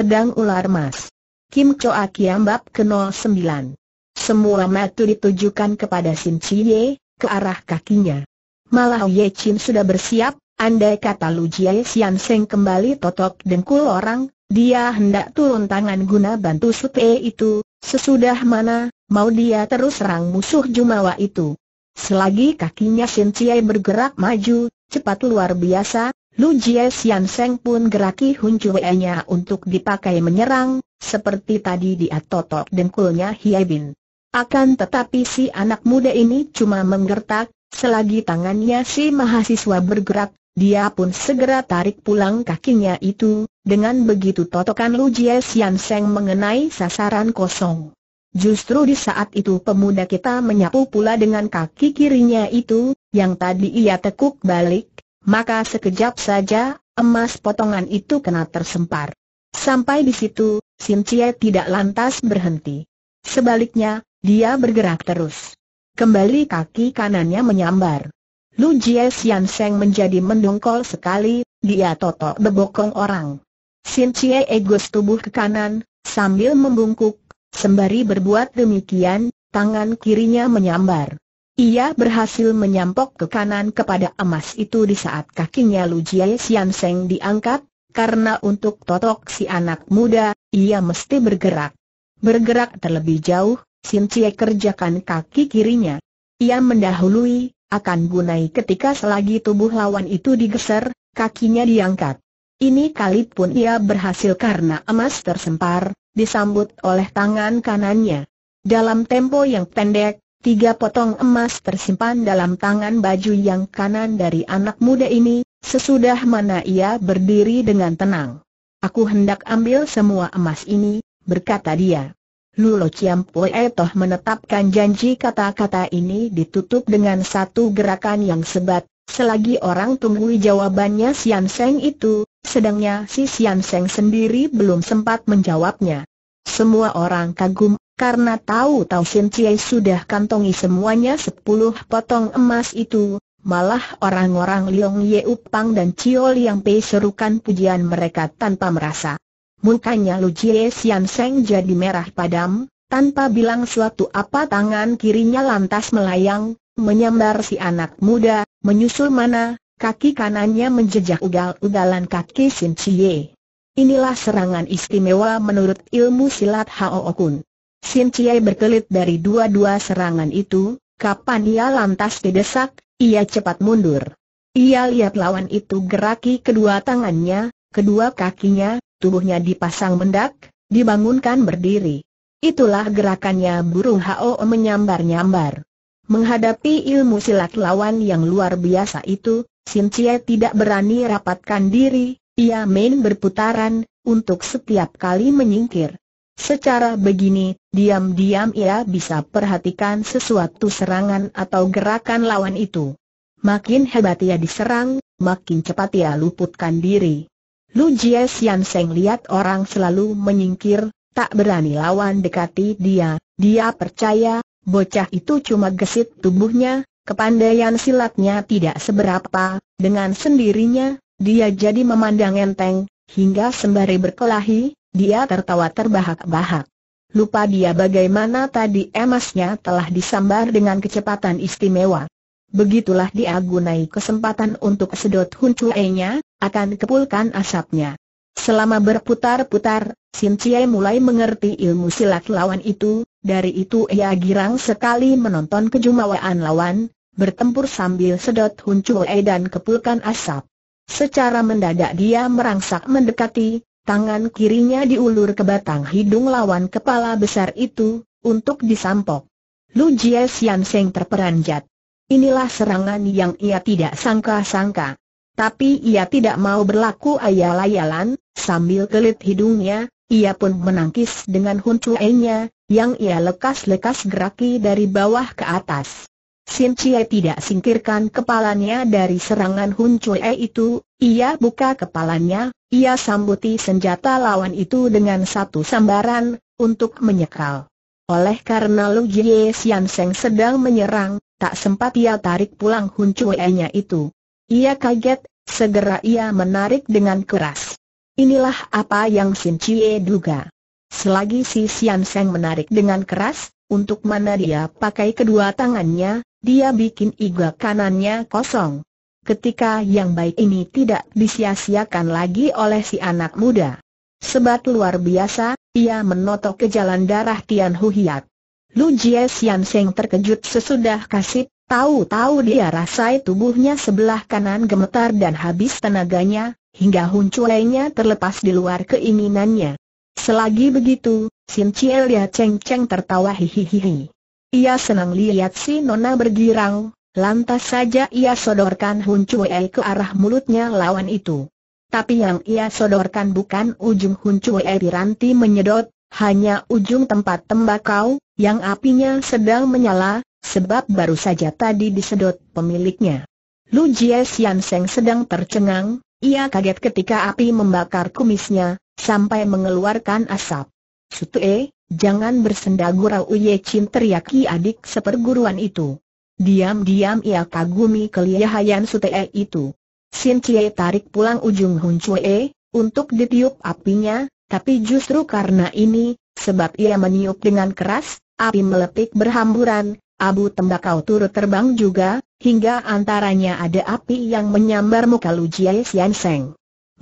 Pedang Ular Mas. Kim Choa Kiam Bab ke-09. Semua mata ditujukan kepada Sin Chie, ke arah kakinya. Malah Ye Chin sudah bersiap, andai kata Lu Jie Sian Seng kembali totok dengkul orang, dia hendak turun tangan guna bantu E itu, sesudah mana, mau dia terus serang musuh Jumawa itu. Selagi kakinya Sin Chie bergerak maju, cepat luar biasa, Lu Jie Sian Seng pun geraki Hun nya untuk dipakai menyerang, seperti tadi dia totok dengkulnya Hie Bin. Akan tetapi si anak muda ini cuma menggertak, selagi tangannya si mahasiswa bergerak, dia pun segera tarik pulang kakinya itu, dengan begitu totokan Lu Jie Sian Seng mengenai sasaran kosong. Justru di saat itu pemuda kita menyapu pula dengan kaki kirinya itu, yang tadi ia tekuk balik, maka sekejap saja, emas potongan itu kena tersempar. Sampai di situ, Cie tidak lantas berhenti. Sebaliknya, dia bergerak terus. Kembali kaki kanannya menyambar. Lu Jie Sian Seng menjadi mendongkol sekali, dia totok bebokong orang. Sin Chie Egos tubuh ke kanan, sambil membungkuk, sembari berbuat demikian, tangan kirinya menyambar. Ia berhasil menyampok ke kanan kepada emas itu di saat kakinya Lu Jie Sian Seng diangkat, karena untuk totok si anak muda, ia mesti bergerak. Bergerak terlebih jauh, Sin Cie kerjakan kaki kirinya. Ia mendahului, akan gunai ketika selagi tubuh lawan itu digeser, kakinya diangkat. Ini kali pun ia berhasil karena emas tersempar, disambut oleh tangan kanannya. Dalam tempo yang pendek, Tiga potong emas tersimpan dalam tangan baju yang kanan dari anak muda ini, sesudah mana ia berdiri dengan tenang. Aku hendak ambil semua emas ini, berkata dia. Lulo Ciampue Toh menetapkan janji kata-kata ini ditutup dengan satu gerakan yang sebat, selagi orang tunggu jawabannya Sian Seng itu, sedangnya si Sian Seng sendiri belum sempat menjawabnya. Semua orang kagum, karena tahu Tau Sin Cie sudah kantongi semuanya sepuluh potong emas itu, malah orang-orang Liong Ye Upang dan Chiol Liang Pei serukan pujian mereka tanpa merasa. Mukanya Lu Jie Sian Seng jadi merah padam, tanpa bilang suatu apa tangan kirinya lantas melayang, menyambar si anak muda, menyusul mana, kaki kanannya menjejak ugal-ugalan kaki Sin Cie. Inilah serangan istimewa menurut ilmu silat Hao Kun. Sin Chie berkelit dari dua-dua serangan itu, kapan ia lantas didesak, ia cepat mundur. Ia lihat lawan itu geraki kedua tangannya, kedua kakinya, tubuhnya dipasang mendak, dibangunkan berdiri. Itulah gerakannya burung Hao menyambar-nyambar. Menghadapi ilmu silat lawan yang luar biasa itu, Sin Chie tidak berani rapatkan diri, ia main berputaran, untuk setiap kali menyingkir. Secara begini, diam-diam ia bisa perhatikan sesuatu serangan atau gerakan lawan itu. Makin hebat ia diserang, makin cepat ia luputkan diri. Lu Jie Sian Seng lihat orang selalu menyingkir, tak berani lawan dekati dia, dia percaya, bocah itu cuma gesit tubuhnya, kepandaian silatnya tidak seberapa, dengan sendirinya, dia jadi memandang enteng, hingga sembari berkelahi, dia tertawa terbahak-bahak. Lupa dia bagaimana tadi emasnya telah disambar dengan kecepatan istimewa. Begitulah dia gunai kesempatan untuk sedot huncuenya, akan kepulkan asapnya. Selama berputar-putar, Sin Chie mulai mengerti ilmu silat lawan itu, dari itu ia girang sekali menonton kejumawaan lawan, bertempur sambil sedot huncuei dan kepulkan asap. Secara mendadak dia merangsak mendekati, Tangan kirinya diulur ke batang hidung lawan kepala besar itu, untuk disampok. Lu Jie Sian Seng terperanjat. Inilah serangan yang ia tidak sangka-sangka. Tapi ia tidak mau berlaku ayal-ayalan, sambil kelit hidungnya, ia pun menangkis dengan huncuenya, yang ia lekas-lekas geraki dari bawah ke atas. Sin Chie tidak singkirkan kepalanya dari serangan Hun Chue itu, ia buka kepalanya, ia sambuti senjata lawan itu dengan satu sambaran, untuk menyekal. Oleh karena Lu Jie Sian Seng sedang menyerang, tak sempat ia tarik pulang Hun Chue-nya itu. Ia kaget, segera ia menarik dengan keras. Inilah apa yang Sin Chie duga. Selagi si Sian Seng menarik dengan keras, untuk mana dia pakai kedua tangannya, dia bikin iga kanannya kosong. Ketika yang baik ini tidak disia-siakan lagi oleh si anak muda. Sebat luar biasa, ia menotok ke jalan darah Tian Hu Hiat. Lu Jie Sian Seng terkejut sesudah kasih Tahu-tahu dia rasai tubuhnya sebelah kanan gemetar dan habis tenaganya, hingga huncuainya terlepas di luar keinginannya. Selagi begitu, Sin Chie Lia Cheng Cheng tertawa hihihihi. Ia senang lihat si Nona bergirang, lantas saja ia sodorkan Hun Cue ke arah mulutnya lawan itu. Tapi yang ia sodorkan bukan ujung Hun Cue piranti menyedot, hanya ujung tempat tembakau, yang apinya sedang menyala, sebab baru saja tadi disedot pemiliknya. Lu Jie Sian Seng sedang tercengang, ia kaget ketika api membakar kumisnya, sampai mengeluarkan asap. Sutu e. Jangan bersenda gurau Uye Chin teriaki adik seperguruan itu. Diam-diam ia kagumi kelihayan Sutee itu. Sin Cie tarik pulang ujung Hun Chue, untuk ditiup apinya, tapi justru karena ini, sebab ia meniup dengan keras, api melepik berhamburan, abu tembakau turut terbang juga, hingga antaranya ada api yang menyambar muka Lu Jie Sian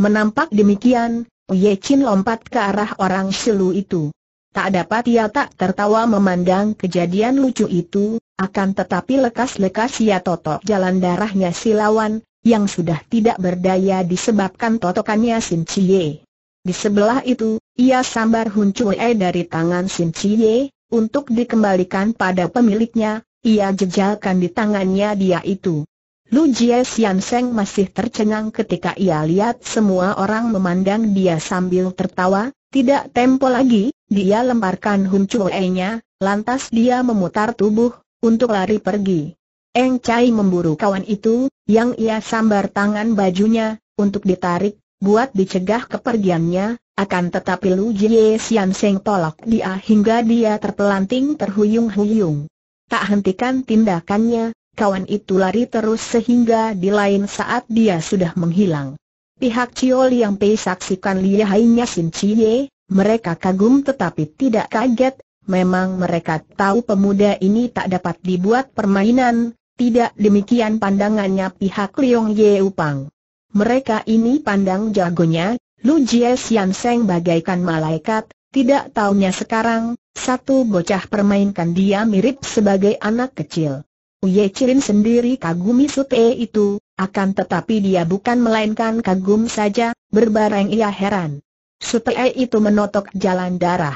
Menampak demikian, Uye Chin lompat ke arah orang Shilu itu. Tak dapat ia tak tertawa memandang kejadian lucu itu, akan tetapi lekas-lekas ia totok jalan darahnya si lawan, yang sudah tidak berdaya disebabkan totokannya Sin Chie. Di sebelah itu, ia sambar Hun Chue dari tangan Sin Chie, untuk dikembalikan pada pemiliknya, ia jejalkan di tangannya dia itu. Lu Jie Sian Seng masih tercengang ketika ia lihat semua orang memandang dia sambil tertawa, tidak tempo lagi, dia lemparkan Hun Chue-nya, lantas dia memutar tubuh, untuk lari pergi. Eng Chai memburu kawan itu, yang ia sambar tangan bajunya, untuk ditarik, buat dicegah kepergiannya, akan tetapi Lu Jie Xian Seng tolak dia hingga dia terpelanting terhuyung-huyung. Tak hentikan tindakannya, kawan itu lari terus sehingga di lain saat dia sudah menghilang. Pihak Chiol yang Pei saksikan lihainya Sin Chie, mereka kagum tetapi tidak kaget, memang mereka tahu pemuda ini tak dapat dibuat permainan, tidak demikian pandangannya pihak Liong Ye Upang. Mereka ini pandang jagonya, Lu Jie Sian Seng bagaikan malaikat, tidak taunya sekarang, satu bocah permainkan dia mirip sebagai anak kecil. Uye Chirin sendiri kagumi Sute itu, akan tetapi dia bukan melainkan kagum saja, berbareng ia heran. Sutei itu menotok jalan darah.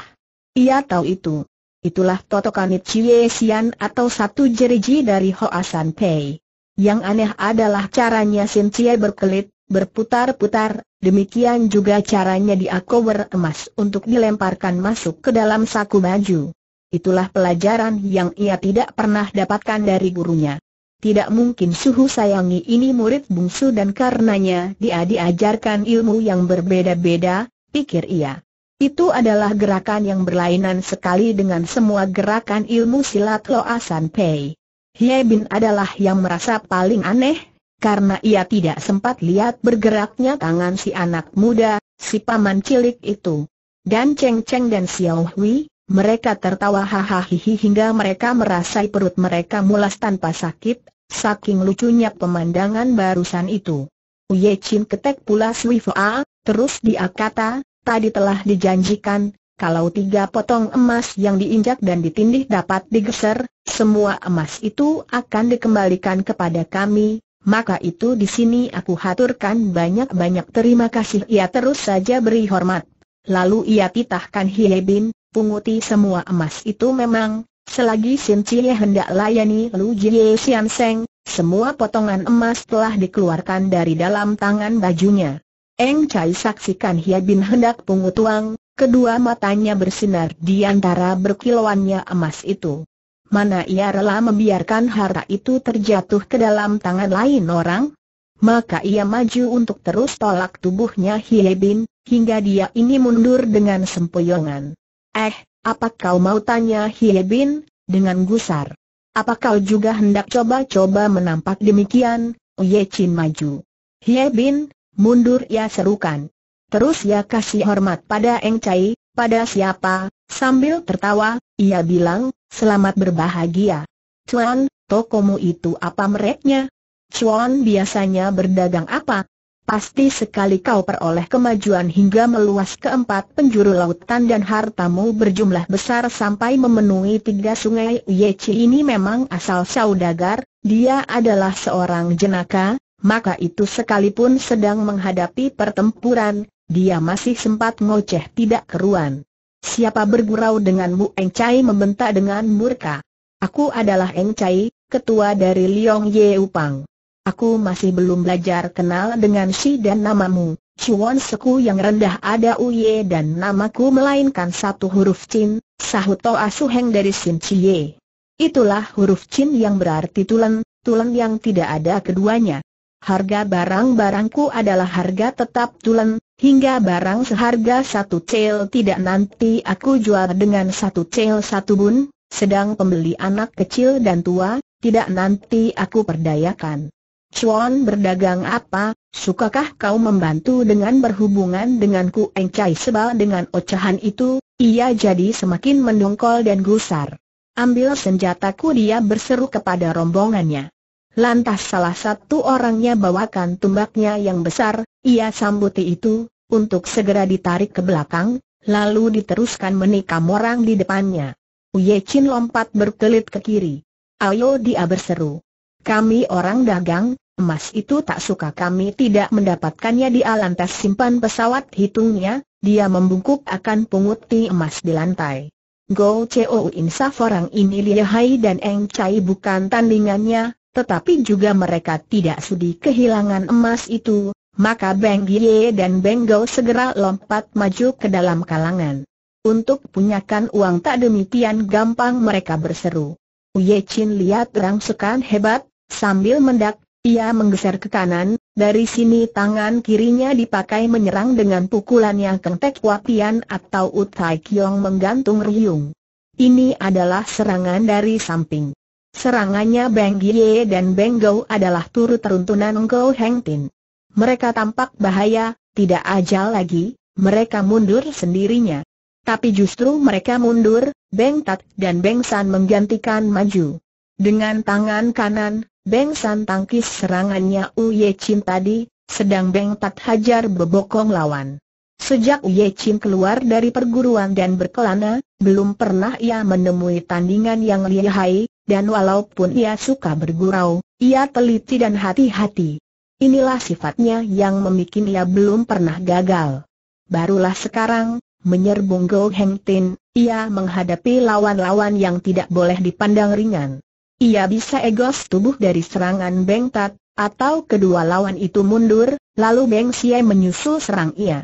Ia tahu itu. Itulah totokanit Chie Sian atau satu jeriji dari Hoa San Pei. Yang aneh adalah caranya Sin Chie berkelit, berputar-putar, demikian juga caranya dia kower emas untuk dilemparkan masuk ke dalam saku baju. Itulah pelajaran yang ia tidak pernah dapatkan dari gurunya. Tidak mungkin suhu sayangi ini murid bungsu dan karenanya dia diajarkan ilmu yang berbeda-beda, pikir ia. Itu adalah gerakan yang berlainan sekali dengan semua gerakan ilmu silat Loasan Asan Pei. Hye Bin adalah yang merasa paling aneh, karena ia tidak sempat lihat bergeraknya tangan si anak muda, si paman cilik itu. Dan Cheng Cheng dan Xiao Hui, mereka tertawa hahaha hingga mereka merasai perut mereka mulas tanpa sakit, saking lucunya pemandangan barusan itu. Uye Chin ketek pula Sui A. Terus dia kata, tadi telah dijanjikan, kalau tiga potong emas yang diinjak dan ditindih dapat digeser, semua emas itu akan dikembalikan kepada kami, maka itu di sini aku haturkan banyak-banyak terima kasih. Ia terus saja beri hormat. Lalu ia titahkan Hie punguti semua emas itu memang, selagi Sin Cie hendak layani Lu Jie Sian Seng, semua potongan emas telah dikeluarkan dari dalam tangan bajunya. Eng Chai saksikan Hia Bin hendak pungut uang, kedua matanya bersinar di antara berkilauannya emas itu. Mana ia rela membiarkan harta itu terjatuh ke dalam tangan lain orang? Maka ia maju untuk terus tolak tubuhnya Hia Bin, hingga dia ini mundur dengan sempoyongan. Eh, apa kau mau tanya Hia Bin, dengan gusar? Apa kau juga hendak coba-coba menampak demikian? Ye Chin maju. Hia Bin, Mundur ia ya serukan. Terus ia ya kasih hormat pada Eng Cai, pada siapa, sambil tertawa, ia bilang, selamat berbahagia. Cuan, tokomu itu apa mereknya? Cuan biasanya berdagang apa? Pasti sekali kau peroleh kemajuan hingga meluas ke empat penjuru lautan dan hartamu berjumlah besar sampai memenuhi tiga sungai Yeci ini memang asal saudagar, dia adalah seorang jenaka, maka itu sekalipun sedang menghadapi pertempuran, dia masih sempat ngoceh tidak keruan. Siapa bergurau denganmu Eng Chai membentak dengan murka. Aku adalah Eng Chai, ketua dari Liong Ye Upang. Aku masih belum belajar kenal dengan si dan namamu, Chuan Seku yang rendah ada Uye dan namaku melainkan satu huruf Chin, sahut Toa Suheng dari Sin Chie. Itulah huruf Chin yang berarti tulen, tulen yang tidak ada keduanya harga barang-barangku adalah harga tetap tulen, hingga barang seharga satu cel tidak nanti aku jual dengan satu cel satu bun, sedang pembeli anak kecil dan tua, tidak nanti aku perdayakan. Chuan berdagang apa, sukakah kau membantu dengan berhubungan denganku Encai sebal dengan ocehan itu, ia jadi semakin mendongkol dan gusar. Ambil senjataku dia berseru kepada rombongannya. Lantas salah satu orangnya bawakan tumbaknya yang besar, ia sambuti itu, untuk segera ditarik ke belakang, lalu diteruskan menikam orang di depannya. Uye Chin lompat berkelit ke kiri. Ayo dia berseru. Kami orang dagang, emas itu tak suka kami tidak mendapatkannya dia lantas simpan pesawat hitungnya, dia membungkuk akan punguti emas di lantai. Go Chou Insaf orang ini lihai dan Eng Chai bukan tandingannya, tetapi juga mereka tidak sudi kehilangan emas itu, maka Beng Ye dan Beng segera lompat maju ke dalam kalangan. Untuk punyakan uang tak demikian gampang mereka berseru. Uye Chin lihat rangsukan hebat, sambil mendak, ia menggeser ke kanan, dari sini tangan kirinya dipakai menyerang dengan pukulan yang kentek wapian atau utai kiong menggantung riung. Ini adalah serangan dari samping. Serangannya Beng Gie dan Beng Gou adalah turut teruntunan Gou Heng Tin. Mereka tampak bahaya, tidak ajal lagi, mereka mundur sendirinya. Tapi justru mereka mundur, Beng Tat dan Beng San menggantikan maju. Dengan tangan kanan, Beng San tangkis serangannya Uye Chin tadi, sedang Beng Tat hajar bebokong lawan. Sejak Uye Chin keluar dari perguruan dan berkelana, belum pernah ia menemui tandingan yang lihai, dan walaupun ia suka bergurau, ia teliti dan hati-hati. Inilah sifatnya yang memikin ia belum pernah gagal. Barulah sekarang, menyerbu Go Heng Tin, ia menghadapi lawan-lawan yang tidak boleh dipandang ringan. Ia bisa egos tubuh dari serangan Beng Tat, atau kedua lawan itu mundur, lalu Beng Xie menyusul serang ia.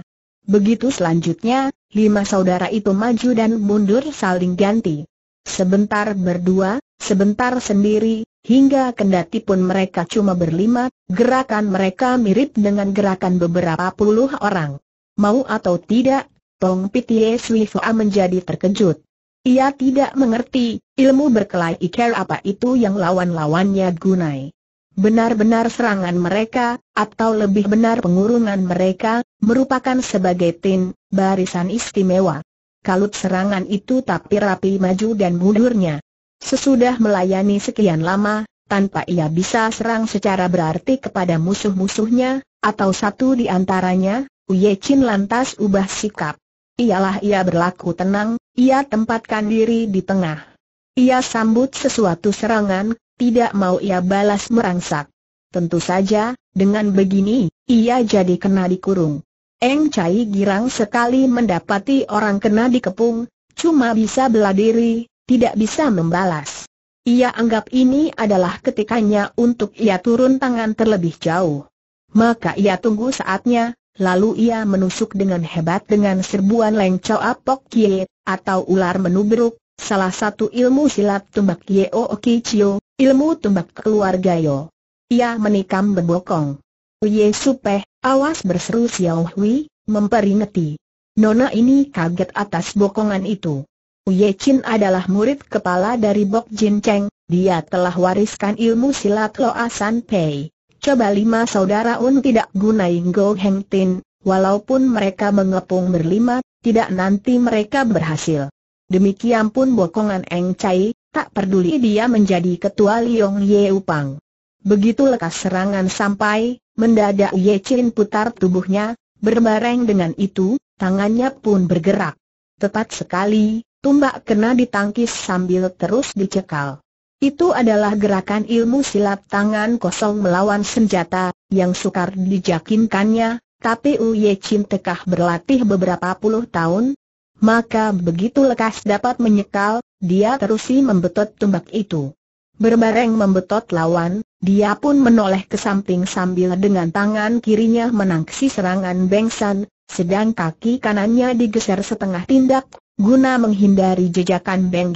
Begitu selanjutnya, lima saudara itu maju dan mundur saling ganti sebentar berdua, sebentar sendiri, hingga kendati pun mereka cuma berlima, gerakan mereka mirip dengan gerakan beberapa puluh orang. Mau atau tidak, Tong Pitie Fua menjadi terkejut. Ia tidak mengerti, ilmu berkelai Iker apa itu yang lawan-lawannya gunai. Benar-benar serangan mereka, atau lebih benar pengurungan mereka, merupakan sebagai tin, barisan istimewa kalut serangan itu tapi rapi maju dan mundurnya. Sesudah melayani sekian lama, tanpa ia bisa serang secara berarti kepada musuh-musuhnya, atau satu di antaranya, Uye Chin lantas ubah sikap. Ialah ia berlaku tenang, ia tempatkan diri di tengah. Ia sambut sesuatu serangan, tidak mau ia balas merangsak. Tentu saja, dengan begini, ia jadi kena dikurung. Eng Cai girang sekali mendapati orang kena dikepung, cuma bisa bela diri, tidak bisa membalas. Ia anggap ini adalah ketikanya untuk ia turun tangan terlebih jauh. Maka ia tunggu saatnya, lalu ia menusuk dengan hebat dengan serbuan Leng Choa Pok Kie, atau ular menubruk, salah satu ilmu silat tumbak kie o Yeo Kichio, ilmu tumbak keluarga Yo. Ia menikam bebokong. Uye Supeh, Awas berseru Xiao Hui, memperingati. Nona ini kaget atas bokongan itu. Uye Chin adalah murid kepala dari Bok Jin Cheng, dia telah wariskan ilmu silat Loa San Pei. Coba lima saudara Un tidak gunain Go Heng Tin, walaupun mereka mengepung berlima, tidak nanti mereka berhasil. Demikian pun bokongan Eng Chai, tak peduli dia menjadi ketua Liong Ye Upang. Begitu lekas serangan sampai, Mendadak Ye Chin putar tubuhnya, berbareng dengan itu, tangannya pun bergerak. Tepat sekali, tumbak kena ditangkis sambil terus dicekal. Itu adalah gerakan ilmu silat tangan kosong melawan senjata, yang sukar dijakinkannya, tapi Uye Chin tekah berlatih beberapa puluh tahun, maka begitu lekas dapat menyekal, dia terusi membetot tumbak itu. Berbareng membetot lawan, dia pun menoleh ke samping sambil dengan tangan kirinya menangkis serangan Bengsan, sedang kaki kanannya digeser setengah tindak, guna menghindari jejakan Beng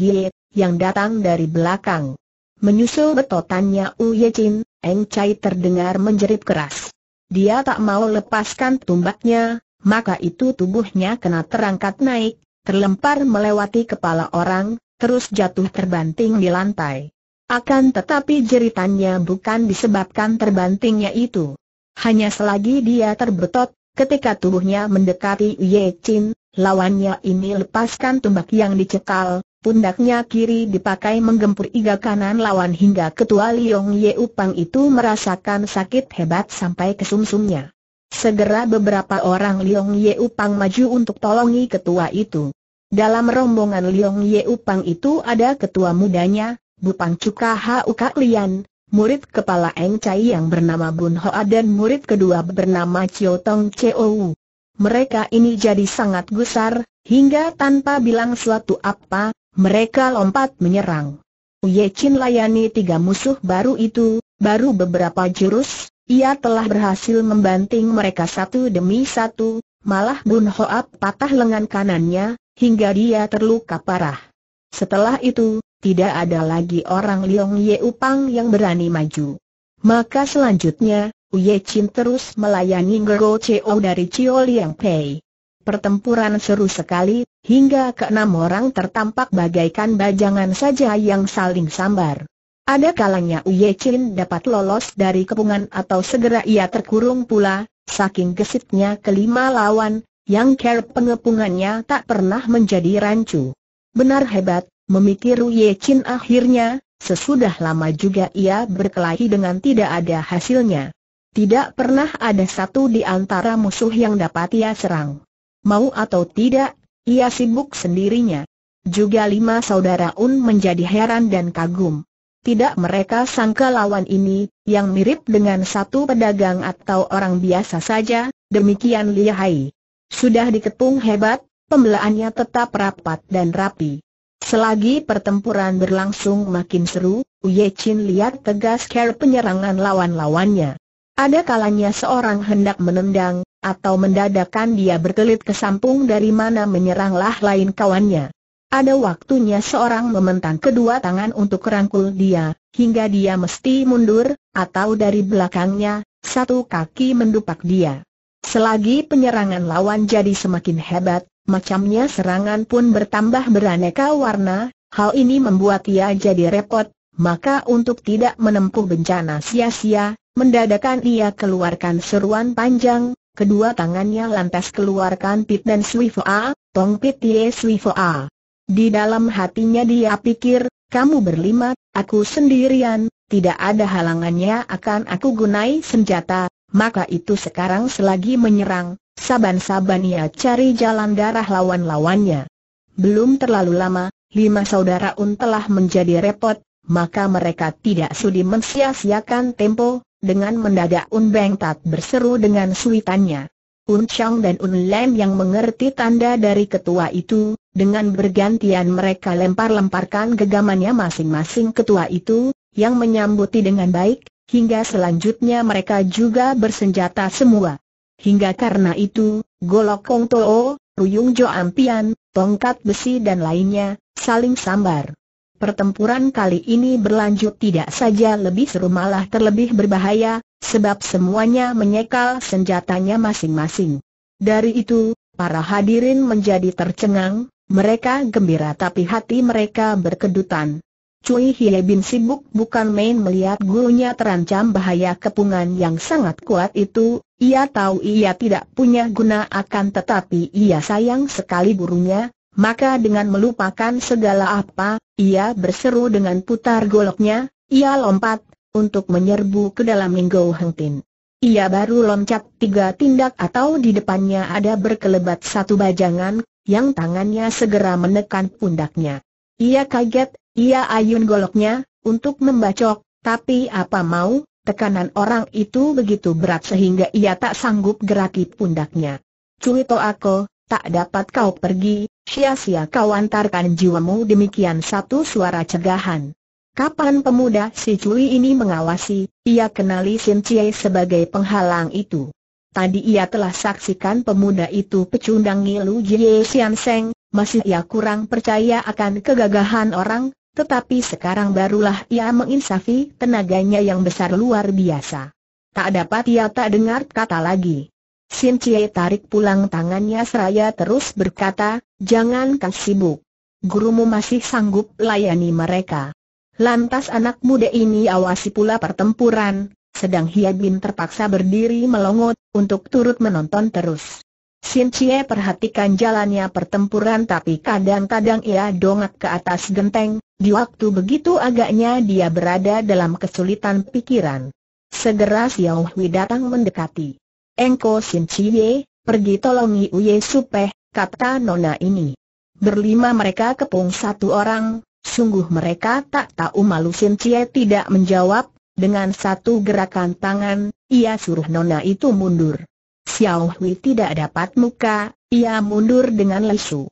yang datang dari belakang. Menyusul betotannya Uye Chin, Eng Chai terdengar menjerit keras. Dia tak mau lepaskan tumbaknya, maka itu tubuhnya kena terangkat naik, terlempar melewati kepala orang, terus jatuh terbanting di lantai. Akan tetapi jeritannya bukan disebabkan terbantingnya itu. Hanya selagi dia terbetot, ketika tubuhnya mendekati Ye Chin, lawannya ini lepaskan tumbak yang dicekal, Pundaknya kiri dipakai menggempur iga kanan lawan hingga ketua Liong Ye Upang itu merasakan sakit hebat sampai kesumsumnya. Segera beberapa orang Liong Ye Upang maju untuk tolongi ketua itu. Dalam rombongan Liong Ye Upang itu ada ketua mudanya, Bupang Cuka Huk Lian, murid kepala Eng Chai yang bernama Bun Hoa dan murid kedua bernama Chio Tong Wu. Mereka ini jadi sangat gusar, hingga tanpa bilang suatu apa, mereka lompat menyerang. Uye Chin layani tiga musuh baru itu, baru beberapa jurus, ia telah berhasil membanting mereka satu demi satu, malah Bun Hoap patah lengan kanannya, hingga dia terluka parah. Setelah itu, tidak ada lagi orang Liong Ye Upang yang berani maju. Maka selanjutnya, Uye Chin terus melayani Ngo Cheo dari Chio Liang Pei. Pertempuran seru sekali, hingga keenam orang tertampak bagaikan bajangan saja yang saling sambar. Ada kalanya Uye Chin dapat lolos dari kepungan atau segera ia terkurung pula, saking gesitnya kelima lawan, yang care pengepungannya tak pernah menjadi rancu. Benar hebat, Memikir Ye Chin akhirnya, sesudah lama juga ia berkelahi dengan tidak ada hasilnya. Tidak pernah ada satu di antara musuh yang dapat ia serang. Mau atau tidak, ia sibuk sendirinya. Juga lima saudara Un menjadi heran dan kagum. Tidak mereka sangka lawan ini, yang mirip dengan satu pedagang atau orang biasa saja, demikian lihai. Sudah diketung hebat, pembelaannya tetap rapat dan rapi. Selagi pertempuran berlangsung makin seru, Uye Chin lihat tegas care penyerangan lawan-lawannya. Ada kalanya seorang hendak menendang, atau mendadakan dia berkelit ke sampung dari mana menyeranglah lain kawannya. Ada waktunya seorang mementang kedua tangan untuk rangkul dia, hingga dia mesti mundur, atau dari belakangnya, satu kaki mendupak dia. Selagi penyerangan lawan jadi semakin hebat, Macamnya serangan pun bertambah beraneka warna, hal ini membuat ia jadi repot, maka untuk tidak menempuh bencana sia-sia, mendadakan ia keluarkan seruan panjang, kedua tangannya lantas keluarkan Pit dan A. Tong Pit Ye Swifaa. Di dalam hatinya dia pikir, kamu berlima, aku sendirian, tidak ada halangannya akan aku gunai senjata, maka itu sekarang selagi menyerang, Saban-saban ia cari jalan darah lawan-lawannya. Belum terlalu lama, lima saudara Un telah menjadi repot, maka mereka tidak sudi mensia-siakan tempo, dengan mendadak Un Beng Tat berseru dengan suitannya. Un Chang dan Un Lem yang mengerti tanda dari ketua itu, dengan bergantian mereka lempar-lemparkan gegamannya masing-masing ketua itu, yang menyambuti dengan baik, hingga selanjutnya mereka juga bersenjata semua. Hingga karena itu, golok Kong Toho, Ruyung Jo Ampian, tongkat besi dan lainnya, saling sambar. Pertempuran kali ini berlanjut tidak saja lebih seru malah terlebih berbahaya, sebab semuanya menyekal senjatanya masing-masing. Dari itu, para hadirin menjadi tercengang, mereka gembira tapi hati mereka berkedutan. Cui Hie Bin sibuk bukan main melihat gurunya terancam bahaya kepungan yang sangat kuat itu, ia tahu ia tidak punya guna akan tetapi ia sayang sekali gurunya, maka dengan melupakan segala apa, ia berseru dengan putar goloknya, ia lompat, untuk menyerbu ke dalam Linggau Hengtin. Ia baru loncat tiga tindak atau di depannya ada berkelebat satu bajangan, yang tangannya segera menekan pundaknya. Ia kaget ia ayun goloknya, untuk membacok, tapi apa mau, tekanan orang itu begitu berat sehingga ia tak sanggup geraki pundaknya. Cui aku, tak dapat kau pergi, sia-sia kau antarkan jiwamu demikian satu suara cegahan. Kapan pemuda si Cui ini mengawasi, ia kenali Sin Cie sebagai penghalang itu. Tadi ia telah saksikan pemuda itu pecundang Ngilu Jie Sian Seng, masih ia kurang percaya akan kegagahan orang, tetapi sekarang barulah ia menginsafi tenaganya yang besar luar biasa. Tak dapat ia tak dengar kata lagi. Sin Cie tarik pulang tangannya seraya terus berkata, jangan jangankan sibuk. Gurumu masih sanggup layani mereka. Lantas anak muda ini awasi pula pertempuran, sedang Hia terpaksa berdiri melongot, untuk turut menonton terus. Sin Cie perhatikan jalannya pertempuran tapi kadang-kadang ia dongak ke atas genteng, di waktu begitu agaknya dia berada dalam kesulitan pikiran. Segera Xiao Hui datang mendekati. Engko Sin Cie, pergi tolongi Uye Supeh, kata nona ini. Berlima mereka kepung satu orang, sungguh mereka tak tahu malu Sin Cie tidak menjawab, dengan satu gerakan tangan, ia suruh nona itu mundur. Xiao Hui tidak dapat muka, ia mundur dengan lesu.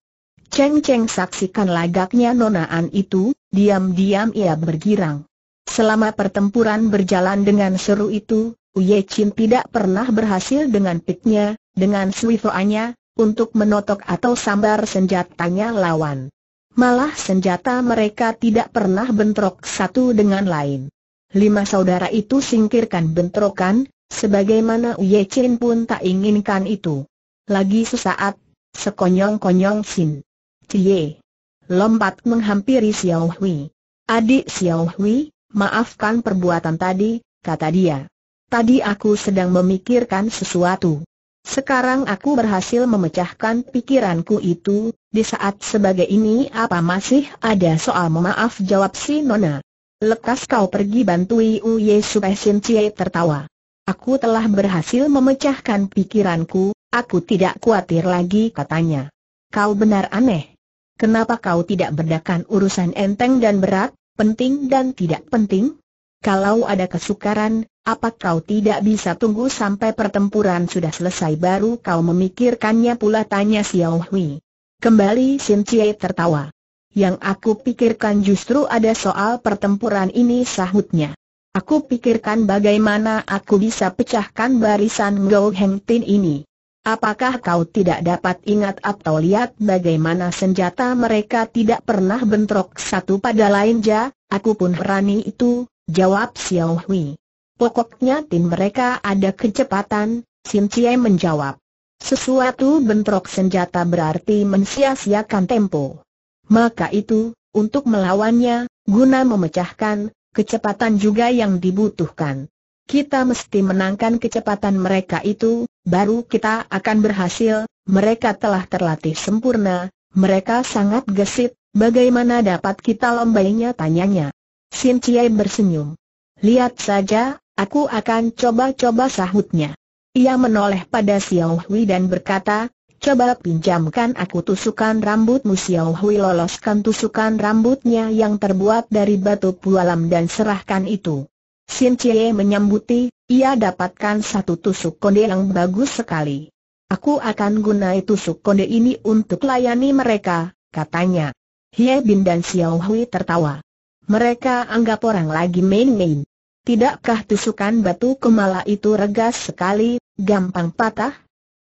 Cheng Cheng saksikan lagaknya nonaan itu, diam-diam ia bergirang. Selama pertempuran berjalan dengan seru itu, Uye Chin tidak pernah berhasil dengan piknya, dengan swifoanya, untuk menotok atau sambar senjatanya lawan. Malah senjata mereka tidak pernah bentrok satu dengan lain. Lima saudara itu singkirkan bentrokan, Sebagaimana Ye Chin pun tak inginkan itu. Lagi sesaat, sekonyong-konyong Sin. Cie. Lompat menghampiri Xiao Hui. Adik Xiao Hui, maafkan perbuatan tadi, kata dia. Tadi aku sedang memikirkan sesuatu. Sekarang aku berhasil memecahkan pikiranku itu, di saat sebagai ini apa masih ada soal memaaf jawab si Nona. Lekas kau pergi bantui Uye Supesin Cie tertawa. Aku telah berhasil memecahkan pikiranku, aku tidak khawatir lagi katanya. Kau benar aneh. Kenapa kau tidak berdakan urusan enteng dan berat, penting dan tidak penting? Kalau ada kesukaran, apa kau tidak bisa tunggu sampai pertempuran sudah selesai baru kau memikirkannya pula tanya Xiao Hui. Kembali Sin Chie tertawa. Yang aku pikirkan justru ada soal pertempuran ini sahutnya. Aku pikirkan bagaimana aku bisa pecahkan barisan Gou Heng Tin ini. Apakah kau tidak dapat ingat atau lihat bagaimana senjata mereka tidak pernah bentrok satu pada lain ja? Aku pun berani itu, jawab Xiao Hui. Pokoknya tim mereka ada kecepatan, Sim Chie menjawab. Sesuatu bentrok senjata berarti mensia-siakan tempo. Maka itu, untuk melawannya, guna memecahkan, kecepatan juga yang dibutuhkan. Kita mesti menangkan kecepatan mereka itu, baru kita akan berhasil, mereka telah terlatih sempurna, mereka sangat gesit, bagaimana dapat kita lombainya tanyanya. Sin Chiai bersenyum. Lihat saja, aku akan coba-coba sahutnya. Ia menoleh pada Xiao Hui dan berkata, Coba pinjamkan aku tusukan rambutmu Xiao Hui loloskan tusukan rambutnya yang terbuat dari batu pualam dan serahkan itu. Sin Chie menyambuti, ia dapatkan satu tusuk konde yang bagus sekali. Aku akan gunai tusuk konde ini untuk layani mereka, katanya. Hie Bin dan Xiao Hui tertawa. Mereka anggap orang lagi main-main. Tidakkah tusukan batu kemala itu regas sekali, gampang patah?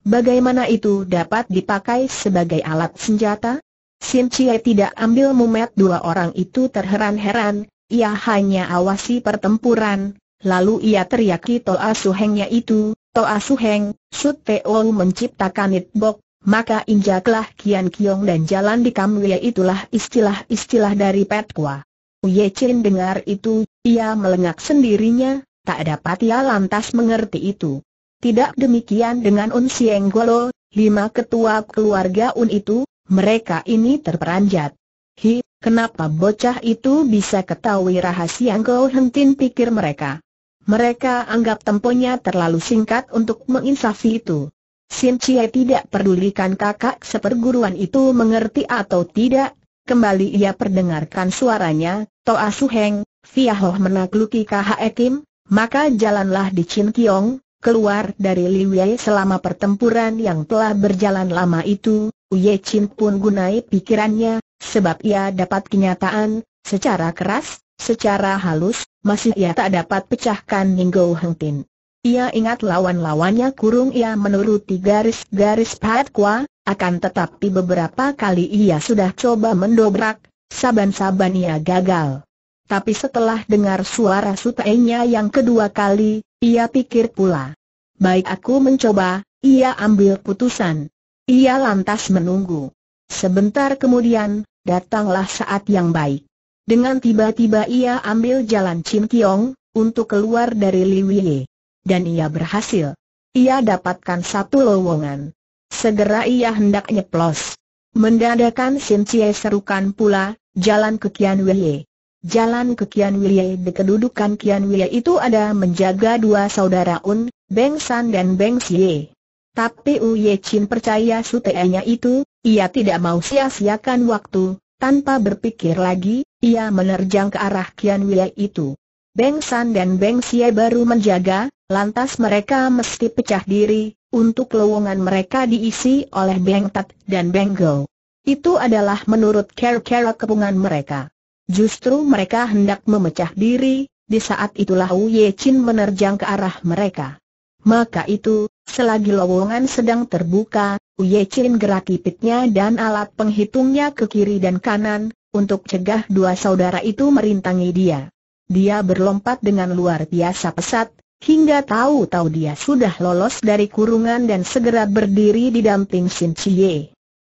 Bagaimana itu dapat dipakai sebagai alat senjata? Sin Chie tidak ambil mumet dua orang itu terheran-heran, ia hanya awasi pertempuran, lalu ia teriaki Toa Suhengnya itu, Toa Suheng, Sut Teo menciptakan Nitbok, maka injaklah Kian Kiong dan jalan di Kamwye itulah istilah-istilah dari Kwa. Uye Chin dengar itu, ia melengak sendirinya, tak dapat ia lantas mengerti itu. Tidak demikian dengan Un Sieng Golo, lima ketua keluarga Un itu, mereka ini terperanjat. Hi, kenapa bocah itu bisa ketahui rahasia kau Hentin pikir mereka. Mereka anggap temponya terlalu singkat untuk menginsafi itu. Sin Chie tidak pedulikan kakak seperguruan itu mengerti atau tidak, kembali ia perdengarkan suaranya, Toa Suheng, Fiahoh menakluki Kha Ekim, maka jalanlah di Chin Kiong, Keluar dari Li Wei selama pertempuran yang telah berjalan lama itu, Uye Chin pun gunai pikirannya, sebab ia dapat kenyataan, secara keras, secara halus, masih ia tak dapat pecahkan Ninggo Heng Tin. Ia ingat lawan-lawannya kurung ia menuruti garis-garis Kwa, akan tetapi beberapa kali ia sudah coba mendobrak, saban-saban ia gagal tapi setelah dengar suara sutainya yang kedua kali, ia pikir pula. Baik aku mencoba, ia ambil putusan. Ia lantas menunggu. Sebentar kemudian, datanglah saat yang baik. Dengan tiba-tiba ia ambil jalan Chin Kiong, untuk keluar dari Liwiye. Dan ia berhasil. Ia dapatkan satu lowongan. Segera ia hendak nyeplos. Mendadakan Sin Chie serukan pula, jalan ke Kian Wei. Jalan ke Kian Wiliai di kedudukan Kian Wiliai itu ada menjaga dua saudara Un, Beng San dan Beng Xie. Tapi Uye Chin percaya sutenya itu, ia tidak mau sia-siakan waktu, tanpa berpikir lagi, ia menerjang ke arah Kian Wiliai itu. Beng San dan Beng Xie baru menjaga, lantas mereka mesti pecah diri, untuk lowongan mereka diisi oleh Beng Tat dan Beng Go. Itu adalah menurut care-care kepungan mereka. Justru mereka hendak memecah diri, di saat itulah Uye Chin menerjang ke arah mereka. Maka itu, selagi lowongan sedang terbuka, Uye Chin gerak kipitnya dan alat penghitungnya ke kiri dan kanan, untuk cegah dua saudara itu merintangi dia. Dia berlompat dengan luar biasa pesat, hingga tahu-tahu dia sudah lolos dari kurungan dan segera berdiri di damping Sin Chie.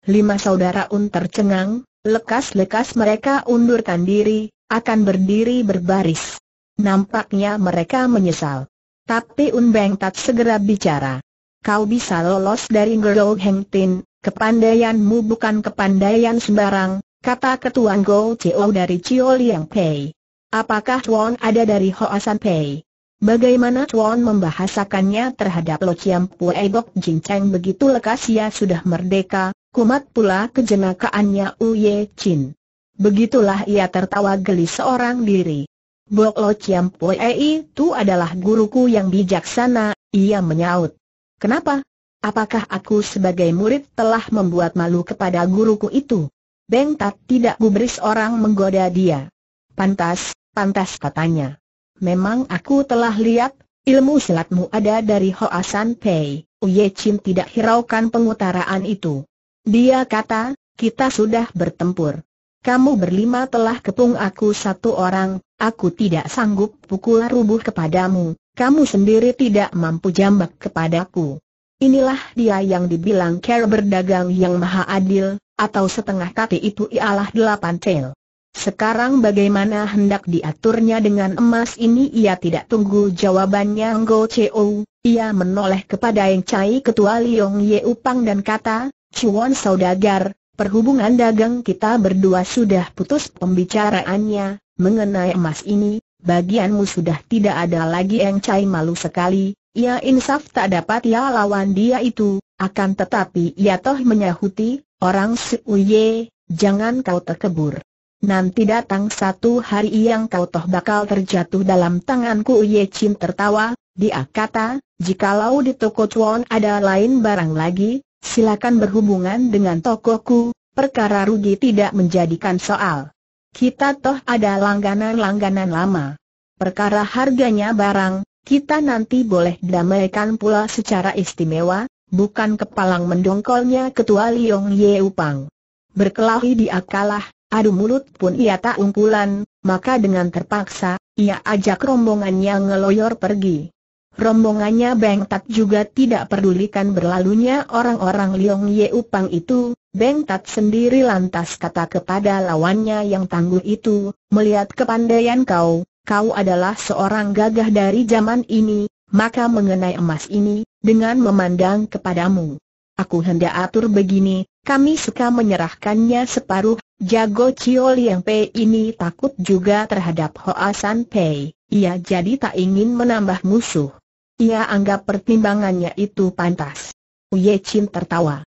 Lima saudara Un tercengang, Lekas-lekas mereka undurkan diri, akan berdiri berbaris. Nampaknya mereka menyesal. Tapi Beng tak segera bicara. Kau bisa lolos dari Gerou Heng Tin, kepandaianmu bukan kepandaian sembarang, kata ketuan Go Chiu dari Chiu Liang Pei. Apakah Chuan ada dari Hoasan Pei? Bagaimana Chuan membahasakannya terhadap Lo Chiam Pue Bok Jin Cheng begitu lekas ia sudah merdeka, Kumat pula kejenakaannya Uye Chin. Begitulah ia tertawa geli seorang diri. Bok Lo Chiam Pue itu adalah guruku yang bijaksana, ia menyaut. Kenapa? Apakah aku sebagai murid telah membuat malu kepada guruku itu? Beng Tat tidak gubris orang menggoda dia. Pantas, pantas katanya. Memang aku telah lihat, ilmu silatmu ada dari Hoasan Pei. Uye Chin tidak hiraukan pengutaraan itu. Dia kata, kita sudah bertempur. Kamu berlima telah kepung aku satu orang, aku tidak sanggup pukul rubuh kepadamu, kamu sendiri tidak mampu jambak kepadaku. Inilah dia yang dibilang cara berdagang yang maha adil, atau setengah kaki itu ialah delapan tel. Sekarang bagaimana hendak diaturnya dengan emas ini ia tidak tunggu jawabannya Nggo Cheo, ia menoleh kepada Yang Cai Ketua Liong Ye Upang dan kata, Cuan saudagar, perhubungan dagang kita berdua sudah putus pembicaraannya, mengenai emas ini, bagianmu sudah tidak ada lagi yang cai malu sekali, ia insaf tak dapat ya lawan dia itu, akan tetapi ia toh menyahuti, orang seuye, jangan kau terkebur. Nanti datang satu hari yang kau toh bakal terjatuh dalam tanganku Uye Chin tertawa, dia kata, jikalau di toko cuan ada lain barang lagi, silakan berhubungan dengan tokoku, perkara rugi tidak menjadikan soal. Kita toh ada langganan-langganan lama. Perkara harganya barang, kita nanti boleh damaikan pula secara istimewa, bukan kepalang mendongkolnya ketua Liong Ye Upang. Berkelahi dia kalah, adu mulut pun ia tak ungkulan, maka dengan terpaksa, ia ajak rombongannya ngeloyor pergi. Rombongannya Beng Tat juga tidak pedulikan berlalunya orang-orang Liong Ye Upang itu, Beng Tat sendiri lantas kata kepada lawannya yang tangguh itu, melihat kepandaian kau, kau adalah seorang gagah dari zaman ini, maka mengenai emas ini, dengan memandang kepadamu. Aku hendak atur begini, kami suka menyerahkannya separuh, jago Ciol yang Pei ini takut juga terhadap Hoa San Pei, ia jadi tak ingin menambah musuh. Ia anggap pertimbangannya itu pantas. Uye Chin tertawa.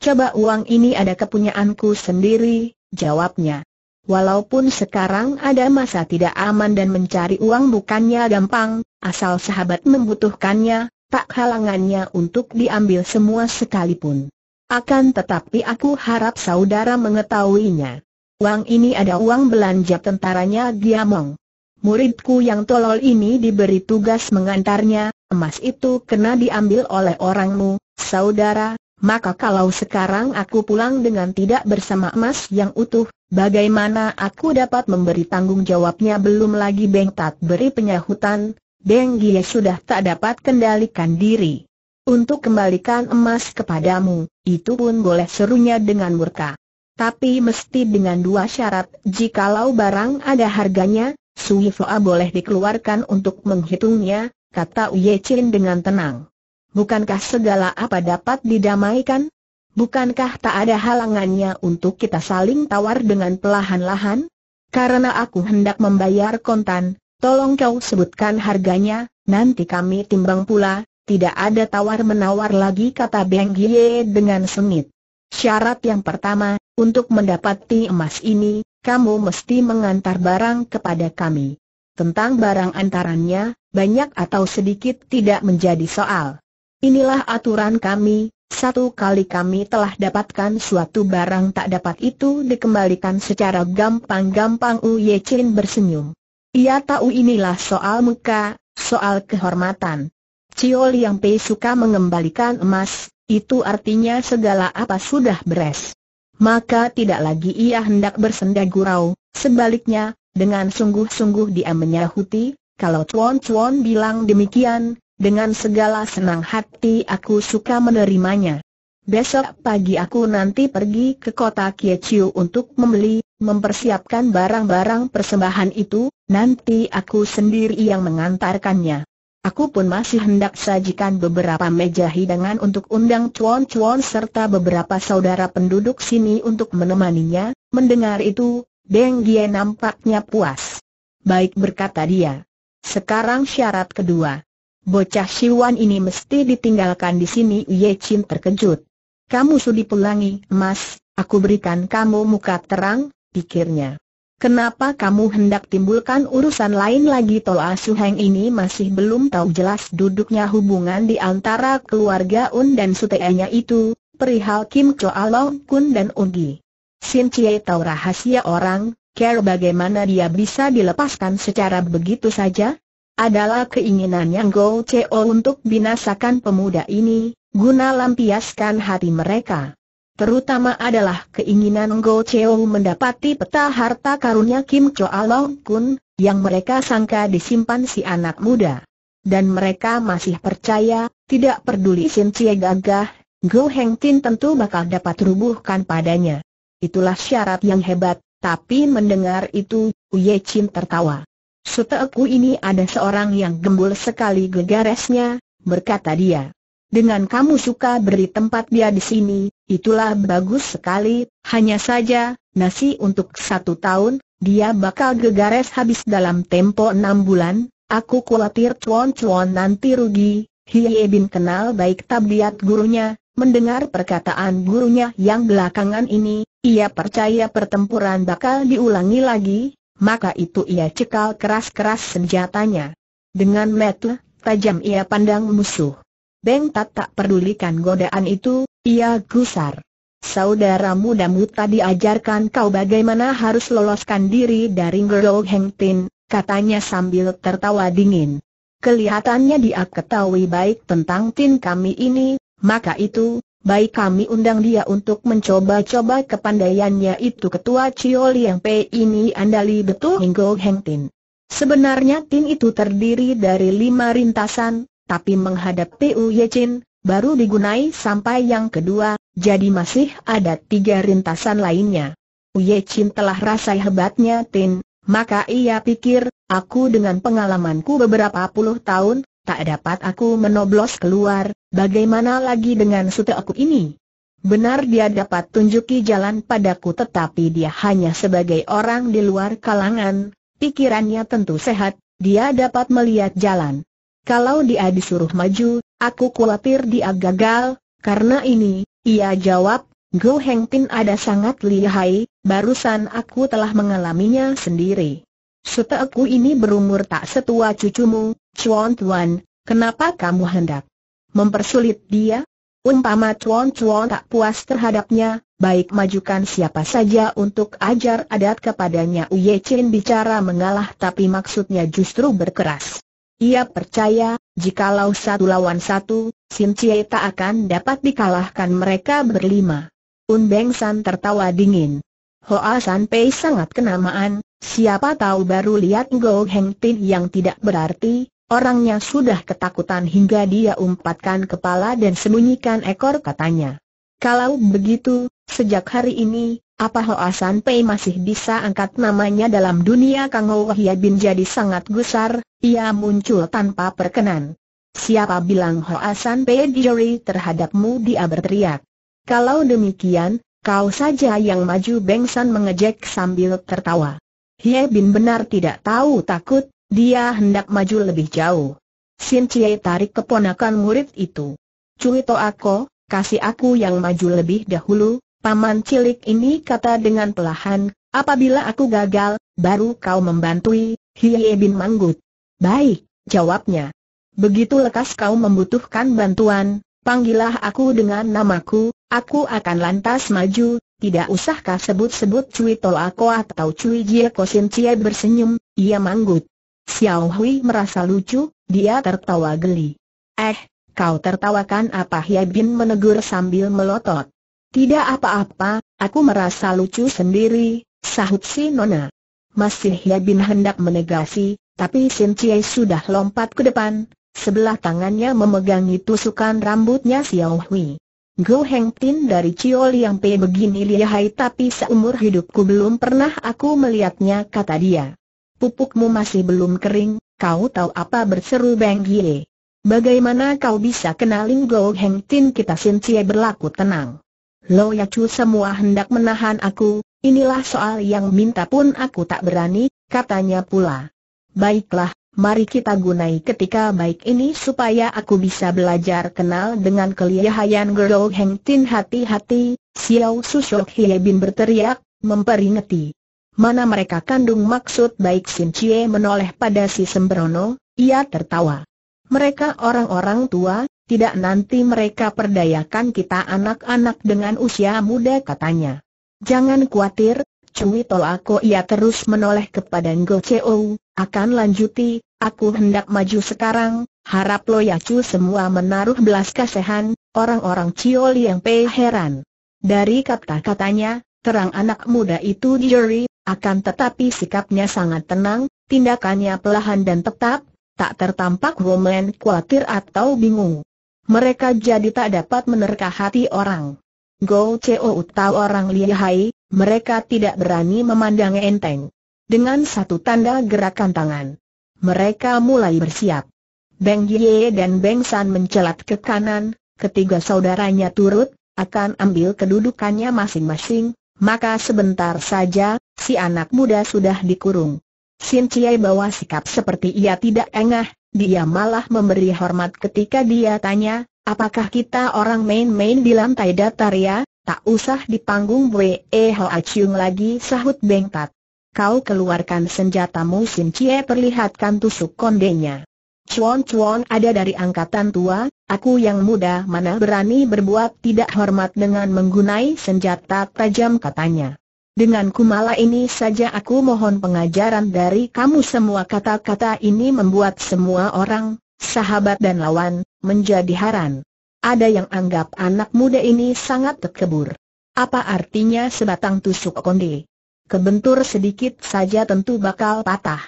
Coba uang ini ada kepunyaanku sendiri, jawabnya. Walaupun sekarang ada masa tidak aman dan mencari uang bukannya gampang, asal sahabat membutuhkannya, tak halangannya untuk diambil semua sekalipun. Akan tetapi aku harap saudara mengetahuinya. Uang ini ada uang belanja tentaranya Giamong. Muridku yang tolol ini diberi tugas mengantarnya, emas itu kena diambil oleh orangmu, saudara, maka kalau sekarang aku pulang dengan tidak bersama emas yang utuh, bagaimana aku dapat memberi tanggung jawabnya belum lagi Beng Tat beri penyahutan, Beng Gie sudah tak dapat kendalikan diri. Untuk kembalikan emas kepadamu, itu pun boleh serunya dengan murka. Tapi mesti dengan dua syarat, jikalau barang ada harganya, Sui Foa boleh dikeluarkan untuk menghitungnya, kata Ye Chin dengan tenang. Bukankah segala apa dapat didamaikan? Bukankah tak ada halangannya untuk kita saling tawar dengan pelahan-lahan? Karena aku hendak membayar kontan, tolong kau sebutkan harganya, nanti kami timbang pula, tidak ada tawar-menawar lagi kata Beng Ye dengan sengit. Syarat yang pertama, untuk mendapati emas ini, kamu mesti mengantar barang kepada kami. Tentang barang antarannya, banyak atau sedikit tidak menjadi soal. Inilah aturan kami, satu kali kami telah dapatkan suatu barang tak dapat itu dikembalikan secara gampang-gampang Uye Chin bersenyum. Ia tahu inilah soal muka, soal kehormatan. Cio Liang Pei suka mengembalikan emas, itu artinya segala apa sudah beres. Maka tidak lagi ia hendak bersenda gurau, sebaliknya, dengan sungguh-sungguh dia menyahuti, kalau Chuan Chuan bilang demikian, dengan segala senang hati aku suka menerimanya. Besok pagi aku nanti pergi ke kota Kieciu untuk membeli, mempersiapkan barang-barang persembahan itu, nanti aku sendiri yang mengantarkannya. Aku pun masih hendak sajikan beberapa meja hidangan untuk undang Chuan Chuan serta beberapa saudara penduduk sini untuk menemaninya. Mendengar itu, Deng Gie nampaknya puas. Baik berkata dia. Sekarang syarat kedua. Bocah Siwan ini mesti ditinggalkan di sini Ye Chin terkejut. Kamu sudi pulangi, mas, aku berikan kamu muka terang, pikirnya. Kenapa kamu hendak timbulkan urusan lain lagi Toa Heng ini masih belum tahu jelas duduknya hubungan di antara keluarga Un dan Sutenya itu, perihal Kim Choa Long Kun dan Ugi. Sin Chie tahu rahasia orang, Care bagaimana dia bisa dilepaskan secara begitu saja? Adalah keinginan yang Go Cheo untuk binasakan pemuda ini, guna lampiaskan hati mereka. Terutama adalah keinginan Go Cheo mendapati peta harta karunnya Kim Choa Long Kun, yang mereka sangka disimpan si anak muda. Dan mereka masih percaya, tidak peduli Sin Cie gagah, Go Heng Tin tentu bakal dapat rubuhkan padanya. Itulah syarat yang hebat, tapi mendengar itu, Uye Chin tertawa. Suteku ini ada seorang yang gembul sekali gegaresnya, berkata dia. Dengan kamu suka beri tempat dia di sini, itulah bagus sekali, hanya saja, nasi untuk satu tahun, dia bakal gegares habis dalam tempo enam bulan, aku khawatir cuan-cuan nanti rugi, Hiye Bin kenal baik tabiat gurunya, mendengar perkataan gurunya yang belakangan ini, ia percaya pertempuran bakal diulangi lagi, maka itu ia cekal keras-keras senjatanya. Dengan metel, tajam ia pandang musuh. Beng Tat tak pedulikan godaan itu, ia gusar. Saudara mudamu tadi ajarkan kau bagaimana harus loloskan diri dari Gerog Heng Tin, katanya sambil tertawa dingin. Kelihatannya dia ketahui baik tentang tin kami ini, maka itu, baik kami undang dia untuk mencoba-coba kepandaiannya itu ketua Cio yang Pei ini andali betul Hinggo Heng Tin. Sebenarnya tin itu terdiri dari lima rintasan, tapi menghadap Pu Ye Chin, baru digunai sampai yang kedua, jadi masih ada tiga rintasan lainnya. Uye Chin telah rasa hebatnya Tin, maka ia pikir, Aku dengan pengalamanku beberapa puluh tahun, tak dapat aku menoblos keluar, bagaimana lagi dengan sute aku ini? Benar dia dapat tunjuki jalan padaku tetapi dia hanya sebagai orang di luar kalangan, pikirannya tentu sehat, dia dapat melihat jalan. Kalau dia disuruh maju, aku khawatir dia gagal, karena ini, ia jawab, Go Heng Tin ada sangat lihai, barusan aku telah mengalaminya sendiri. Seteku ini berumur tak setua cucumu, Chuan Tuan, kenapa kamu hendak mempersulit dia? Umpama Chuan Chuan tak puas terhadapnya, baik majukan siapa saja untuk ajar adat kepadanya Uye Chin bicara mengalah tapi maksudnya justru berkeras. Ia percaya, jikalau satu lawan satu, Sin Cie tak akan dapat dikalahkan mereka berlima. Un Beng San tertawa dingin. Hoa San Pei sangat kenamaan, Siapa tahu baru lihat Go Heng tin yang tidak berarti, orangnya sudah ketakutan hingga dia umpatkan kepala dan sembunyikan ekor katanya. Kalau begitu, sejak hari ini, apa Hoa Pei masih bisa angkat namanya dalam dunia Kang Ho Hia Bin jadi sangat gusar, ia muncul tanpa perkenan. Siapa bilang Hoa Pei diri terhadapmu dia berteriak. Kalau demikian, kau saja yang maju bengsan mengejek sambil tertawa. Hie Bin benar tidak tahu takut, dia hendak maju lebih jauh. Sin Cie tarik keponakan murid itu. Cui to aku, kasih aku yang maju lebih dahulu, paman cilik ini kata dengan pelahan, apabila aku gagal, baru kau membantui, Hie Bin manggut. Baik, jawabnya. Begitu lekas kau membutuhkan bantuan, panggillah aku dengan namaku, aku akan lantas maju, tidak usahkah sebut-sebut Cui aku atau Cui Jie Kosin Cie bersenyum, ia manggut. Xiao Hui merasa lucu, dia tertawa geli. Eh, kau tertawakan apa Hye Bin menegur sambil melotot. Tidak apa-apa, aku merasa lucu sendiri, sahut si Nona. Masih Hye Bin hendak menegasi, tapi Sin Cie sudah lompat ke depan, sebelah tangannya memegangi tusukan rambutnya Xiao Hui. Go Heng Tin dari Chiol yang Pei begini lihai tapi seumur hidupku belum pernah aku melihatnya kata dia. Pupukmu masih belum kering, kau tahu apa berseru Beng Hie. Bagaimana kau bisa kenalin Go Heng Tin kita Sin Cie berlaku tenang. Lo ya cu semua hendak menahan aku, inilah soal yang minta pun aku tak berani, katanya pula. Baiklah, mari kita gunai ketika baik ini supaya aku bisa belajar kenal dengan kelihayan Gerou Heng Tin hati-hati, Xiao Susok Hie Bin berteriak, memperingati. Mana mereka kandung maksud baik Sin Chie menoleh pada si Sembrono, ia tertawa. Mereka orang-orang tua, tidak nanti mereka perdayakan kita anak-anak dengan usia muda katanya. Jangan khawatir, cuitol aku ia terus menoleh kepada Ngo Cheo, akan lanjuti, Aku hendak maju sekarang, harap Lo cu semua menaruh belas kasihan, orang-orang Cio yang Pei heran. Dari kata-katanya, terang anak muda itu juri, akan tetapi sikapnya sangat tenang, tindakannya pelahan dan tetap, tak tertampak Woman khawatir atau bingung. Mereka jadi tak dapat menerka hati orang. Go Cheo Utau orang lihai, mereka tidak berani memandang enteng. Dengan satu tanda gerakan tangan, mereka mulai bersiap. Beng Ye dan Beng San mencelat ke kanan, ketiga saudaranya turut, akan ambil kedudukannya masing-masing, maka sebentar saja, si anak muda sudah dikurung. Sin Chie bawa sikap seperti ia tidak engah, dia malah memberi hormat ketika dia tanya, apakah kita orang main-main di lantai datar ya, tak usah di panggung Wei Hoa Chung lagi sahut Beng Tat. Kau keluarkan senjatamu Sin Cie perlihatkan tusuk kondenya. Cuan-cuan ada dari angkatan tua, aku yang muda mana berani berbuat tidak hormat dengan menggunai senjata tajam katanya. Dengan kumala ini saja aku mohon pengajaran dari kamu semua kata-kata ini membuat semua orang, sahabat dan lawan, menjadi haran. Ada yang anggap anak muda ini sangat terkebur. Apa artinya sebatang tusuk konde? kebentur sedikit saja tentu bakal patah.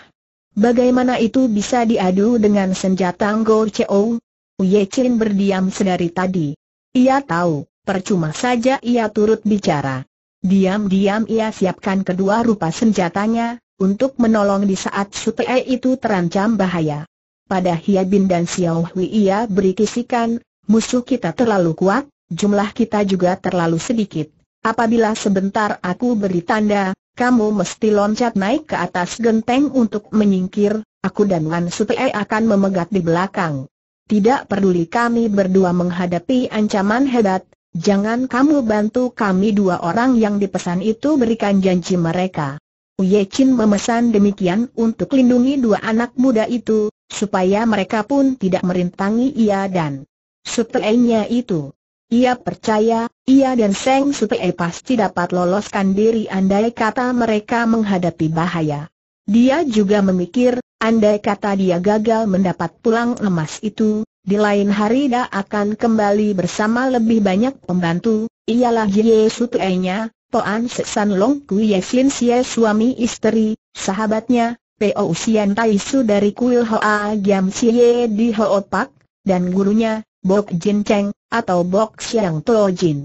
Bagaimana itu bisa diadu dengan senjata Go Cheo? Uye Chin berdiam sedari tadi. Ia tahu, percuma saja ia turut bicara. Diam-diam ia siapkan kedua rupa senjatanya, untuk menolong di saat Sutei itu terancam bahaya. Pada Hia Bin dan Xiao Hui ia beri kisikan, musuh kita terlalu kuat, jumlah kita juga terlalu sedikit. Apabila sebentar aku beri tanda, kamu mesti loncat naik ke atas genteng untuk menyingkir, aku dan Wan Supei akan memegat di belakang. Tidak peduli kami berdua menghadapi ancaman hebat, jangan kamu bantu kami dua orang yang dipesan itu berikan janji mereka. Uye Chin memesan demikian untuk lindungi dua anak muda itu, supaya mereka pun tidak merintangi ia dan Shupei-nya itu. Ia percaya, ia dan Seng supaya pasti dapat loloskan diri andai kata mereka menghadapi bahaya. Dia juga memikir, andai kata dia gagal mendapat pulang emas itu, di lain hari dia akan kembali bersama lebih banyak pembantu, ialah Ye Supee-nya, Toan Sesan Long Kui Sin Xie suami istri, sahabatnya, P.O. Sian Tai dari Kuil Hoa Giam Sia di Hoopak, dan gurunya, Bok Jin Cheng, atau Box Yang Tojin.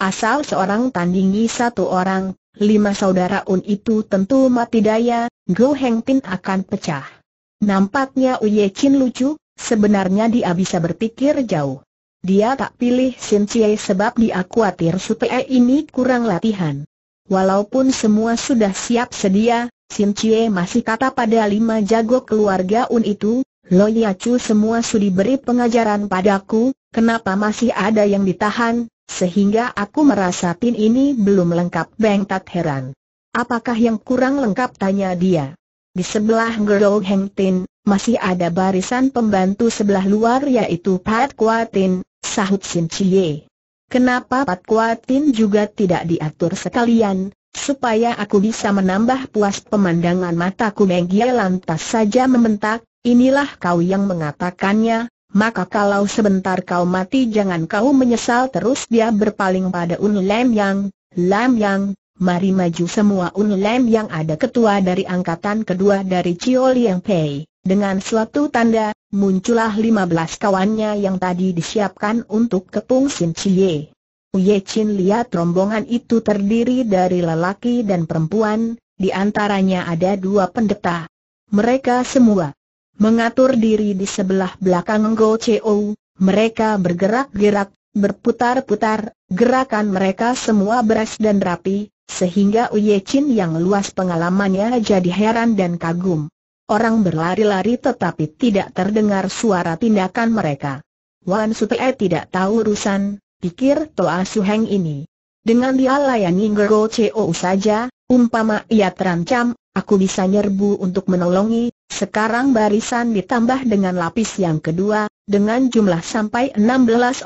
Asal seorang tandingi satu orang, lima saudara Un itu tentu mati daya, Go Heng Tin akan pecah. Nampaknya Uye Chin lucu, sebenarnya dia bisa berpikir jauh. Dia tak pilih Sin Cie sebab dia khawatir supaya ini kurang latihan. Walaupun semua sudah siap sedia, Sin Cie masih kata pada lima jago keluarga Un itu, Lo Yacu semua sudah beri pengajaran padaku, Kenapa masih ada yang ditahan, sehingga aku merasa pin ini belum lengkap Beng Tat heran. Apakah yang kurang lengkap tanya dia. Di sebelah Gerou Heng Tin, masih ada barisan pembantu sebelah luar yaitu Pat Kua Tin, sahut Sin Chie. Kenapa Pat Kua Tin juga tidak diatur sekalian, supaya aku bisa menambah puas pemandangan mataku Menggie lantas saja membentak, inilah kau yang mengatakannya, maka kalau sebentar kau mati jangan kau menyesal terus dia berpaling pada Un Lam Yang, Lam Yang, mari maju semua Un Lam Yang ada ketua dari angkatan kedua dari Chio Liang Pei. Dengan suatu tanda, muncullah 15 kawannya yang tadi disiapkan untuk kepung Sin Chie. Uye Chin lihat rombongan itu terdiri dari lelaki dan perempuan, di antaranya ada dua pendeta. Mereka semua mengatur diri di sebelah belakang Ngo Chou, mereka bergerak-gerak, berputar-putar, gerakan mereka semua beres dan rapi, sehingga Uye Chin yang luas pengalamannya jadi heran dan kagum. Orang berlari-lari tetapi tidak terdengar suara tindakan mereka. Wan Supee tidak tahu urusan, pikir Toa Heng ini. Dengan dia layani Gergo Cheo saja, umpama ia terancam, aku bisa nyerbu untuk menolongi sekarang barisan ditambah dengan lapis yang kedua, dengan jumlah sampai 16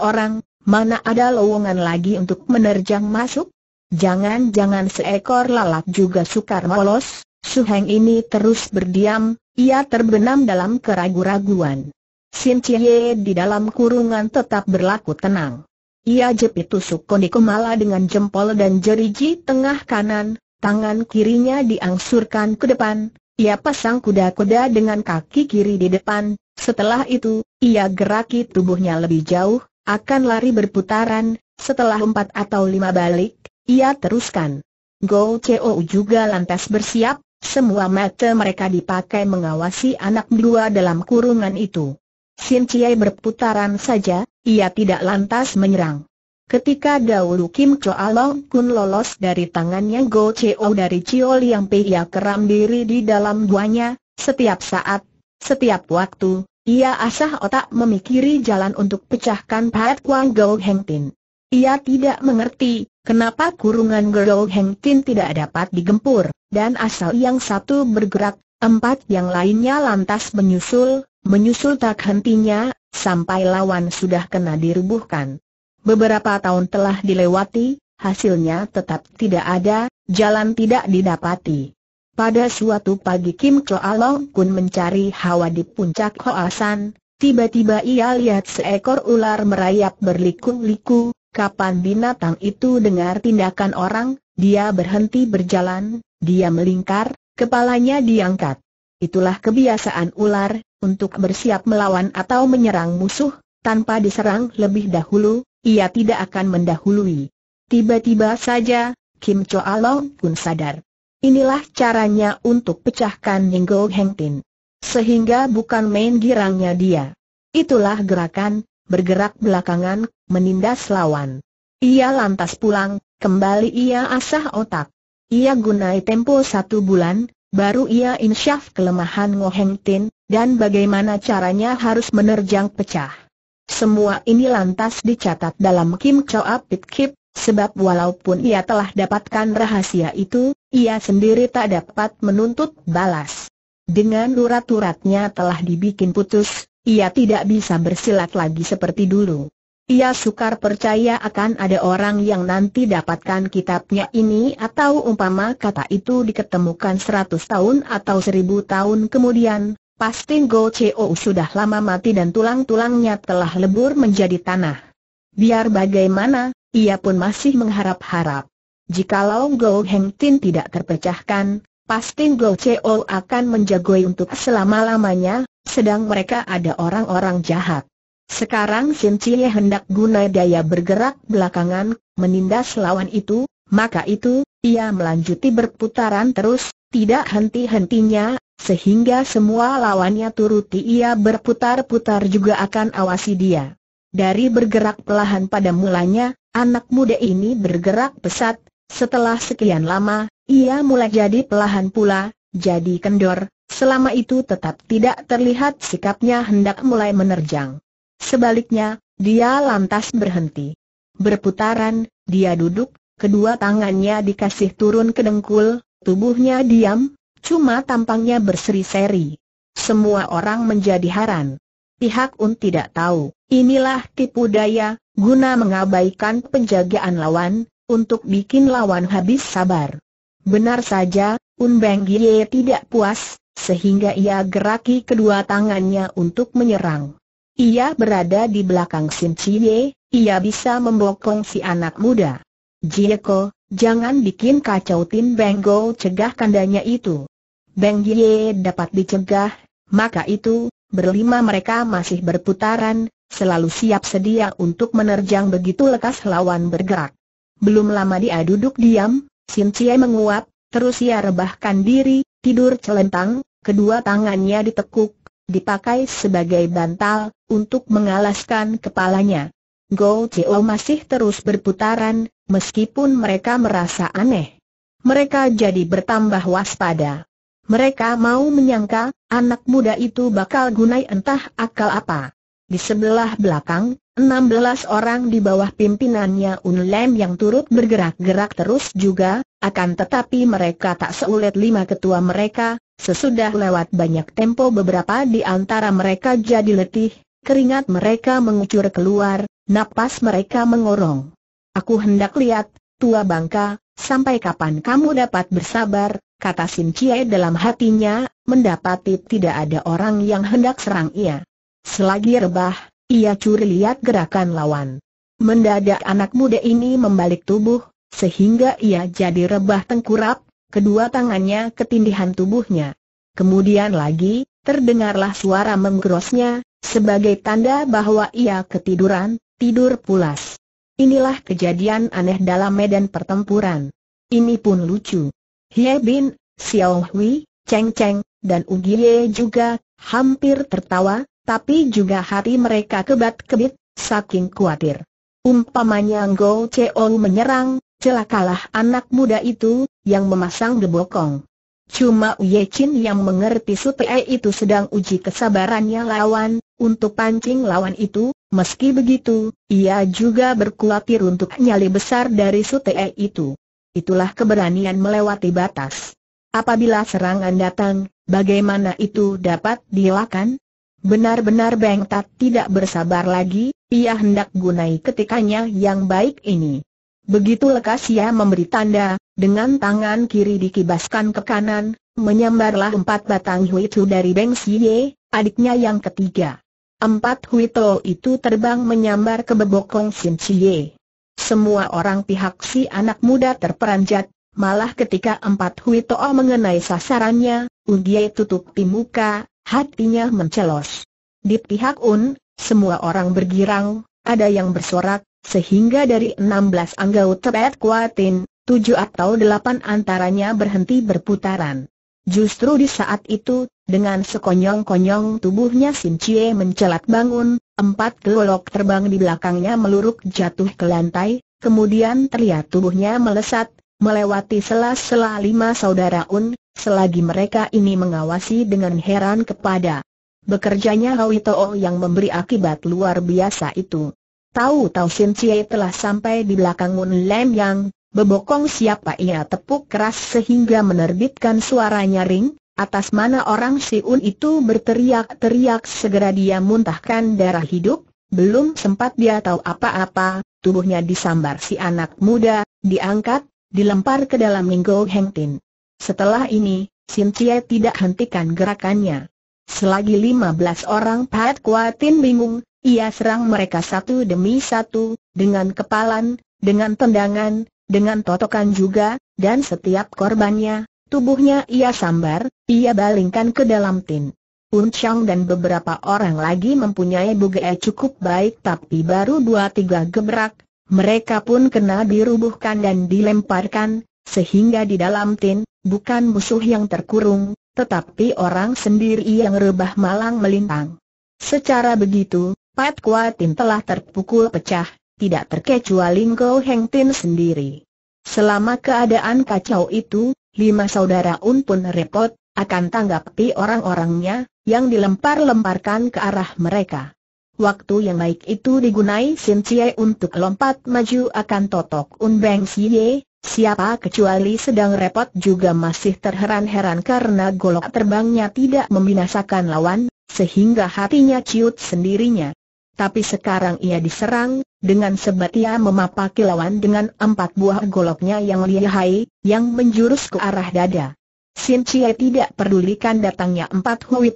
orang, mana ada lowongan lagi untuk menerjang masuk? Jangan-jangan seekor lalat juga sukar lolos, Suheng ini terus berdiam, ia terbenam dalam keraguan-raguan. Sin Cie di dalam kurungan tetap berlaku tenang. Ia jepit tusuk kondi kemala dengan jempol dan jeriji tengah kanan, tangan kirinya diangsurkan ke depan, ia pasang kuda-kuda dengan kaki kiri di depan, setelah itu, ia geraki tubuhnya lebih jauh, akan lari berputaran, setelah empat atau lima balik, ia teruskan. Go Cheo juga lantas bersiap, semua mata mereka dipakai mengawasi anak dua dalam kurungan itu. Sin Chiai berputaran saja, ia tidak lantas menyerang. Ketika dahulu Kim Choa Long Kun lolos dari tangannya Go Cheo dari Chio Liang Pei ia keram diri di dalam guanya, setiap saat, setiap waktu, ia asah otak memikiri jalan untuk pecahkan Pat Wang Go Heng Tin. Ia tidak mengerti, kenapa kurungan Go Heng Tin tidak dapat digempur, dan asal yang satu bergerak, empat yang lainnya lantas menyusul, menyusul tak hentinya, sampai lawan sudah kena dirubuhkan. Beberapa tahun telah dilewati, hasilnya tetap tidak ada, jalan tidak didapati. Pada suatu pagi Kim Choa Long Kun mencari hawa di puncak Hoasan, tiba-tiba ia lihat seekor ular merayap berliku-liku, kapan binatang itu dengar tindakan orang, dia berhenti berjalan, dia melingkar, kepalanya diangkat. Itulah kebiasaan ular, untuk bersiap melawan atau menyerang musuh, tanpa diserang lebih dahulu, ia tidak akan mendahului. Tiba-tiba saja, Kim Choa Long pun sadar. Inilah caranya untuk pecahkan Ninggo Heng Tin. Sehingga bukan main girangnya dia. Itulah gerakan, bergerak belakangan, menindas lawan. Ia lantas pulang, kembali ia asah otak. Ia gunai tempo satu bulan, baru ia insyaf kelemahan Heng Tin, dan bagaimana caranya harus menerjang pecah. Semua ini lantas dicatat dalam Kim Choa Pit Kip, sebab walaupun ia telah dapatkan rahasia itu, ia sendiri tak dapat menuntut balas. Dengan urat-uratnya telah dibikin putus, ia tidak bisa bersilat lagi seperti dulu. Ia sukar percaya akan ada orang yang nanti dapatkan kitabnya ini atau umpama kata itu diketemukan seratus tahun atau seribu tahun kemudian, Pasti Go Cheo sudah lama mati dan tulang-tulangnya telah lebur menjadi tanah. Biar bagaimana, ia pun masih mengharap-harap. Jikalau Go Heng Tin tidak terpecahkan, pasti Go Cheo akan menjagoi untuk selama-lamanya, sedang mereka ada orang-orang jahat. Sekarang Sin Cie hendak guna daya bergerak belakangan, menindas lawan itu, maka itu, ia melanjuti berputaran terus, tidak henti-hentinya, sehingga semua lawannya turuti ia berputar-putar juga akan awasi dia. Dari bergerak perlahan pada mulanya, anak muda ini bergerak pesat, setelah sekian lama, ia mulai jadi pelahan pula, jadi kendor, selama itu tetap tidak terlihat sikapnya hendak mulai menerjang. Sebaliknya, dia lantas berhenti. Berputaran, dia duduk, kedua tangannya dikasih turun ke dengkul, tubuhnya diam, Cuma tampangnya berseri-seri. Semua orang menjadi heran. Pihak Un tidak tahu, inilah tipu daya, guna mengabaikan penjagaan lawan, untuk bikin lawan habis sabar. Benar saja, Un Beng Gie tidak puas, sehingga ia geraki kedua tangannya untuk menyerang. Ia berada di belakang Sim Chie, ia bisa membokong si anak muda. Jieko, jangan bikin kacau Tin Benggo cegah kandanya itu. Beng Ye dapat dicegah, maka itu, berlima mereka masih berputaran, selalu siap sedia untuk menerjang begitu lekas lawan bergerak. Belum lama dia duduk diam, Sin Cie menguap, terus ia rebahkan diri, tidur celentang, kedua tangannya ditekuk, dipakai sebagai bantal, untuk mengalaskan kepalanya. Go Cio masih terus berputaran, meskipun mereka merasa aneh. Mereka jadi bertambah waspada. Mereka mau menyangka, anak muda itu bakal gunai entah akal apa. Di sebelah belakang, 16 orang di bawah pimpinannya Un Lem yang turut bergerak-gerak terus juga, akan tetapi mereka tak seulet lima ketua mereka, sesudah lewat banyak tempo beberapa di antara mereka jadi letih, keringat mereka mengucur keluar, napas mereka mengorong. Aku hendak lihat, tua bangka, sampai kapan kamu dapat bersabar, kata Sin Cie dalam hatinya, mendapati tidak ada orang yang hendak serang ia. Selagi rebah, ia curi lihat gerakan lawan. Mendadak anak muda ini membalik tubuh, sehingga ia jadi rebah tengkurap, kedua tangannya ketindihan tubuhnya. Kemudian lagi, terdengarlah suara menggerosnya, sebagai tanda bahwa ia ketiduran, tidur pulas. Inilah kejadian aneh dalam medan pertempuran. Ini pun lucu. Hie Bin, Xiao Hui, Cheng Cheng, dan Ye juga, hampir tertawa, tapi juga hati mereka kebat-kebit, saking khawatir. Umpamanya Go Cheong menyerang, celakalah anak muda itu, yang memasang gebokong. Cuma Ye Chin yang mengerti supaya itu sedang uji kesabarannya lawan, untuk pancing lawan itu, meski begitu, ia juga berkuatir untuk nyali besar dari Sutei itu itulah keberanian melewati batas. Apabila serangan datang, bagaimana itu dapat dilakukan? Benar-benar Beng Tat tidak bersabar lagi, ia hendak gunai ketikanya yang baik ini. Begitu lekas ia memberi tanda, dengan tangan kiri dikibaskan ke kanan, menyambarlah empat batang itu dari Beng Siye, adiknya yang ketiga. Empat hui itu terbang menyambar ke bebokong Sin Siye. Semua orang pihak si anak muda terperanjat, malah ketika empat Hui Toa mengenai sasarannya, Ugie tutupi muka, hatinya mencelos. Di pihak Un, semua orang bergirang, ada yang bersorak, sehingga dari enam belas anggota Pet Kuatin, tujuh atau delapan antaranya berhenti berputaran. Justru di saat itu, dengan sekonyong-konyong tubuhnya Sin Chie mencelat bangun, empat kelolok terbang di belakangnya meluruk jatuh ke lantai, kemudian terlihat tubuhnya melesat, melewati sela-sela lima saudara Un, selagi mereka ini mengawasi dengan heran kepada bekerjanya Hawi Toh oh yang memberi akibat luar biasa itu. Tahu-tahu Sin Chie telah sampai di belakang Un Lem Yang, Bebokong siapa ia tepuk keras sehingga menerbitkan suara nyaring, atas mana orang si un itu berteriak-teriak segera dia muntahkan darah hidup, belum sempat dia tahu apa-apa, tubuhnya disambar si anak muda, diangkat, dilempar ke dalam minggu hengtin Setelah ini, Sin Cie tidak hentikan gerakannya. Selagi lima belas orang Pat Kuatin bingung, ia serang mereka satu demi satu, dengan kepalan, dengan tendangan, dengan totokan juga, dan setiap korbannya, tubuhnya ia sambar, ia balingkan ke dalam tin. Un Chang dan beberapa orang lagi mempunyai buge cukup baik tapi baru dua tiga gebrak, mereka pun kena dirubuhkan dan dilemparkan, sehingga di dalam tin, bukan musuh yang terkurung, tetapi orang sendiri yang rebah malang melintang. Secara begitu, Pat tin telah terpukul pecah, tidak terkecuali Ngo Heng Tin sendiri. Selama keadaan kacau itu, lima saudara Un pun repot, akan tanggapi orang-orangnya, yang dilempar-lemparkan ke arah mereka. Waktu yang baik itu digunai Sin Cie untuk lompat maju akan totok Un Beng Xie, siapa kecuali sedang repot juga masih terheran-heran karena golok terbangnya tidak membinasakan lawan, sehingga hatinya ciut sendirinya tapi sekarang ia diserang, dengan sebab ia memapaki lawan dengan empat buah goloknya yang lihai, yang menjurus ke arah dada. Sin Chie tidak pedulikan datangnya empat Hui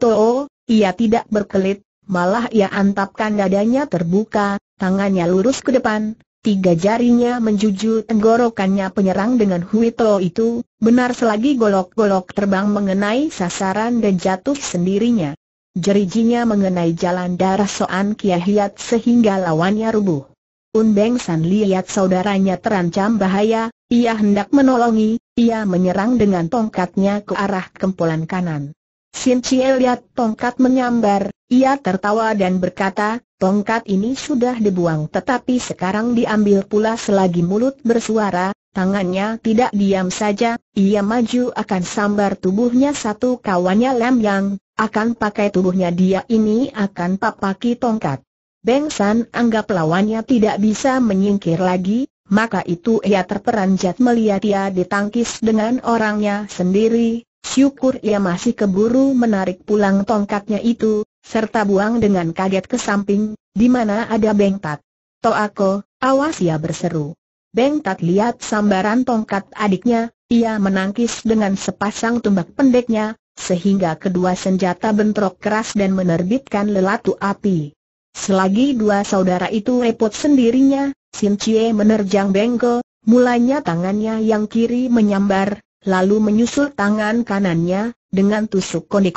ia tidak berkelit, malah ia antapkan dadanya terbuka, tangannya lurus ke depan, tiga jarinya menjuju tenggorokannya penyerang dengan Hui itu, benar selagi golok-golok terbang mengenai sasaran dan jatuh sendirinya. Jerijinya mengenai jalan darah Soan Kiahiat sehingga lawannya rubuh. Unbeng San lihat saudaranya terancam bahaya, ia hendak menolongi, ia menyerang dengan tongkatnya ke arah kempulan kanan. Sin Chie lihat tongkat menyambar, ia tertawa dan berkata, tongkat ini sudah dibuang tetapi sekarang diambil pula selagi mulut bersuara, tangannya tidak diam saja, ia maju akan sambar tubuhnya satu kawannya Lam Yang, akan pakai tubuhnya dia ini akan papaki tongkat. Beng San anggap lawannya tidak bisa menyingkir lagi, maka itu ia terperanjat melihat ia ditangkis dengan orangnya sendiri, syukur ia masih keburu menarik pulang tongkatnya itu, serta buang dengan kaget ke samping, di mana ada Beng Tat. Toako, awas ia ya berseru. Beng Tat lihat sambaran tongkat adiknya, ia menangkis dengan sepasang tumbak pendeknya, sehingga kedua senjata bentrok keras dan menerbitkan lelatu api. Selagi dua saudara itu repot sendirinya, Sin Chie menerjang bengkel, mulanya tangannya yang kiri menyambar, lalu menyusul tangan kanannya, dengan tusuk konde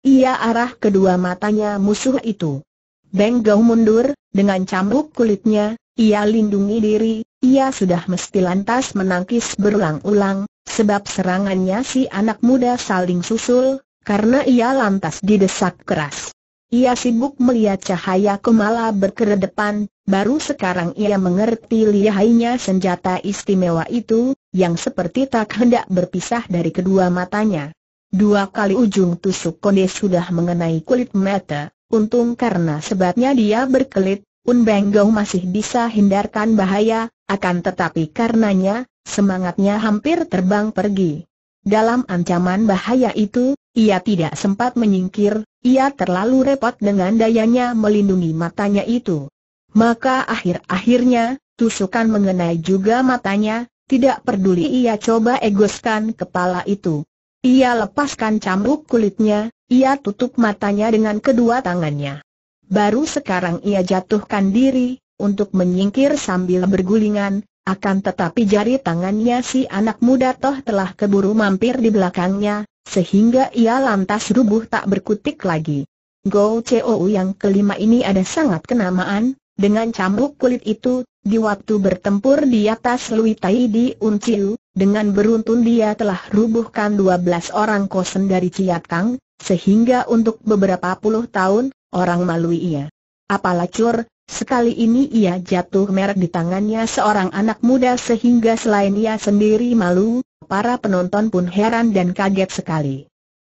ia arah kedua matanya musuh itu. Beng mundur, dengan cambuk kulitnya, ia lindungi diri, ia sudah mesti lantas menangkis berulang-ulang, sebab serangannya si anak muda saling susul, karena ia lantas didesak keras. Ia sibuk melihat cahaya kemala berkeredepan, baru sekarang ia mengerti lihainya senjata istimewa itu, yang seperti tak hendak berpisah dari kedua matanya. Dua kali ujung tusuk konde sudah mengenai kulit mata, untung karena sebabnya dia berkelit, Beng Gau masih bisa hindarkan bahaya, akan tetapi karenanya, semangatnya hampir terbang pergi. Dalam ancaman bahaya itu, ia tidak sempat menyingkir, ia terlalu repot dengan dayanya melindungi matanya itu. Maka akhir-akhirnya, tusukan mengenai juga matanya, tidak peduli ia coba egoskan kepala itu. Ia lepaskan cambuk kulitnya, ia tutup matanya dengan kedua tangannya baru sekarang ia jatuhkan diri, untuk menyingkir sambil bergulingan, akan tetapi jari tangannya si anak muda toh telah keburu mampir di belakangnya, sehingga ia lantas rubuh tak berkutik lagi. Go Chou yang kelima ini ada sangat kenamaan, dengan cambuk kulit itu, di waktu bertempur di atas Lui Tai di Unciu, dengan beruntun dia telah rubuhkan 12 orang kosen dari Ciat Kang, sehingga untuk beberapa puluh tahun, Orang malu ia. Apalah cur, sekali ini ia jatuh merek di tangannya seorang anak muda sehingga selain ia sendiri malu, para penonton pun heran dan kaget sekali.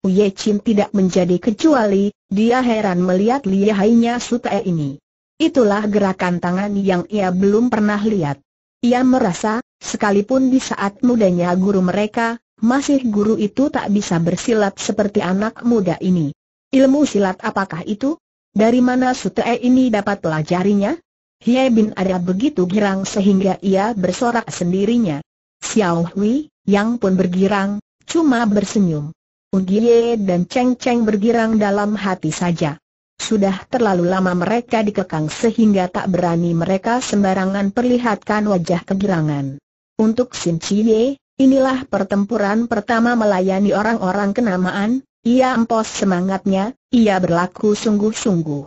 Uye Chin tidak menjadi kecuali, dia heran melihat lihainya Sutae ini. Itulah gerakan tangan yang ia belum pernah lihat. Ia merasa, sekalipun di saat mudanya guru mereka, masih guru itu tak bisa bersilat seperti anak muda ini. Ilmu silat apakah itu? Dari mana sute ini dapat pelajarinya? Hie Bin ada begitu girang sehingga ia bersorak sendirinya. Xiao Hui, yang pun bergirang, cuma bersenyum. Ugie dan Cheng Cheng bergirang dalam hati saja. Sudah terlalu lama mereka dikekang sehingga tak berani mereka sembarangan perlihatkan wajah kegirangan. Untuk Sin Chie, inilah pertempuran pertama melayani orang-orang kenamaan, ia empos semangatnya, ia berlaku sungguh-sungguh.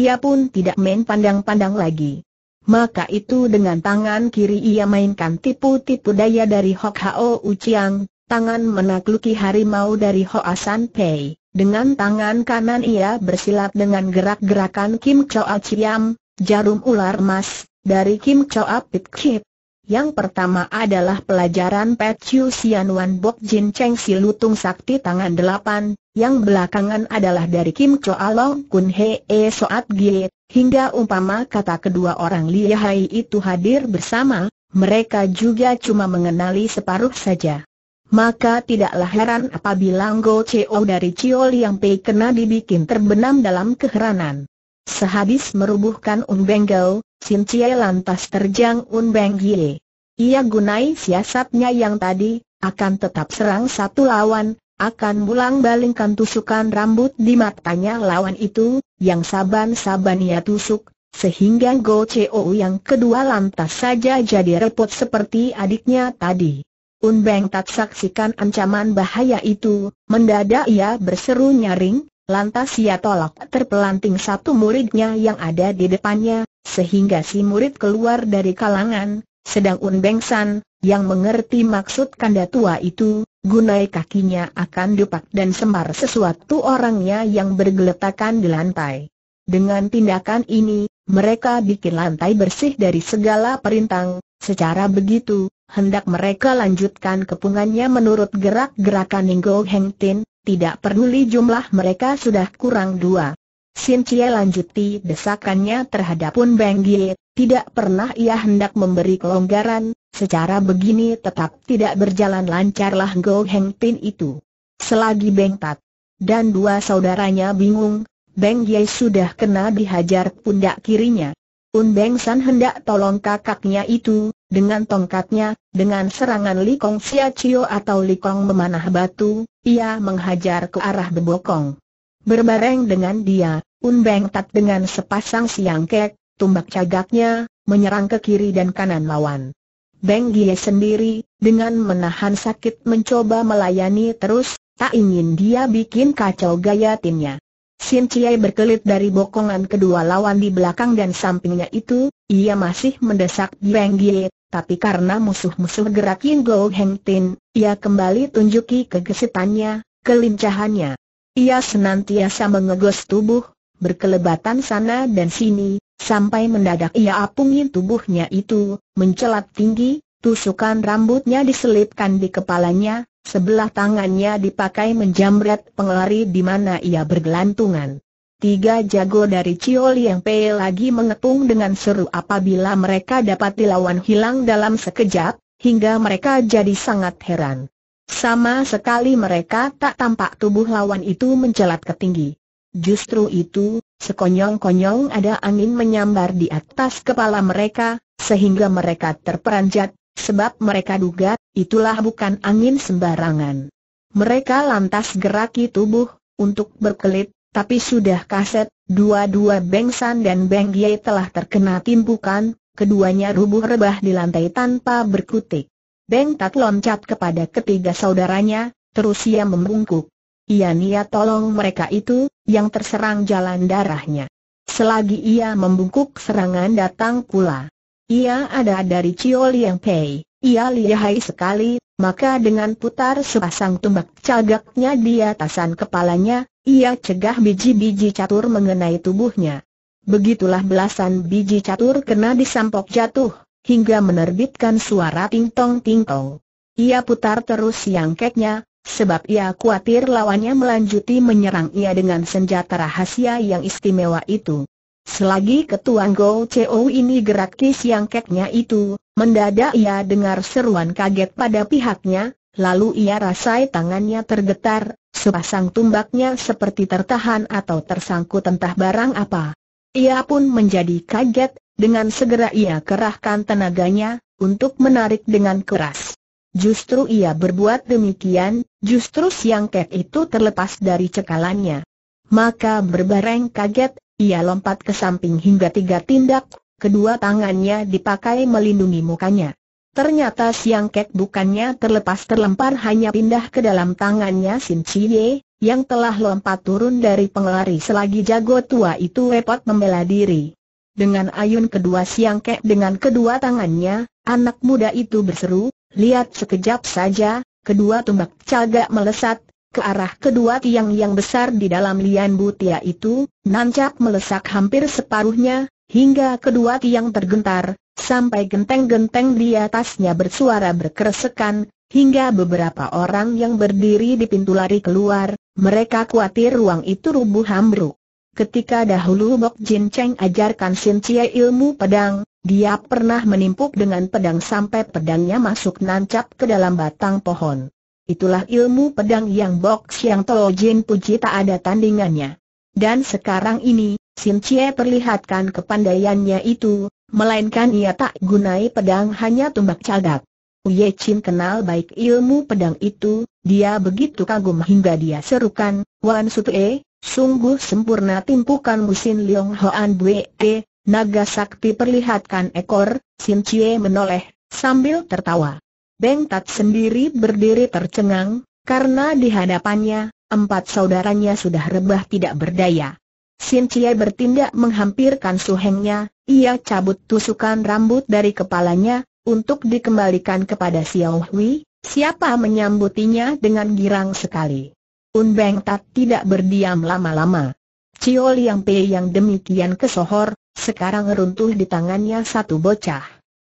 Ia pun tidak main pandang-pandang lagi. Maka itu dengan tangan kiri ia mainkan tipu-tipu daya dari Hok Hao Uciang, tangan menakluki harimau dari Hoa San Pei. Dengan tangan kanan ia bersilat dengan gerak-gerakan Kim Choa Chiam, jarum ular emas, dari Kim Choa Pit Kip. Yang pertama adalah pelajaran Pet Chiu Sian Wan Bok Jin Cheng Si Lutung Sakti Tangan Delapan, yang belakangan adalah dari Kim Choa Long Kun He E Soat Gie, hingga umpama kata kedua orang lihai itu hadir bersama, mereka juga cuma mengenali separuh saja. Maka tidaklah heran apabila Ngo Cheo dari Chiol yang Pei kena dibikin terbenam dalam keheranan. Sehabis merubuhkan Un Benggau, Sin Cie lantas terjang Un Hie. Ia gunai siasatnya yang tadi, akan tetap serang satu lawan, akan bulang balingkan tusukan rambut di matanya lawan itu, yang saban-saban ia tusuk, sehingga Go Cheo yang kedua lantas saja jadi repot seperti adiknya tadi. Un Beng tak saksikan ancaman bahaya itu, mendadak ia berseru nyaring, Lantas ia tolak terpelanting satu muridnya yang ada di depannya, sehingga si murid keluar dari kalangan, sedang Un Beng San, yang mengerti maksud kanda tua itu, gunai kakinya akan dupak dan sembar sesuatu orangnya yang bergeletakan di lantai. Dengan tindakan ini, mereka bikin lantai bersih dari segala perintang, secara begitu, hendak mereka lanjutkan kepungannya menurut gerak-gerakan Ninggo Heng Tin, tidak peduli jumlah mereka sudah kurang dua. Sin Cie lanjuti desakannya terhadap Pun Beng Gie, tidak pernah ia hendak memberi kelonggaran, secara begini tetap tidak berjalan lancarlah Go Heng Pin itu. Selagi Beng Tat dan dua saudaranya bingung, Beng Gie sudah kena dihajar pundak kirinya. Un Beng San hendak tolong kakaknya itu, dengan tongkatnya, dengan serangan Li Kong Sia Chio atau Li Kong memanah batu, ia menghajar ke arah Bebokong. Berbareng dengan dia, Un Beng Tat dengan sepasang siang kek, tumbak cagaknya, menyerang ke kiri dan kanan lawan. Beng Gie sendiri, dengan menahan sakit mencoba melayani terus, tak ingin dia bikin kacau gaya timnya. Sin Chiai berkelit dari bokongan kedua lawan di belakang dan sampingnya itu, ia masih mendesak Beng Gie, tapi karena musuh-musuh gerakin Yin Go Heng Tin, ia kembali tunjuki kegesitannya, kelincahannya. Ia senantiasa mengegos tubuh, berkelebatan sana dan sini, sampai mendadak ia apungin tubuhnya itu, mencelat tinggi, tusukan rambutnya diselipkan di kepalanya, sebelah tangannya dipakai menjamret pengelari di mana ia bergelantungan. Tiga jago dari Cio Liang Pei lagi mengepung dengan seru apabila mereka dapat dilawan hilang dalam sekejap, hingga mereka jadi sangat heran. Sama sekali mereka tak tampak tubuh lawan itu mencelat ke tinggi. Justru itu, sekonyong-konyong ada angin menyambar di atas kepala mereka, sehingga mereka terperanjat, sebab mereka duga, itulah bukan angin sembarangan. Mereka lantas geraki tubuh, untuk berkelit, tapi sudah kaset, dua-dua Beng San dan Beng Ye telah terkena timpukan, keduanya rubuh rebah di lantai tanpa berkutik. Beng Tat loncat kepada ketiga saudaranya, terus ia membungkuk. Ia niat tolong mereka itu, yang terserang jalan darahnya. Selagi ia membungkuk serangan datang pula. Ia ada dari Chiu Liang Pei, ia lihai sekali, maka dengan putar sepasang tumbak, cagaknya di atasan kepalanya, ia cegah biji-biji catur mengenai tubuhnya. Begitulah belasan biji catur kena disampok jatuh, hingga menerbitkan suara ting-tong-ting-tong. Ia putar terus yang keknya, sebab ia khawatir lawannya melanjuti menyerang ia dengan senjata rahasia yang istimewa itu. Selagi ketua Go Cheo ini gerak kis yang keknya itu, Mendadak ia dengar seruan kaget pada pihaknya, lalu ia rasai tangannya tergetar, sepasang tumbaknya seperti tertahan atau tersangkut entah barang apa. Ia pun menjadi kaget, dengan segera ia kerahkan tenaganya, untuk menarik dengan keras. Justru ia berbuat demikian, justru siang ket itu terlepas dari cekalannya. Maka berbareng kaget, ia lompat ke samping hingga tiga tindak, kedua tangannya dipakai melindungi mukanya. Ternyata Siang Kek bukannya terlepas terlempar hanya pindah ke dalam tangannya Sin Chie, yang telah lompat turun dari pengelari selagi jago tua itu repot membela diri. Dengan ayun kedua Siang Kek dengan kedua tangannya, anak muda itu berseru, lihat sekejap saja, kedua tumbak cagak melesat, ke arah kedua tiang yang besar di dalam lian butia itu, nancap melesak hampir separuhnya, hingga kedua tiang tergentar, sampai genteng-genteng di atasnya bersuara berkeresekan, hingga beberapa orang yang berdiri di pintu lari keluar, mereka khawatir ruang itu rubuh hambruk. Ketika dahulu Bok Jin Cheng ajarkan Sin Chie ilmu pedang, dia pernah menimpuk dengan pedang sampai pedangnya masuk nancap ke dalam batang pohon. Itulah ilmu pedang yang Bok Siang Tolo Jin puji tak ada tandingannya. Dan sekarang ini, Sim Cie perlihatkan kepandaiannya itu, melainkan ia tak gunai pedang hanya tumbak cagak. Uye Chin kenal baik ilmu pedang itu, dia begitu kagum hingga dia serukan, Wan Sutue, sungguh sempurna timpukan musin Leong Hoan Bue E, naga sakti perlihatkan ekor, Sim Cie menoleh, sambil tertawa. Beng Tat sendiri berdiri tercengang, karena di hadapannya, empat saudaranya sudah rebah tidak berdaya. Sin Cie bertindak menghampirkan suhengnya, ia cabut tusukan rambut dari kepalanya, untuk dikembalikan kepada Xiao Hui, siapa menyambutinya dengan girang sekali. Un Beng Tat tidak berdiam lama-lama. Cio Liang Pei yang demikian kesohor, sekarang runtuh di tangannya satu bocah.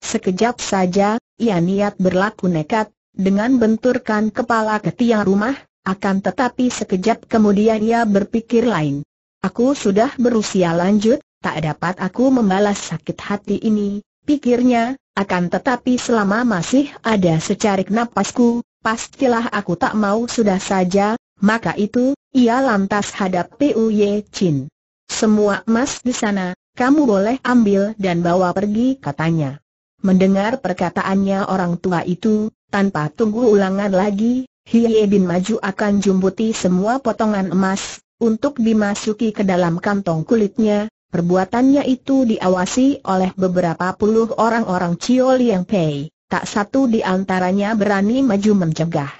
Sekejap saja, ia niat berlaku nekat, dengan benturkan kepala ke tiang rumah, akan tetapi sekejap kemudian ia berpikir lain. Aku sudah berusia lanjut, tak dapat aku membalas sakit hati ini, pikirnya, akan tetapi selama masih ada secarik napasku, pastilah aku tak mau sudah saja, maka itu, ia lantas hadap Ye Chin. Semua emas di sana, kamu boleh ambil dan bawa pergi katanya. Mendengar perkataannya orang tua itu, tanpa tunggu ulangan lagi, Hiye Bin maju akan jumbuti semua potongan emas, untuk dimasuki ke dalam kantong kulitnya, perbuatannya itu diawasi oleh beberapa puluh orang-orang Cio Liang Pei, tak satu di antaranya berani maju mencegah.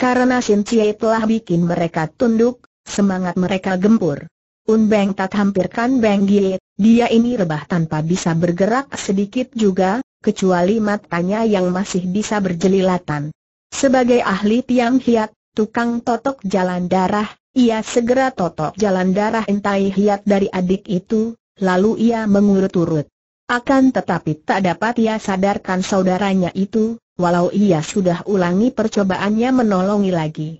Karena Sin Cie telah bikin mereka tunduk, semangat mereka gempur. Beng tak hampirkan Beng Gie, dia ini rebah tanpa bisa bergerak sedikit juga, kecuali matanya yang masih bisa berjelilatan. Sebagai ahli Tiang Hiat, tukang totok jalan darah, ia segera totok jalan darah entai hiat dari adik itu, lalu ia mengurut-urut. Akan tetapi tak dapat ia sadarkan saudaranya itu, walau ia sudah ulangi percobaannya menolongi lagi.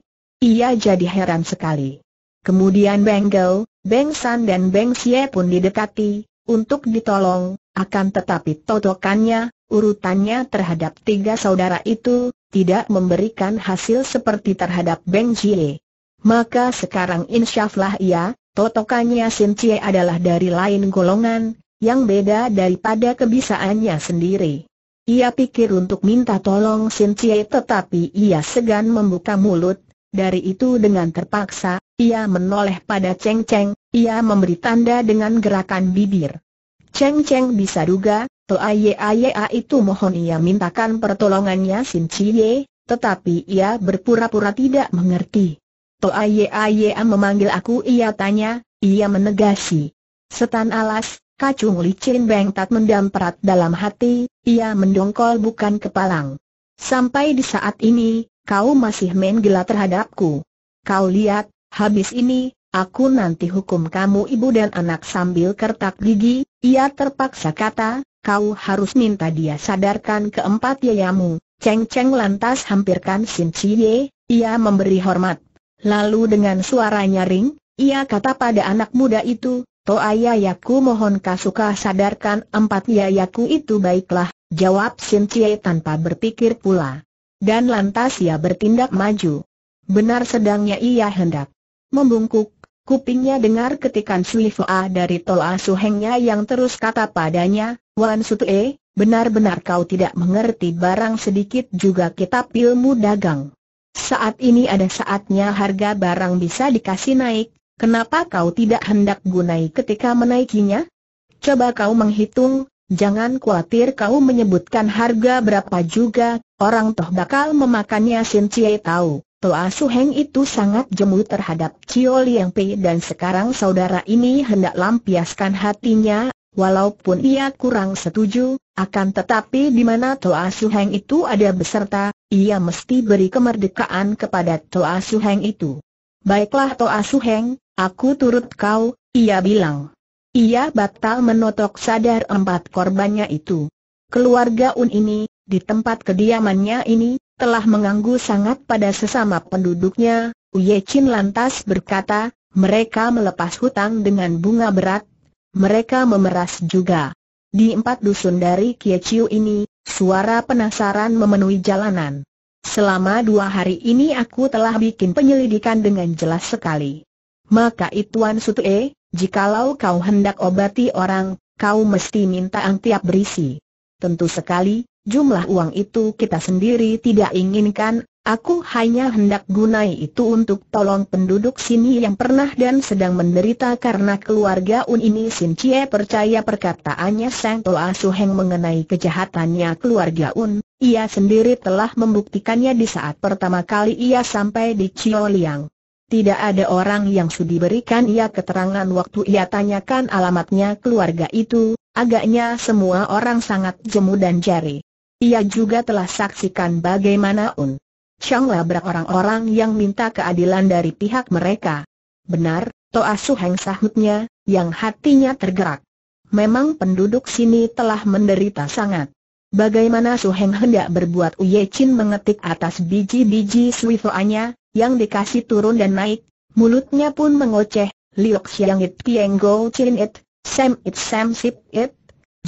Ia jadi heran sekali. Kemudian Beng Gao, Beng San dan Beng Xie pun didekati, untuk ditolong, akan tetapi totokannya, urutannya terhadap tiga saudara itu, tidak memberikan hasil seperti terhadap Beng Jie. Maka sekarang insyaflah ia, ya, totokannya Sin Cie adalah dari lain golongan, yang beda daripada kebisaannya sendiri. Ia pikir untuk minta tolong Sin Cie tetapi ia segan membuka mulut, dari itu dengan terpaksa, ia menoleh pada Cheng Cheng, ia memberi tanda dengan gerakan bibir. Cheng Cheng bisa duga, a itu mohon ia mintakan pertolongannya Sin Ye, tetapi ia berpura-pura tidak mengerti. a memanggil aku ia tanya, ia menegasi. Setan alas, kacung licin Beng tat mendamperat dalam hati, ia mendongkol bukan kepalang. Sampai di saat ini, kau masih main gila terhadapku. Kau lihat, habis ini, aku nanti hukum kamu ibu dan anak sambil kertak gigi, ia terpaksa kata, kau harus minta dia sadarkan keempat yayamu. Cheng Cheng lantas hampirkan Sin Cie, ia memberi hormat. Lalu dengan suaranya ring, ia kata pada anak muda itu, Toa yayaku mohon kasuka sadarkan empat yayaku itu baiklah, jawab Sin Cie tanpa berpikir pula. Dan lantas ia bertindak maju. Benar sedangnya ia hendak membungkuk, Kupingnya dengar ketikan Sui Fua dari Toa Suhengnya yang terus kata padanya, Wan e, benar-benar kau tidak mengerti barang sedikit juga kita ilmu dagang. Saat ini ada saatnya harga barang bisa dikasih naik, kenapa kau tidak hendak gunai ketika menaikinya? Coba kau menghitung, jangan khawatir kau menyebutkan harga berapa juga, orang toh bakal memakannya Sin Cie tahu. Toa Suheng itu sangat jemu terhadap Cio Liang Pei dan sekarang saudara ini hendak lampiaskan hatinya Walaupun ia kurang setuju, akan tetapi di mana Toa Suheng itu ada beserta, ia mesti beri kemerdekaan kepada Toa Suheng itu. Baiklah Toa Suheng, aku turut kau, ia bilang. Ia batal menotok sadar empat korbannya itu. Keluarga Un ini, di tempat kediamannya ini, telah menganggu sangat pada sesama penduduknya, Uye Chin lantas berkata, mereka melepas hutang dengan bunga berat, mereka memeras juga. Di empat dusun dari Kieciu ini, suara penasaran memenuhi jalanan. Selama dua hari ini aku telah bikin penyelidikan dengan jelas sekali. Maka Ituan Sutue, jikalau kau hendak obati orang, kau mesti minta ang tiap berisi. Tentu sekali, jumlah uang itu kita sendiri tidak inginkan, Aku hanya hendak gunai itu untuk tolong penduduk sini yang pernah dan sedang menderita karena keluarga Un ini Sin Chie percaya perkataannya Sang Toa Heng mengenai kejahatannya keluarga Un. Ia sendiri telah membuktikannya di saat pertama kali ia sampai di Liang. Tidak ada orang yang sudi berikan ia keterangan waktu ia tanyakan alamatnya keluarga itu, agaknya semua orang sangat jemu dan jari. Ia juga telah saksikan bagaimana Un Chang labrak orang-orang yang minta keadilan dari pihak mereka. Benar, Toa Suheng sahutnya, yang hatinya tergerak. Memang penduduk sini telah menderita sangat. Bagaimana Su Heng hendak berbuat Uye Chin mengetik atas biji-biji Foanya, yang dikasih turun dan naik, mulutnya pun mengoceh, Liok Siang It Tieng Go Chin It, Sam It Sam Sip It,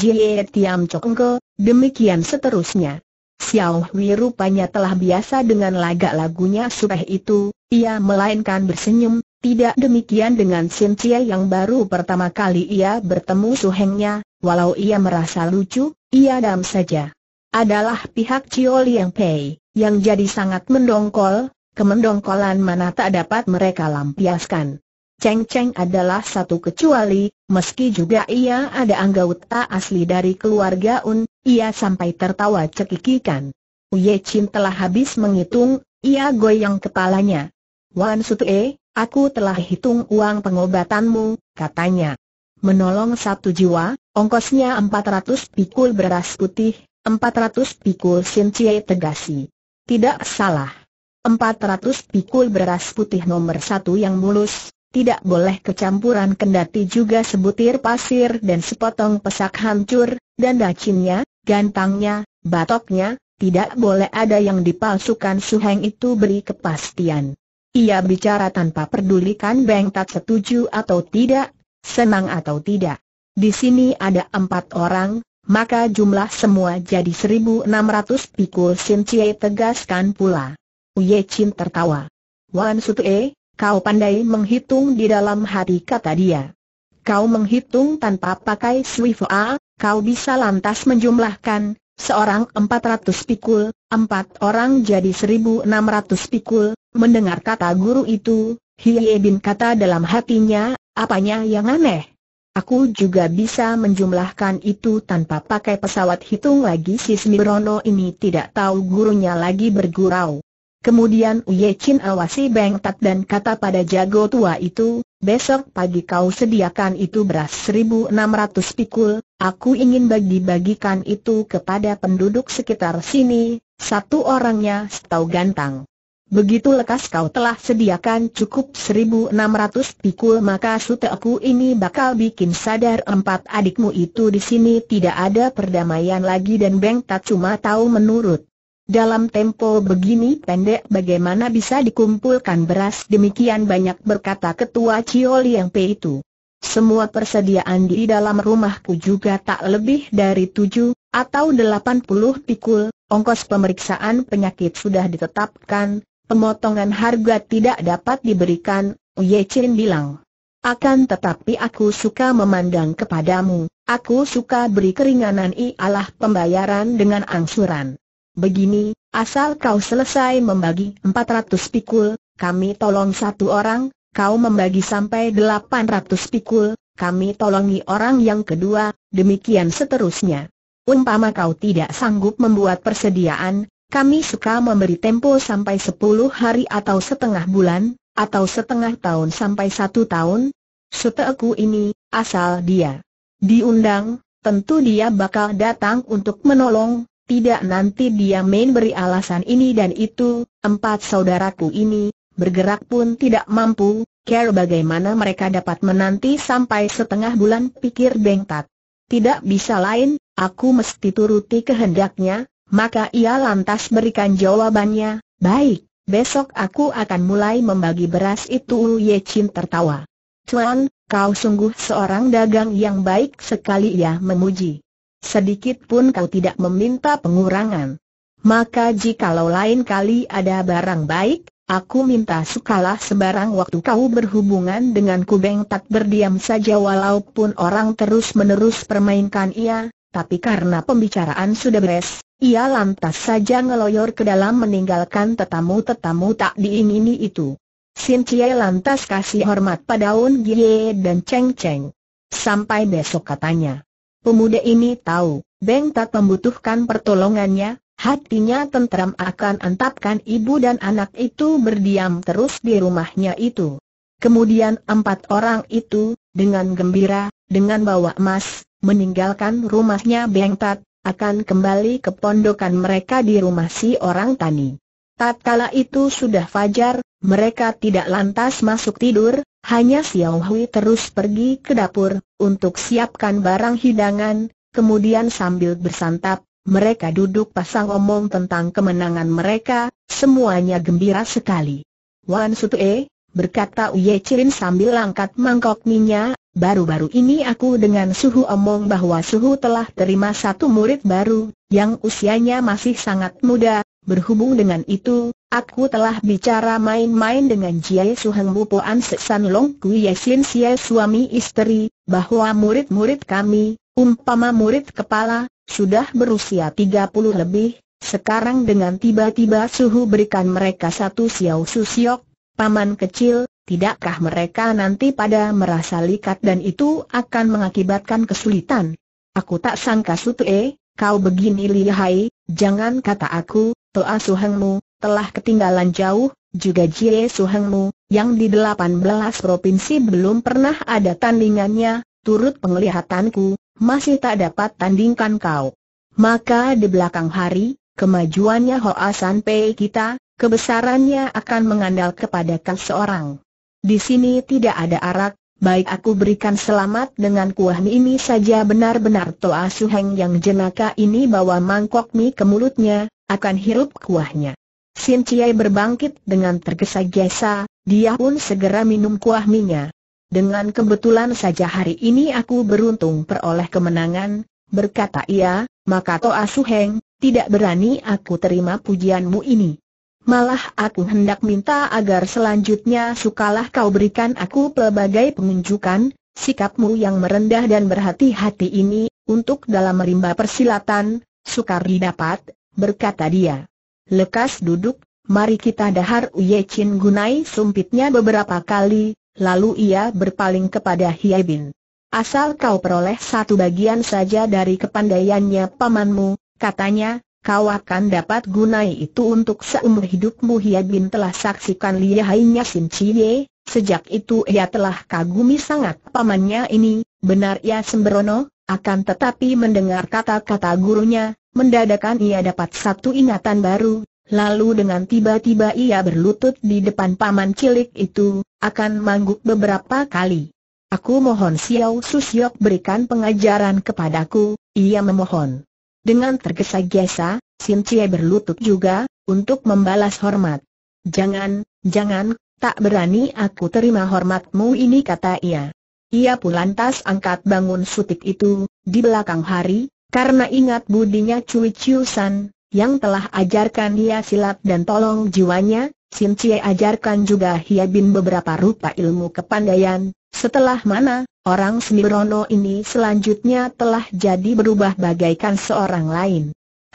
Jie Tiam Chok Go, demikian seterusnya. Xiao Hui rupanya telah biasa dengan lagak-lagunya supeh itu, ia melainkan bersenyum, tidak demikian dengan Sin Chie yang baru pertama kali ia bertemu suhengnya, walau ia merasa lucu, ia dam saja. Adalah pihak Cio Liang Pei, yang jadi sangat mendongkol, kemendongkolan mana tak dapat mereka lampiaskan. Cheng Cheng adalah satu kecuali, meski juga ia ada anggota asli dari keluarga Un, ia sampai tertawa cekikikan. Uye Chin telah habis menghitung, ia goyang kepalanya. Wan Sutue, aku telah hitung uang pengobatanmu, katanya. Menolong satu jiwa, ongkosnya 400 pikul beras putih, 400 pikul sincie tegasi. Tidak salah. 400 pikul beras putih nomor satu yang mulus, tidak boleh kecampuran kendati juga sebutir pasir dan sepotong pesak hancur, dan dacinnya, gantangnya, batoknya, tidak boleh ada yang dipalsukan Suheng itu beri kepastian. Ia bicara tanpa pedulikan Beng Tat setuju atau tidak, senang atau tidak. Di sini ada empat orang, maka jumlah semua jadi 1600 pikul Sin Cie tegaskan pula. Uye Chin tertawa. Wan E, Kau pandai menghitung di dalam hati kata dia. Kau menghitung tanpa pakai a, kau bisa lantas menjumlahkan, seorang empat ratus pikul, empat orang jadi seribu enam ratus pikul, mendengar kata guru itu, Hiye bin kata dalam hatinya, apanya yang aneh. Aku juga bisa menjumlahkan itu tanpa pakai pesawat hitung lagi si Smirono ini tidak tahu gurunya lagi bergurau. Kemudian Uye Chin awasi Beng Tat dan kata pada jago tua itu, besok pagi kau sediakan itu beras 1600 pikul, aku ingin bagi-bagikan itu kepada penduduk sekitar sini, satu orangnya setau gantang. Begitu lekas kau telah sediakan cukup 1600 pikul maka aku ini bakal bikin sadar empat adikmu itu di sini tidak ada perdamaian lagi dan Beng Tat cuma tahu menurut. Dalam tempo begini pendek bagaimana bisa dikumpulkan beras demikian banyak berkata ketua Cio yang Pei itu. Semua persediaan di dalam rumahku juga tak lebih dari tujuh atau delapan puluh pikul, ongkos pemeriksaan penyakit sudah ditetapkan, pemotongan harga tidak dapat diberikan, Ye Chin bilang. Akan tetapi aku suka memandang kepadamu, aku suka beri keringanan ialah pembayaran dengan angsuran begini, asal kau selesai membagi 400 pikul, kami tolong satu orang, kau membagi sampai 800 pikul, kami tolongi orang yang kedua, demikian seterusnya. Umpama kau tidak sanggup membuat persediaan, kami suka memberi tempo sampai 10 hari atau setengah bulan, atau setengah tahun sampai satu tahun. Seteku ini, asal dia diundang, tentu dia bakal datang untuk menolong, tidak nanti dia main beri alasan ini dan itu, empat saudaraku ini, bergerak pun tidak mampu, care bagaimana mereka dapat menanti sampai setengah bulan pikir Bengtat. Tidak bisa lain, aku mesti turuti kehendaknya, maka ia lantas berikan jawabannya, baik, besok aku akan mulai membagi beras itu Ye Chin tertawa. Cuan, kau sungguh seorang dagang yang baik sekali ya, memuji. Sedikit pun kau tidak meminta pengurangan. Maka jikalau lain kali ada barang baik, aku minta sukalah sebarang waktu kau berhubungan dengan kubeng tak berdiam saja walaupun orang terus-menerus permainkan ia, tapi karena pembicaraan sudah beres, ia lantas saja ngeloyor ke dalam meninggalkan tetamu-tetamu tak diingini itu. Sin Chie lantas kasih hormat pada Un Gie dan Cheng Cheng. Sampai besok katanya. Pemuda ini tahu, Beng tak membutuhkan pertolongannya, hatinya tentram akan antapkan ibu dan anak itu berdiam terus di rumahnya itu. Kemudian empat orang itu, dengan gembira, dengan bawa emas, meninggalkan rumahnya Beng Tat, akan kembali ke pondokan mereka di rumah si orang tani. Tatkala itu sudah fajar, mereka tidak lantas masuk tidur, hanya Xiao Hui terus pergi ke dapur, untuk siapkan barang hidangan, kemudian sambil bersantap, mereka duduk pasang omong tentang kemenangan mereka, semuanya gembira sekali. Wan Sutue, berkata Uye Chin sambil angkat mangkok minyak, baru-baru ini aku dengan suhu omong bahwa suhu telah terima satu murid baru, yang usianya masih sangat muda, berhubung dengan itu, Aku telah bicara main-main dengan Jiai Suheng Bupoan Seksan Long Kui Yesin Sia suami istri, bahwa murid-murid kami, umpama murid kepala, sudah berusia 30 lebih, sekarang dengan tiba-tiba suhu berikan mereka satu siau susiok, paman kecil, tidakkah mereka nanti pada merasa likat dan itu akan mengakibatkan kesulitan? Aku tak sangka e, kau begini lihai, jangan kata aku, Toa Suhengmu, telah ketinggalan jauh, juga Jie Suhengmu, yang di 18 provinsi belum pernah ada tandingannya, turut penglihatanku, masih tak dapat tandingkan kau. Maka di belakang hari, kemajuannya Hoa San Pei kita, kebesarannya akan mengandal kepada kau seorang. Di sini tidak ada arak, baik aku berikan selamat dengan kuah mie ini saja benar-benar Toa Suheng yang jenaka ini bawa mangkok mie ke mulutnya, akan hirup kuahnya. Sin Ciai berbangkit dengan tergesa-gesa, dia pun segera minum kuah minyak. Dengan kebetulan saja hari ini aku beruntung peroleh kemenangan, berkata ia, maka Toa Suheng, tidak berani aku terima pujianmu ini. Malah aku hendak minta agar selanjutnya sukalah kau berikan aku pelbagai penunjukan, sikapmu yang merendah dan berhati-hati ini, untuk dalam merimba persilatan, sukar didapat, berkata dia lekas duduk, mari kita dahar Uye Chin gunai sumpitnya beberapa kali, lalu ia berpaling kepada Hie Bin. Asal kau peroleh satu bagian saja dari kepandaiannya pamanmu, katanya, kau akan dapat gunai itu untuk seumur hidupmu Hie Bin telah saksikan lihainya Sin Chie, sejak itu ia telah kagumi sangat pamannya ini, benar ia ya sembrono, akan tetapi mendengar kata-kata gurunya, Mendadakan ia dapat satu ingatan baru, lalu dengan tiba-tiba ia berlutut di depan paman cilik itu, akan mangguk beberapa kali. Aku mohon Xiao Susyok berikan pengajaran kepadaku, ia memohon. Dengan tergesa-gesa, Sim Cie berlutut juga, untuk membalas hormat. Jangan, jangan, tak berani aku terima hormatmu ini kata ia. Ia pun lantas angkat bangun sutik itu, di belakang hari, karena ingat budinya Cui Chiu San, yang telah ajarkan dia silat dan tolong jiwanya, Sin Cie ajarkan juga Hia Bin beberapa rupa ilmu kepandaian, setelah mana, orang Semirono ini selanjutnya telah jadi berubah bagaikan seorang lain.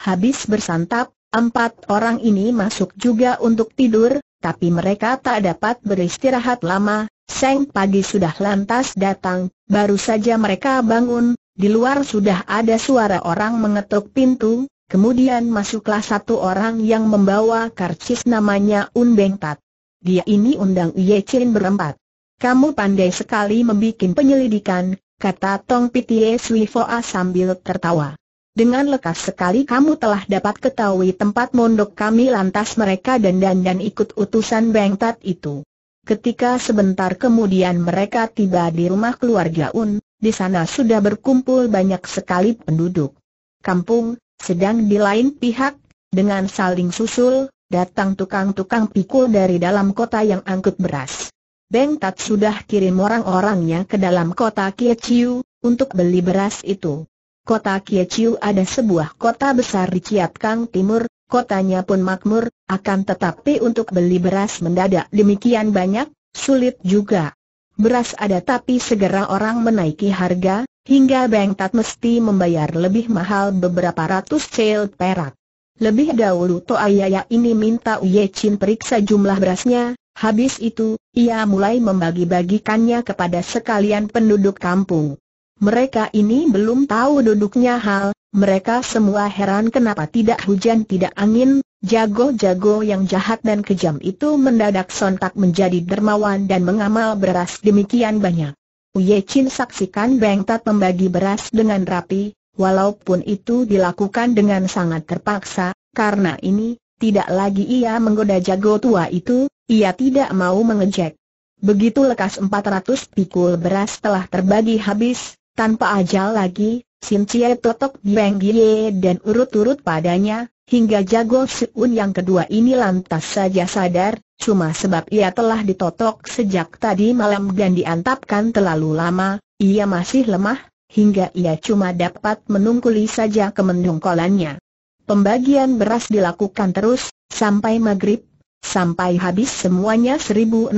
Habis bersantap, empat orang ini masuk juga untuk tidur, tapi mereka tak dapat beristirahat lama, Seng pagi sudah lantas datang, baru saja mereka bangun, di luar sudah ada suara orang mengetuk pintu, kemudian masuklah satu orang yang membawa karcis namanya Un Beng Tat. Dia ini undang Ye Chin berempat. Kamu pandai sekali membuat penyelidikan, kata Tong Pitie Sui Foa sambil tertawa. Dengan lekas sekali kamu telah dapat ketahui tempat mondok kami lantas mereka dandan dan ikut utusan Beng Tat itu. Ketika sebentar kemudian mereka tiba di rumah keluarga Un, di sana sudah berkumpul banyak sekali penduduk kampung, sedang di lain pihak, dengan saling susul, datang tukang-tukang pikul dari dalam kota yang angkut beras. Beng Tat sudah kirim orang-orangnya ke dalam kota Kieciu, untuk beli beras itu. Kota Kieciu ada sebuah kota besar di Ciatkang Timur, kotanya pun makmur, akan tetapi untuk beli beras mendadak demikian banyak, sulit juga. Beras ada tapi segera orang menaiki harga, hingga Beng Tat mesti membayar lebih mahal beberapa ratus cel perak. Lebih dahulu Toayaya ini minta Uye Chin periksa jumlah berasnya, habis itu, ia mulai membagi-bagikannya kepada sekalian penduduk kampung. Mereka ini belum tahu duduknya hal, mereka semua heran kenapa tidak hujan tidak angin, Jago-jago yang jahat dan kejam itu mendadak sontak menjadi dermawan dan mengamal beras demikian banyak. Uye Chin saksikan Beng Tat membagi beras dengan rapi, walaupun itu dilakukan dengan sangat terpaksa, karena ini, tidak lagi ia menggoda jago tua itu, ia tidak mau mengejek. Begitu lekas 400 pikul beras telah terbagi habis, tanpa ajal lagi, Sin Cie totok Beng Gie dan urut-urut padanya, Hingga Jago Seun yang kedua ini lantas saja sadar, cuma sebab ia telah ditotok sejak tadi malam dan diantapkan terlalu lama, ia masih lemah, hingga ia cuma dapat menungkuli saja kemendongkolannya. Pembagian beras dilakukan terus, sampai maghrib, sampai habis semuanya 1600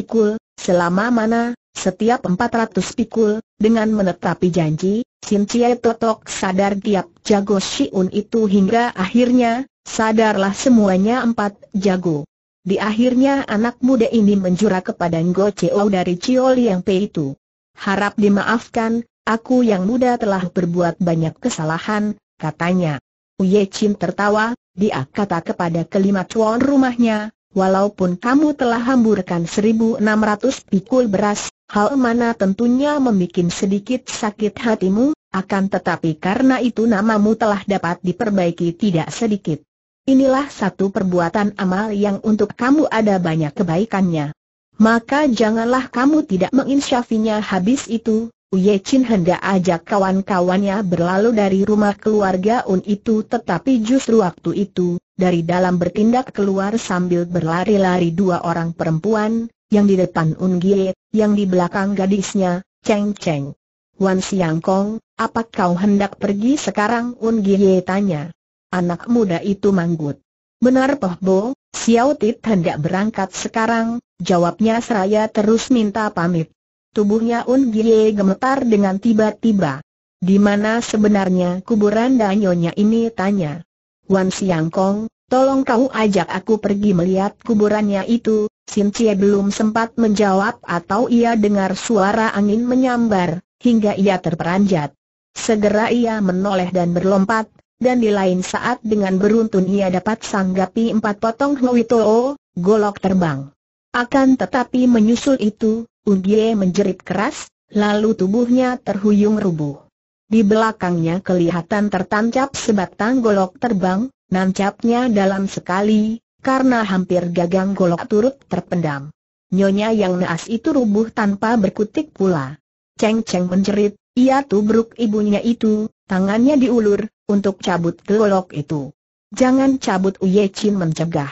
pikul, selama mana, setiap 400 pikul, dengan menetapi janji, Sin Cie Totok sadar tiap jago Shiun itu hingga akhirnya, sadarlah semuanya empat jago. Di akhirnya anak muda ini menjura kepada Ngo Cheo dari Cio Liang Pei itu. Harap dimaafkan, aku yang muda telah berbuat banyak kesalahan, katanya. Uye Chin tertawa, dia kata kepada kelima cuan rumahnya, walaupun kamu telah hamburkan 1600 pikul beras, hal mana tentunya membuat sedikit sakit hatimu, akan tetapi karena itu namamu telah dapat diperbaiki tidak sedikit. Inilah satu perbuatan amal yang untuk kamu ada banyak kebaikannya. Maka janganlah kamu tidak menginsyafinya habis itu, Uye Chin hendak ajak kawan-kawannya berlalu dari rumah keluarga Un itu tetapi justru waktu itu, dari dalam bertindak keluar sambil berlari-lari dua orang perempuan, yang di depan Ungie, yang di belakang gadisnya, Cheng Cheng. Wan Siang Kong, apa kau hendak pergi sekarang? Ungie tanya. Anak muda itu manggut. Benar Poh Bo, Xiao Tit hendak berangkat sekarang, jawabnya seraya terus minta pamit. Tubuhnya Ungie gemetar dengan tiba-tiba. Di mana sebenarnya kuburan danyonya ini tanya. Wan Siang Kong, tolong kau ajak aku pergi melihat kuburannya itu, Sin Sincie belum sempat menjawab atau ia dengar suara angin menyambar, hingga ia terperanjat. Segera ia menoleh dan berlompat, dan di lain saat dengan beruntun ia dapat sanggapi empat potong Hui Too, golok terbang. Akan tetapi menyusul itu, Ugie menjerit keras, lalu tubuhnya terhuyung rubuh. Di belakangnya kelihatan tertancap sebatang golok terbang, nancapnya dalam sekali, karena hampir gagang golok turut terpendam. Nyonya yang naas itu rubuh tanpa berkutik pula. Ceng Ceng menjerit, ia tubruk ibunya itu, tangannya diulur, untuk cabut golok itu. Jangan cabut Uye Chin mencegah.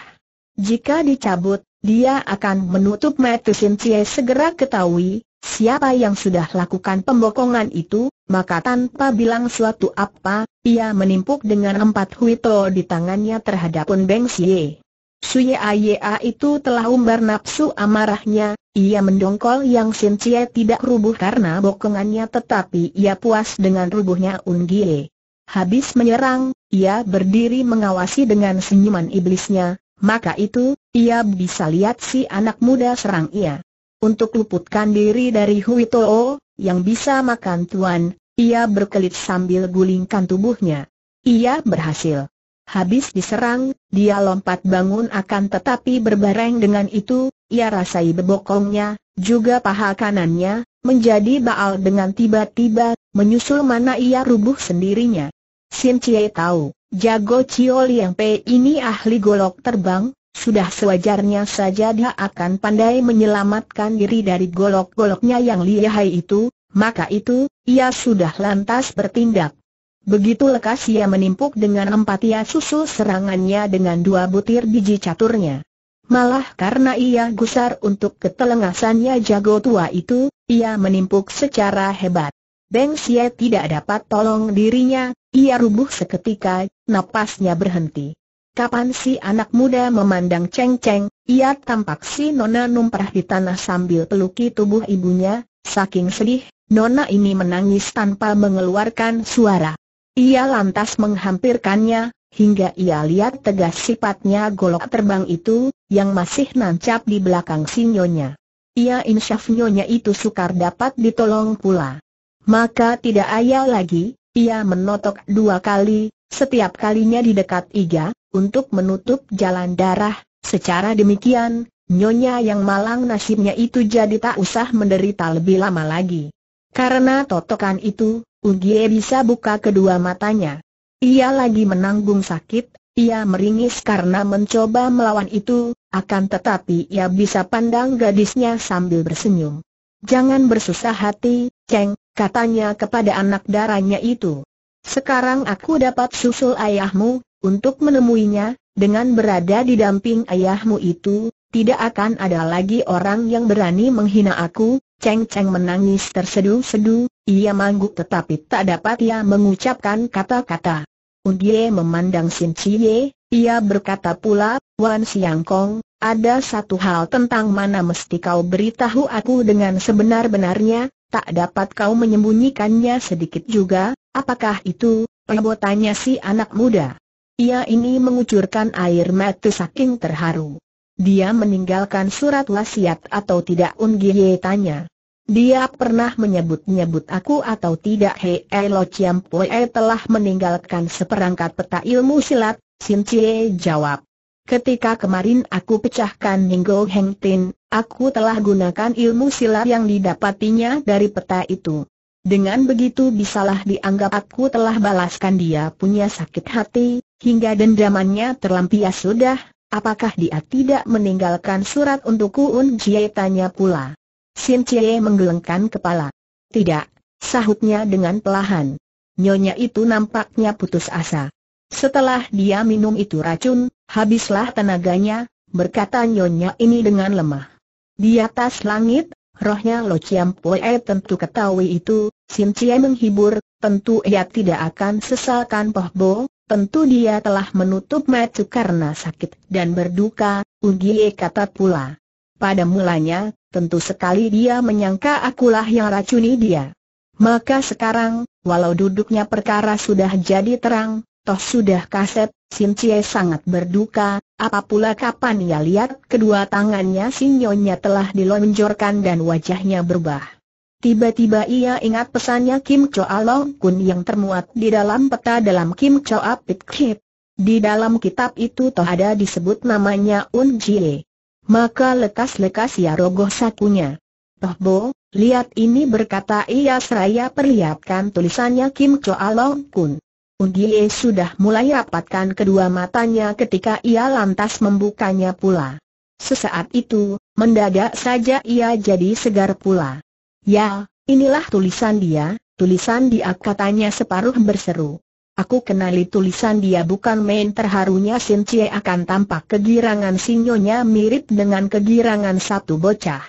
Jika dicabut, dia akan menutup mata Sin Cie segera ketahui, siapa yang sudah lakukan pembokongan itu, maka tanpa bilang suatu apa, ia menimpuk dengan empat huito di tangannya terhadap Pun Beng Xie. Suye Suyaya itu telah umbar nafsu amarahnya, ia mendongkol Yang Sin Cie tidak rubuh karena bokongannya tetapi ia puas dengan rubuhnya Gie. Habis menyerang, ia berdiri mengawasi dengan senyuman iblisnya, maka itu, ia bisa lihat si anak muda serang ia. Untuk luputkan diri dari Hui Toho, yang bisa makan tuan, ia berkelit sambil gulingkan tubuhnya. Ia berhasil. Habis diserang, dia lompat bangun akan tetapi berbareng dengan itu, ia rasai bebokongnya, juga paha kanannya, menjadi baal dengan tiba-tiba, menyusul mana ia rubuh sendirinya. Sim Chie tahu, jago Cio Liang Pei ini ahli golok terbang, sudah sewajarnya saja dia akan pandai menyelamatkan diri dari golok-goloknya yang lihai itu, maka itu, ia sudah lantas bertindak. Begitu lekas ia menimpuk dengan empat empatia susul serangannya dengan dua butir biji caturnya. Malah karena ia gusar untuk ketelengasannya jago tua itu, ia menimpuk secara hebat. Beng Xie tidak dapat tolong dirinya, ia rubuh seketika, napasnya berhenti. Kapan si anak muda memandang Cheng Cheng, ia tampak si Nona numprah di tanah sambil peluki tubuh ibunya, saking sedih, Nona ini menangis tanpa mengeluarkan suara. Ia lantas menghampirkannya, hingga ia lihat tegas sifatnya golok terbang itu, yang masih nancap di belakang sinyonya. Ia insyaf nyonya itu sukar dapat ditolong pula. Maka tidak ayal lagi, ia menotok dua kali, setiap kalinya di dekat iga, untuk menutup jalan darah, secara demikian, nyonya yang malang nasibnya itu jadi tak usah menderita lebih lama lagi. Karena totokan itu, Ugie bisa buka kedua matanya. Ia lagi menanggung sakit, ia meringis karena mencoba melawan itu, akan tetapi ia bisa pandang gadisnya sambil bersenyum. Jangan bersusah hati, Cheng, katanya kepada anak darahnya itu. Sekarang aku dapat susul ayahmu, untuk menemuinya, dengan berada di damping ayahmu itu, tidak akan ada lagi orang yang berani menghina aku, Cheng Cheng menangis terseduh-seduh, ia mangguk tetapi tak dapat ia mengucapkan kata-kata. Undie memandang Sin Cie, ia berkata pula, Wan Siang Kong, ada satu hal tentang mana mesti kau beritahu aku dengan sebenar-benarnya, tak dapat kau menyembunyikannya sedikit juga, apakah itu, perbuatannya si anak muda. Ia ini mengucurkan air mata saking terharu. Dia meninggalkan surat wasiat atau tidak Undie tanya. Dia pernah menyebut-nyebut aku atau tidak Hei eh, Lo Chiam Pue telah meninggalkan seperangkat peta ilmu silat, Sin Chie jawab. Ketika kemarin aku pecahkan Ninggo Heng Tin, aku telah gunakan ilmu silat yang didapatinya dari peta itu. Dengan begitu bisalah dianggap aku telah balaskan dia punya sakit hati, hingga dendamannya terlampias sudah, apakah dia tidak meninggalkan surat untukku Un Jie tanya pula. Sin Cie menggelengkan kepala. Tidak, sahutnya dengan pelahan. Nyonya itu nampaknya putus asa. Setelah dia minum itu racun, habislah tenaganya, berkata nyonya ini dengan lemah. Di atas langit, rohnya Lo Chiam Poe tentu ketahui itu, Sin Cie menghibur, tentu ia tidak akan sesalkan Poh Bo, Tentu dia telah menutup mata karena sakit dan berduka, Ugie kata pula. Pada mulanya, tentu sekali dia menyangka akulah yang racuni dia. Maka sekarang, walau duduknya perkara sudah jadi terang, toh sudah kaset, Sim Cie sangat berduka, apa kapan ia lihat kedua tangannya sinyonya telah dilonjorkan dan wajahnya berubah. Tiba-tiba ia ingat pesannya Kim Choa Long Kun yang termuat di dalam peta dalam Kim Choa Pit Kip. Di dalam kitab itu toh ada disebut namanya Un Jie. Maka lekas-lekas ia ya rogoh sakunya. Toh Bo, lihat ini berkata ia seraya perlihatkan tulisannya Kim Choa Long Kun. Undie sudah mulai rapatkan kedua matanya ketika ia lantas membukanya pula. Sesaat itu, mendadak saja ia jadi segar pula. Ya, inilah tulisan dia, tulisan dia katanya separuh berseru. Aku kenali tulisan dia bukan main terharunya Sin Cie akan tampak kegirangan sinyonya mirip dengan kegirangan satu bocah.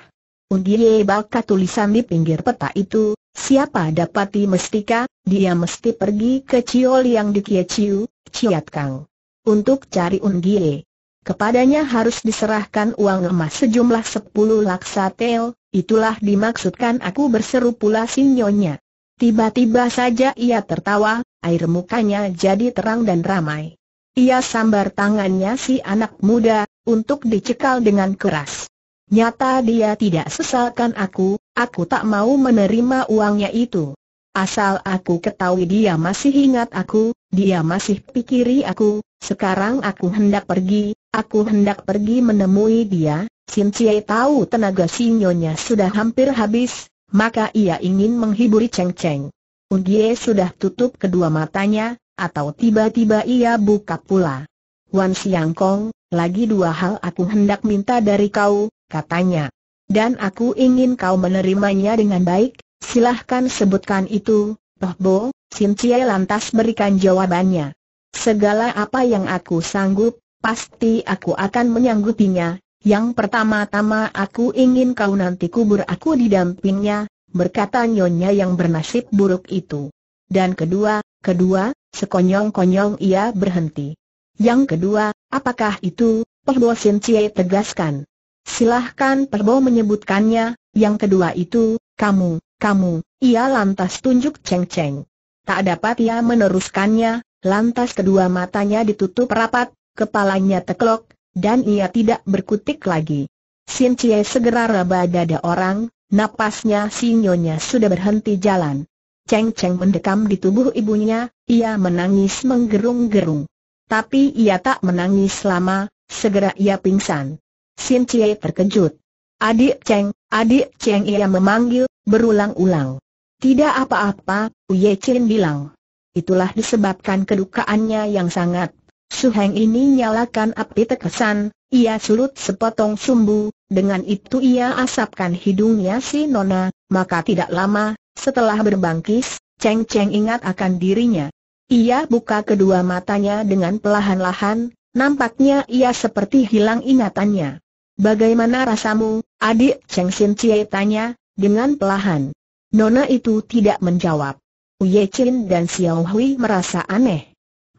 Undie baka tulisan di pinggir peta itu, siapa dapati mestika, dia mesti pergi ke Ciol yang di Kie Ciu, Ciat Kang. Untuk cari Undie. Kepadanya harus diserahkan uang emas sejumlah 10 laksa tel, itulah dimaksudkan aku berseru pula sinyonya. Tiba-tiba saja ia tertawa, air mukanya jadi terang dan ramai. Ia sambar tangannya si anak muda, untuk dicekal dengan keras. Nyata dia tidak sesalkan aku, aku tak mau menerima uangnya itu. Asal aku ketahui dia masih ingat aku, dia masih pikiri aku, sekarang aku hendak pergi, aku hendak pergi menemui dia, Sin Cie tahu tenaga sinyonya sudah hampir habis, maka ia ingin menghiburi Cheng Cheng. Undie sudah tutup kedua matanya, atau tiba-tiba ia buka pula. Wan Siang Kong, lagi dua hal aku hendak minta dari kau, katanya. Dan aku ingin kau menerimanya dengan baik, silahkan sebutkan itu, Toh Bo, Sin Cie lantas berikan jawabannya. Segala apa yang aku sanggup, pasti aku akan menyanggupinya. Yang pertama-tama aku ingin kau nanti kubur aku di dampingnya, berkata nyonya yang bernasib buruk itu. Dan kedua, kedua, sekonyong-konyong ia berhenti. Yang kedua, apakah itu? Perbo Sin Cie tegaskan. Silahkan Perbo menyebutkannya, yang kedua itu, kamu, kamu, ia lantas tunjuk ceng-ceng. Tak dapat ia meneruskannya, lantas kedua matanya ditutup rapat, kepalanya teklok, dan ia tidak berkutik lagi. Sin Cie segera raba dada orang, Napasnya si nyonya sudah berhenti jalan. Cheng Cheng mendekam di tubuh ibunya, ia menangis menggerung-gerung. Tapi ia tak menangis lama, segera ia pingsan. Sin Cie terkejut. Adik Cheng, adik Cheng ia memanggil, berulang-ulang. Tidak apa-apa, Uye Chin bilang. Itulah disebabkan kedukaannya yang sangat Suheng ini nyalakan api terkesan, ia sulut sepotong sumbu, dengan itu ia asapkan hidungnya si Nona, maka tidak lama, setelah berbangkis, Cheng Cheng ingat akan dirinya. Ia buka kedua matanya dengan pelahan-lahan, nampaknya ia seperti hilang ingatannya. Bagaimana rasamu, adik Cheng Sin Cie tanya, dengan pelahan. Nona itu tidak menjawab. Uye Chin dan Xiao Hui merasa aneh.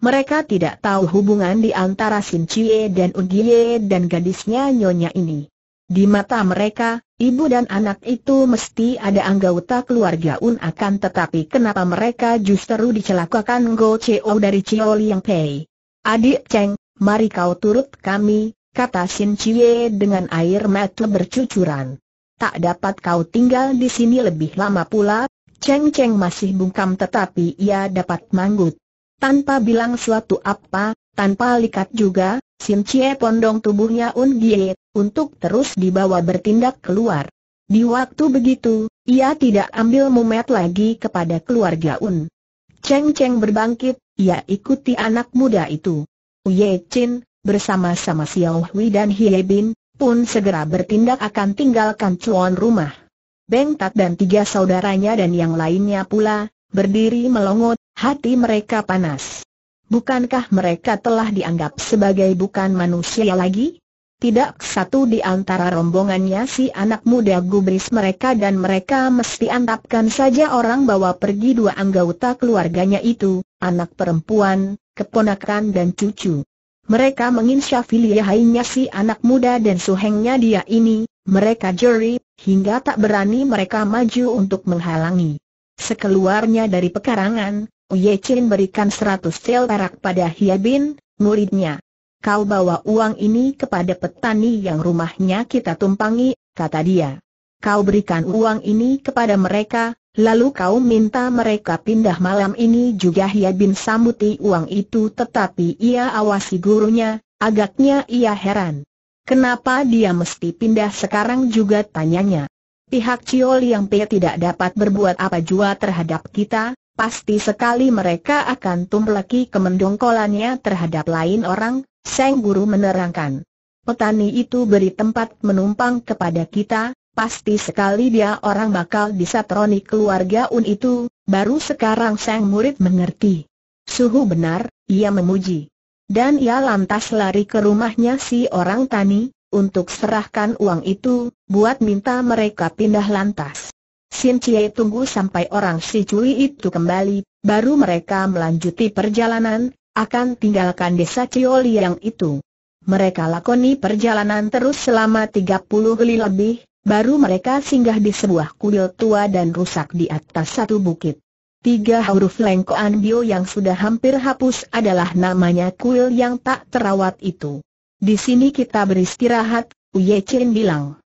Mereka tidak tahu hubungan di antara Sin Chie dan Ugie dan gadisnya Nyonya ini. Di mata mereka, ibu dan anak itu mesti ada anggota keluarga Un akan tetapi kenapa mereka justru dicelakakan Go Cheo dari Cheo Liang Pei. Adik Cheng, mari kau turut kami, kata Sin Chie dengan air mata bercucuran. Tak dapat kau tinggal di sini lebih lama pula, Cheng Cheng masih bungkam tetapi ia dapat manggut. Tanpa bilang suatu apa, tanpa likat juga, Sim Chie pondong tubuhnya Un Gie, untuk terus dibawa bertindak keluar. Di waktu begitu, ia tidak ambil mumet lagi kepada keluarga Un. Cheng Cheng berbangkit, ia ikuti anak muda itu. Uye Chin, bersama-sama Xiao Hui dan Hie Bin, pun segera bertindak akan tinggalkan cuan rumah. Beng Tat dan tiga saudaranya dan yang lainnya pula, berdiri melongot, hati mereka panas. Bukankah mereka telah dianggap sebagai bukan manusia lagi? Tidak satu di antara rombongannya si anak muda gubris mereka dan mereka mesti antapkan saja orang bawa pergi dua anggota keluarganya itu, anak perempuan, keponakan dan cucu. Mereka menginsyafi lihainya si anak muda dan suhengnya dia ini, mereka juri, hingga tak berani mereka maju untuk menghalangi. Sekeluarnya dari pekarangan, Ye Chin berikan seratus sel perak pada Hia Bin, muridnya. Kau bawa uang ini kepada petani yang rumahnya kita tumpangi, kata dia. Kau berikan uang ini kepada mereka, lalu kau minta mereka pindah malam ini juga Hia Bin sambuti uang itu tetapi ia awasi gurunya, agaknya ia heran. Kenapa dia mesti pindah sekarang juga tanyanya. Pihak Chiol yang P tidak dapat berbuat apa jua terhadap kita, pasti sekali mereka akan tumpleki kemendongkolannya terhadap lain orang, Seng Guru menerangkan. Petani itu beri tempat menumpang kepada kita, pasti sekali dia orang bakal disatroni keluarga Un itu, baru sekarang Seng Murid mengerti. Suhu benar, ia memuji. Dan ia lantas lari ke rumahnya si orang tani, untuk serahkan uang itu, buat minta mereka pindah lantas. Sin Cie tunggu sampai orang si Cui itu kembali, baru mereka melanjuti perjalanan, akan tinggalkan desa yang itu. Mereka lakoni perjalanan terus selama 30 li lebih, baru mereka singgah di sebuah kuil tua dan rusak di atas satu bukit. Tiga huruf lengkoan bio yang sudah hampir hapus adalah namanya kuil yang tak terawat itu. Di sini kita beristirahat, Uye Chin bilang.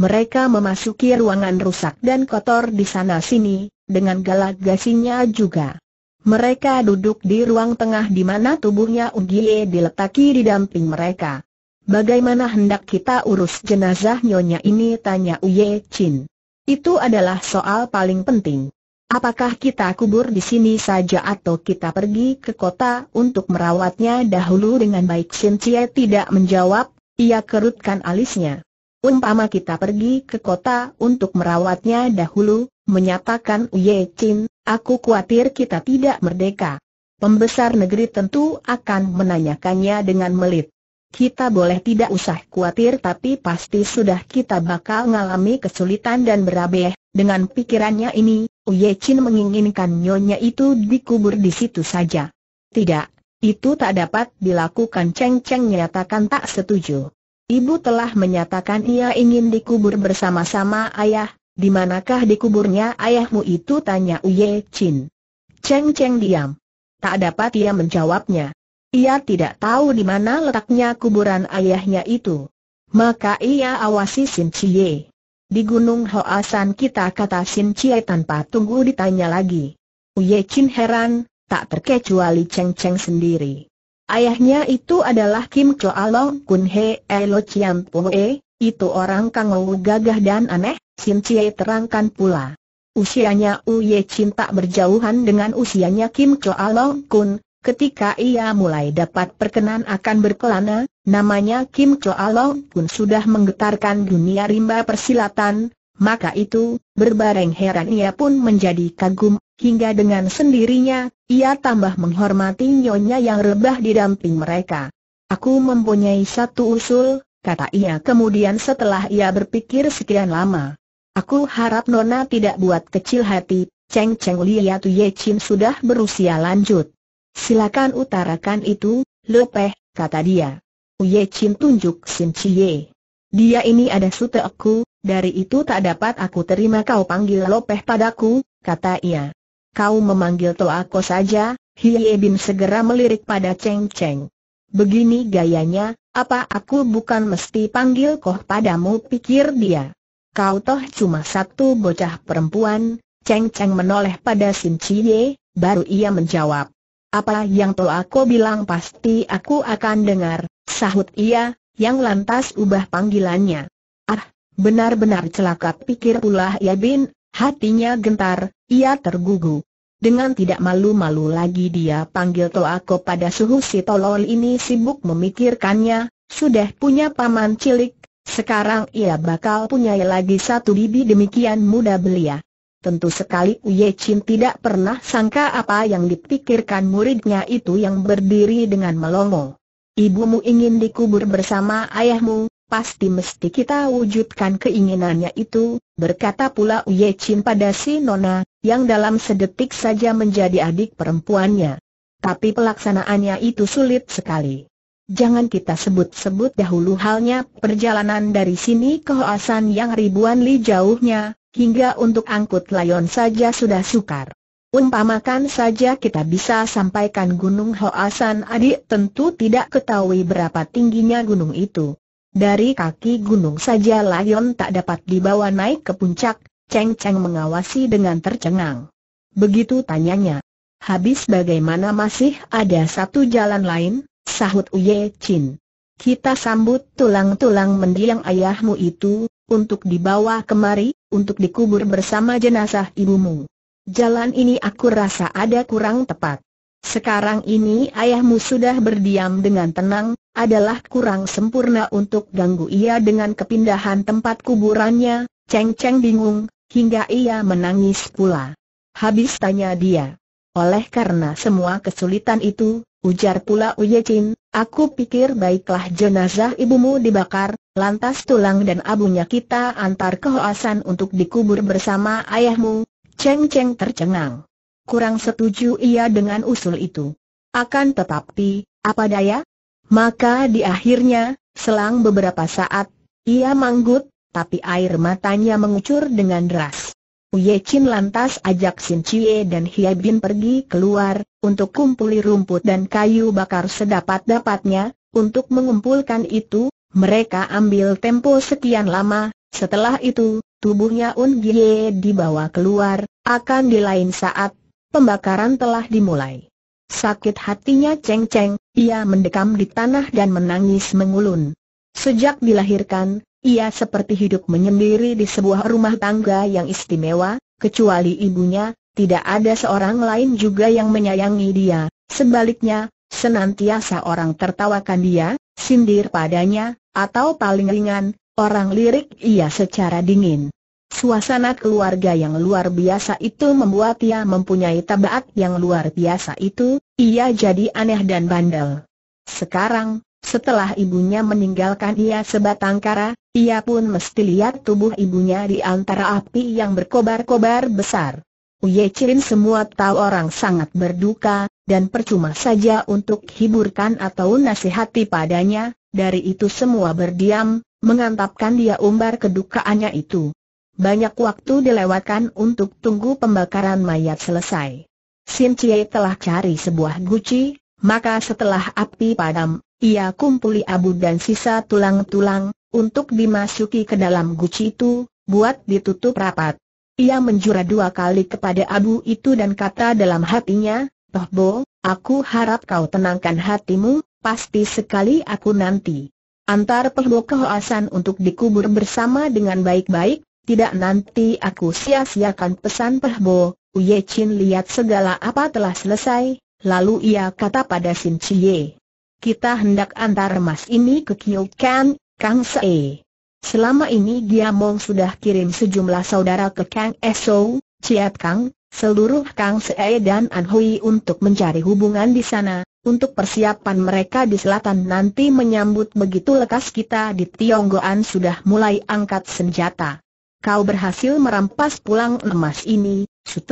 Mereka memasuki ruangan rusak dan kotor di sana-sini, dengan galak gasinya juga. Mereka duduk di ruang tengah di mana tubuhnya Ungie diletaki di damping mereka. Bagaimana hendak kita urus jenazah nyonya ini tanya Uye Chin. Itu adalah soal paling penting. Apakah kita kubur di sini saja atau kita pergi ke kota untuk merawatnya dahulu dengan baik Sin Cie tidak menjawab, ia kerutkan alisnya. Umpama kita pergi ke kota untuk merawatnya dahulu, menyatakan Uye Chin, aku khawatir kita tidak merdeka. Pembesar negeri tentu akan menanyakannya dengan melit. Kita boleh tidak usah khawatir tapi pasti sudah kita bakal mengalami kesulitan dan berabeh. Dengan pikirannya ini, Uye Chin menginginkan nyonya itu dikubur di situ saja. Tidak, itu tak dapat dilakukan Cheng Cheng nyatakan tak setuju. Ibu telah menyatakan ia ingin dikubur bersama-sama ayah, di manakah dikuburnya ayahmu itu tanya Uye Chin. Cheng Cheng diam. Tak dapat ia menjawabnya. Ia tidak tahu di mana letaknya kuburan ayahnya itu. Maka ia awasi Sin Chie. Di Gunung Hoasan kita kata Sin Chie tanpa tunggu ditanya lagi. Uye Chin heran, tak terkecuali Cheng Cheng sendiri. Ayahnya itu adalah Kim Choalong Kun He Elo eh Chiam Poe, itu orang kang gagah dan aneh, Sin Chie terangkan pula. Usianya U Ye Chin tak berjauhan dengan usianya Kim Choalong Kun, ketika ia mulai dapat perkenan akan berkelana, namanya Kim Choalong Kun sudah menggetarkan dunia rimba persilatan, maka itu, berbareng heran ia pun menjadi kagum Hingga dengan sendirinya, ia tambah menghormati nyonya yang rebah di damping mereka. Aku mempunyai satu usul, kata ia kemudian setelah ia berpikir sekian lama. Aku harap Nona tidak buat kecil hati, Cheng Cheng Lia Ye Chin sudah berusia lanjut. Silakan utarakan itu, Lepeh, kata dia. Ye Chin tunjuk Sin Chie. Dia ini ada sute aku, dari itu tak dapat aku terima kau panggil Lopeh padaku, kata ia kau memanggil Toako saja, Hiye Bin segera melirik pada Cheng Cheng. Begini gayanya, apa aku bukan mesti panggil koh padamu pikir dia. Kau toh cuma satu bocah perempuan, Cheng Cheng menoleh pada Sin Chie, baru ia menjawab. Apa yang Toako bilang pasti aku akan dengar, sahut ia, yang lantas ubah panggilannya. Ah, benar-benar celaka pikir pula Hiye Bin, Hatinya gentar, ia tergugu. Dengan tidak malu-malu lagi dia panggil Toako pada suhu si tolol ini sibuk memikirkannya, sudah punya paman cilik, sekarang ia bakal punya lagi satu bibi demikian muda belia. Ya. Tentu sekali Uye Chin tidak pernah sangka apa yang dipikirkan muridnya itu yang berdiri dengan melongo. Ibumu ingin dikubur bersama ayahmu, pasti mesti kita wujudkan keinginannya itu, berkata pula Uye Chin pada si Nona, yang dalam sedetik saja menjadi adik perempuannya. Tapi pelaksanaannya itu sulit sekali. Jangan kita sebut-sebut dahulu halnya perjalanan dari sini ke Hoasan yang ribuan li jauhnya, hingga untuk angkut layon saja sudah sukar. Umpamakan saja kita bisa sampaikan Gunung Hoasan adik tentu tidak ketahui berapa tingginya gunung itu. Dari kaki gunung saja Lion tak dapat dibawa naik ke puncak, Cheng Cheng mengawasi dengan tercengang. Begitu tanyanya. Habis bagaimana masih ada satu jalan lain, sahut Uye Chin. Kita sambut tulang-tulang mendiang ayahmu itu, untuk dibawa kemari, untuk dikubur bersama jenazah ibumu. Jalan ini aku rasa ada kurang tepat. Sekarang ini ayahmu sudah berdiam dengan tenang, adalah kurang sempurna untuk ganggu ia dengan kepindahan tempat kuburannya, Cheng Cheng bingung, hingga ia menangis pula. Habis tanya dia. Oleh karena semua kesulitan itu, ujar pula Uye Chin, aku pikir baiklah jenazah ibumu dibakar, lantas tulang dan abunya kita antar ke Hoasan untuk dikubur bersama ayahmu, Cheng Cheng tercengang kurang setuju ia dengan usul itu. Akan tetapi, apa daya? Maka di akhirnya, selang beberapa saat, ia manggut, tapi air matanya mengucur dengan deras. Uye Chin lantas ajak Sin Chie dan Hye Bin pergi keluar, untuk kumpuli rumput dan kayu bakar sedapat-dapatnya, untuk mengumpulkan itu, mereka ambil tempo sekian lama, setelah itu, tubuhnya Un Gie dibawa keluar, akan di lain saat, pembakaran telah dimulai. Sakit hatinya ceng-ceng, ia mendekam di tanah dan menangis mengulun. Sejak dilahirkan, ia seperti hidup menyendiri di sebuah rumah tangga yang istimewa, kecuali ibunya, tidak ada seorang lain juga yang menyayangi dia. Sebaliknya, senantiasa orang tertawakan dia, sindir padanya, atau paling ringan, orang lirik ia secara dingin. Suasana keluarga yang luar biasa itu membuat ia mempunyai tabiat yang luar biasa itu, ia jadi aneh dan bandel. Sekarang, setelah ibunya meninggalkan ia sebatang kara, ia pun mesti lihat tubuh ibunya di antara api yang berkobar-kobar besar. Uye ciri semua tahu orang sangat berduka, dan percuma saja untuk hiburkan atau nasihati padanya, dari itu semua berdiam, mengantapkan dia umbar kedukaannya itu banyak waktu dilewatkan untuk tunggu pembakaran mayat selesai. Sin Chie telah cari sebuah guci, maka setelah api padam, ia kumpuli abu dan sisa tulang-tulang, untuk dimasuki ke dalam guci itu, buat ditutup rapat. Ia menjura dua kali kepada abu itu dan kata dalam hatinya, Toh Bo, aku harap kau tenangkan hatimu, pasti sekali aku nanti. Antar Bo ke Hoasan untuk dikubur bersama dengan baik-baik, tidak nanti aku sia-siakan pesan Pehbo, Uye Chin lihat segala apa telah selesai, lalu ia kata pada Sin Chie. Kita hendak antar emas ini ke Kiu Kan, Kang Se. Selama ini dia Mong sudah kirim sejumlah saudara ke Kang Eso, Ciat Kang, seluruh Kang Se dan An Hui untuk mencari hubungan di sana, untuk persiapan mereka di selatan nanti menyambut begitu lekas kita di Tionggoan sudah mulai angkat senjata. Kau berhasil merampas pulang emas ini,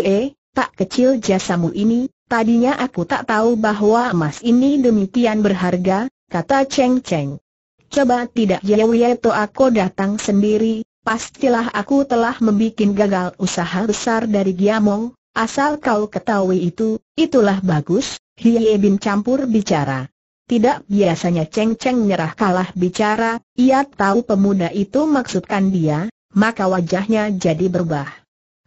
E, tak kecil jasamu ini, tadinya aku tak tahu bahwa emas ini demikian berharga, kata Cheng Cheng. Coba tidak jauh yaitu aku datang sendiri, pastilah aku telah membuat gagal usaha besar dari Giamong, asal kau ketahui itu, itulah bagus, Hiye Bin campur bicara. Tidak biasanya Cheng Cheng nyerah kalah bicara, ia tahu pemuda itu maksudkan dia, maka wajahnya jadi berubah.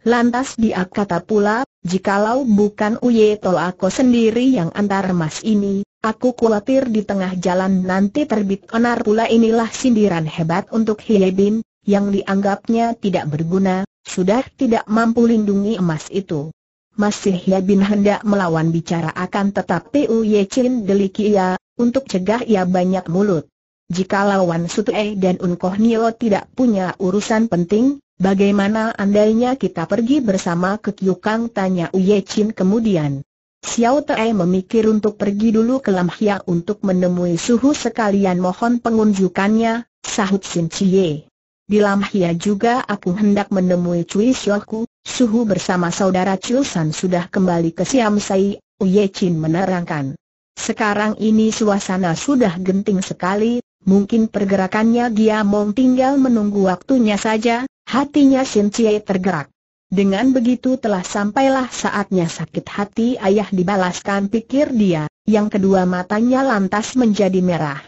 Lantas dia kata pula, jikalau bukan Uye tol aku sendiri yang antar emas ini, aku khawatir di tengah jalan nanti terbit onar pula inilah sindiran hebat untuk Hiebin, yang dianggapnya tidak berguna, sudah tidak mampu lindungi emas itu. Masih Bin hendak melawan bicara akan tetapi Uye Chin delikia, untuk cegah ia banyak mulut. Jika lawan Sutue dan Nio tidak punya urusan penting, bagaimana andainya kita pergi bersama ke Kyukang? Tanya Uye Chin kemudian. Xiao Tae memikir untuk pergi dulu ke Lam Hia untuk menemui suhu sekalian mohon pengunjukannya, sahut Sin Chie. Di Lam Hia juga aku hendak menemui Cui Xiaoku, suhu bersama saudara San sudah kembali ke Siam Sai, Uye Chin menerangkan. Sekarang ini suasana sudah genting sekali, mungkin pergerakannya dia mau tinggal menunggu waktunya saja, hatinya Sin Chie tergerak. Dengan begitu telah sampailah saatnya sakit hati ayah dibalaskan pikir dia, yang kedua matanya lantas menjadi merah.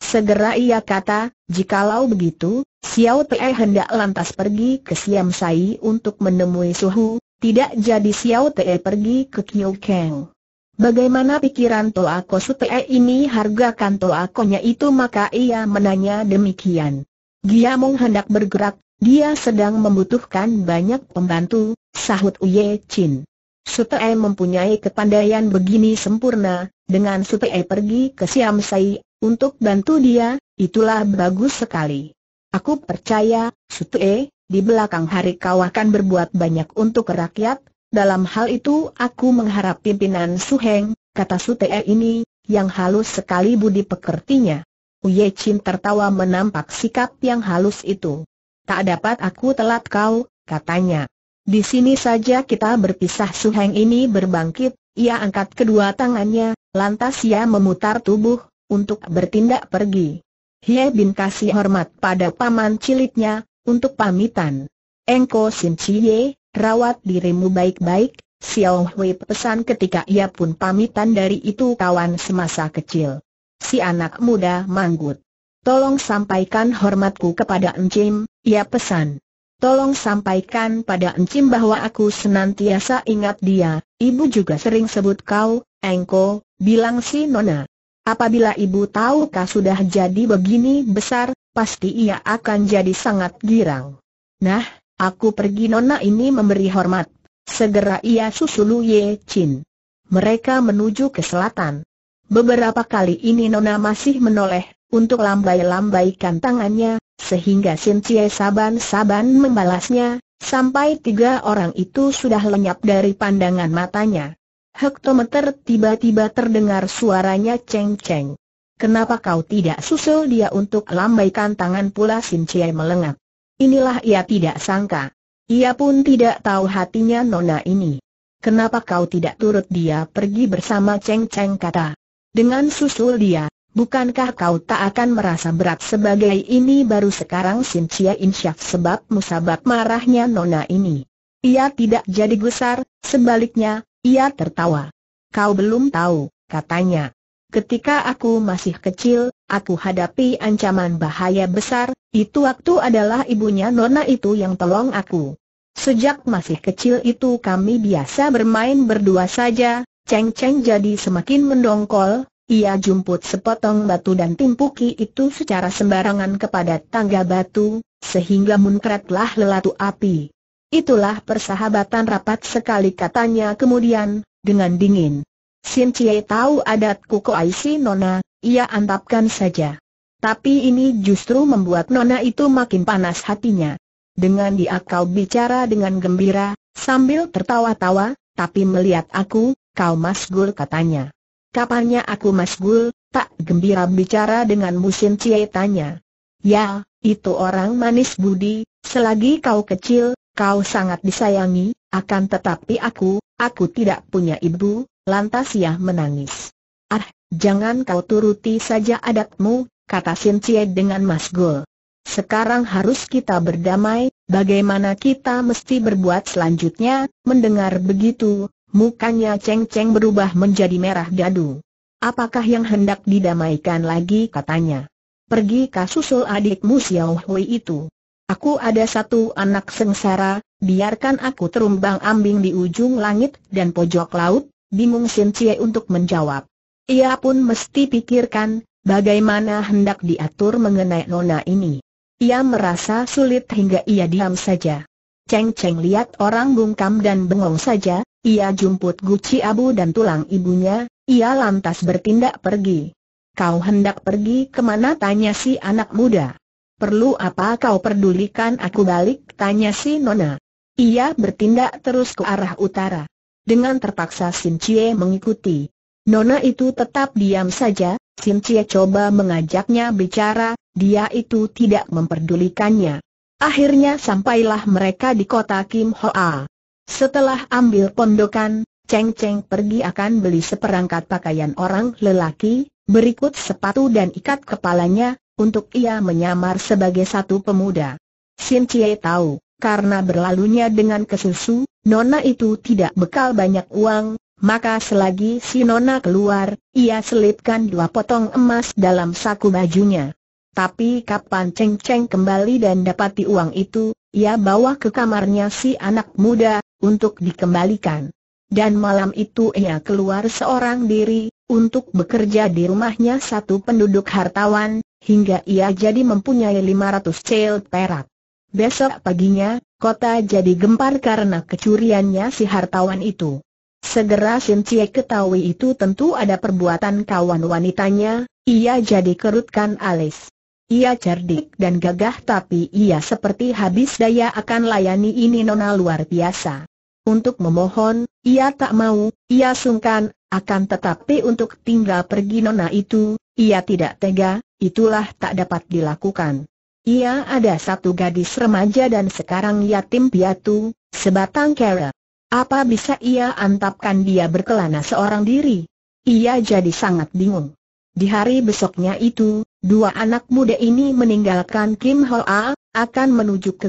Segera ia kata, jikalau begitu, Xiao Te hendak lantas pergi ke Siam Sai untuk menemui Suhu, tidak jadi Xiao Te pergi ke Kiu Kang. Bagaimana pikiran Toako Sutee ini hargakan Toakonya itu maka ia menanya demikian. Mong hendak bergerak, dia sedang membutuhkan banyak pembantu, sahut Uye Chin. Sutee mempunyai kepandaian begini sempurna, dengan Sutee pergi ke Siam Sai, untuk bantu dia, itulah bagus sekali. Aku percaya, Sutee, di belakang hari kau akan berbuat banyak untuk rakyat, dalam hal itu aku mengharap pimpinan Su Heng," kata Sutee ini, yang halus sekali budi pekertinya. Uye Chin tertawa menampak sikap yang halus itu. Tak dapat aku telat kau, katanya. Di sini saja kita berpisah Su Heng ini berbangkit, ia angkat kedua tangannya, lantas ia memutar tubuh, untuk bertindak pergi. Hie Bin kasih hormat pada paman ciliknya, untuk pamitan. Engko Sin Chie, Rawat dirimu baik-baik, Xiao Hui pesan ketika ia pun pamitan dari itu kawan semasa kecil. Si anak muda manggut. Tolong sampaikan hormatku kepada Encim, ia pesan. Tolong sampaikan pada Encim bahwa aku senantiasa ingat dia, ibu juga sering sebut kau, Engko, bilang si Nona. Apabila ibu tahu kau sudah jadi begini besar, pasti ia akan jadi sangat girang. Nah, Aku pergi nona ini memberi hormat. Segera ia susulu Ye Chin. Mereka menuju ke selatan. Beberapa kali ini nona masih menoleh, untuk lambai-lambaikan tangannya, sehingga Sin Cie saban-saban membalasnya, sampai tiga orang itu sudah lenyap dari pandangan matanya. Hektometer tiba-tiba terdengar suaranya ceng-ceng. Kenapa kau tidak susul dia untuk lambaikan tangan pula Sin Cie melengak? Inilah ia tidak sangka. Ia pun tidak tahu hatinya nona ini. Kenapa kau tidak turut dia pergi bersama Cheng Cheng kata. Dengan susul dia, bukankah kau tak akan merasa berat sebagai ini baru sekarang Sin Chia Insyaf sebab musabab marahnya nona ini. Ia tidak jadi gusar, sebaliknya, ia tertawa. Kau belum tahu, katanya. Ketika aku masih kecil, aku hadapi ancaman bahaya besar, itu waktu adalah ibunya Nona itu yang tolong aku. Sejak masih kecil itu kami biasa bermain berdua saja, Ceng-ceng jadi semakin mendongkol, ia jumput sepotong batu dan timpuki itu secara sembarangan kepada tangga batu, sehingga munkratlah lelatu api. Itulah persahabatan rapat sekali katanya kemudian, dengan dingin. Sin Cie tahu adat kuku Aisi Nona, ia antapkan saja. Tapi ini justru membuat Nona itu makin panas hatinya. Dengan dia kau bicara dengan gembira, sambil tertawa-tawa, tapi melihat aku, kau masgul katanya. Kapannya aku masgul, tak gembira bicara dengan Musin Cie tanya. Ya, itu orang manis budi, selagi kau kecil, kau sangat disayangi, akan tetapi aku, aku tidak punya ibu, Lantas ia menangis. Ah, jangan kau turuti saja adatmu, kata Sin Cie dengan Mas Gol. Sekarang harus kita berdamai, bagaimana kita mesti berbuat selanjutnya, mendengar begitu, mukanya Cheng Cheng berubah menjadi merah dadu. Apakah yang hendak didamaikan lagi katanya. Pergi ke susul adikmu Xiao Hui itu. Aku ada satu anak sengsara, biarkan aku terumbang ambing di ujung langit dan pojok laut, Bingung Sin Cie untuk menjawab. Ia pun mesti pikirkan, bagaimana hendak diatur mengenai nona ini. Ia merasa sulit hingga ia diam saja. Cheng Cheng lihat orang bungkam dan bengong saja, ia jumput guci abu dan tulang ibunya, ia lantas bertindak pergi. Kau hendak pergi kemana tanya si anak muda. Perlu apa kau pedulikan aku balik tanya si Nona. Ia bertindak terus ke arah utara. Dengan terpaksa Sin Cie mengikuti. Nona itu tetap diam saja, Sin Cie coba mengajaknya bicara, dia itu tidak memperdulikannya. Akhirnya sampailah mereka di kota Kim Hoa. Setelah ambil pondokan, Cheng Cheng pergi akan beli seperangkat pakaian orang lelaki, berikut sepatu dan ikat kepalanya, untuk ia menyamar sebagai satu pemuda. Sin Cie tahu, karena berlalunya dengan kesusu, Nona itu tidak bekal banyak uang, maka selagi si Nona keluar, ia selipkan dua potong emas dalam saku bajunya. Tapi kapan Cheng Cheng kembali dan dapati uang itu, ia bawa ke kamarnya si anak muda, untuk dikembalikan. Dan malam itu ia keluar seorang diri, untuk bekerja di rumahnya satu penduduk hartawan, hingga ia jadi mempunyai 500 cel perak. Besok paginya, kota jadi gempar karena kecuriannya si hartawan itu. Segera Sin Cie ketahui itu tentu ada perbuatan kawan wanitanya, ia jadi kerutkan alis. Ia cerdik dan gagah tapi ia seperti habis daya akan layani ini nona luar biasa. Untuk memohon, ia tak mau, ia sungkan, akan tetapi untuk tinggal pergi nona itu, ia tidak tega, itulah tak dapat dilakukan. Ia ada satu gadis remaja dan sekarang yatim piatu, sebatang kera. Apa bisa ia antapkan dia berkelana seorang diri? Ia jadi sangat bingung. Di hari besoknya itu, dua anak muda ini meninggalkan Kim Hoa, akan menuju ke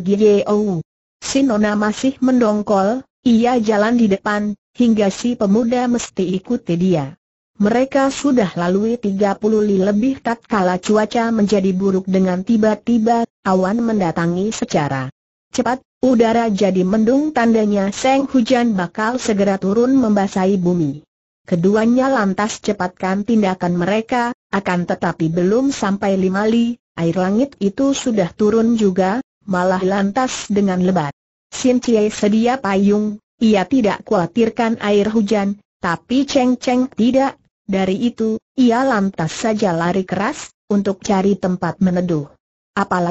Si Nona masih mendongkol, ia jalan di depan, hingga si pemuda mesti ikuti dia. Mereka sudah lalui tiga puluh li lebih tatkala cuaca menjadi buruk dengan tiba-tiba awan mendatangi secara cepat, udara jadi mendung tandanya seng hujan bakal segera turun membasahi bumi. Keduanya lantas cepatkan tindakan mereka, akan tetapi belum sampai lima li, air langit itu sudah turun juga, malah lantas dengan lebat. Sin Chie sedia payung, ia tidak khawatirkan air hujan, tapi Cheng Cheng tidak dari itu, ia lantas saja lari keras, untuk cari tempat meneduh.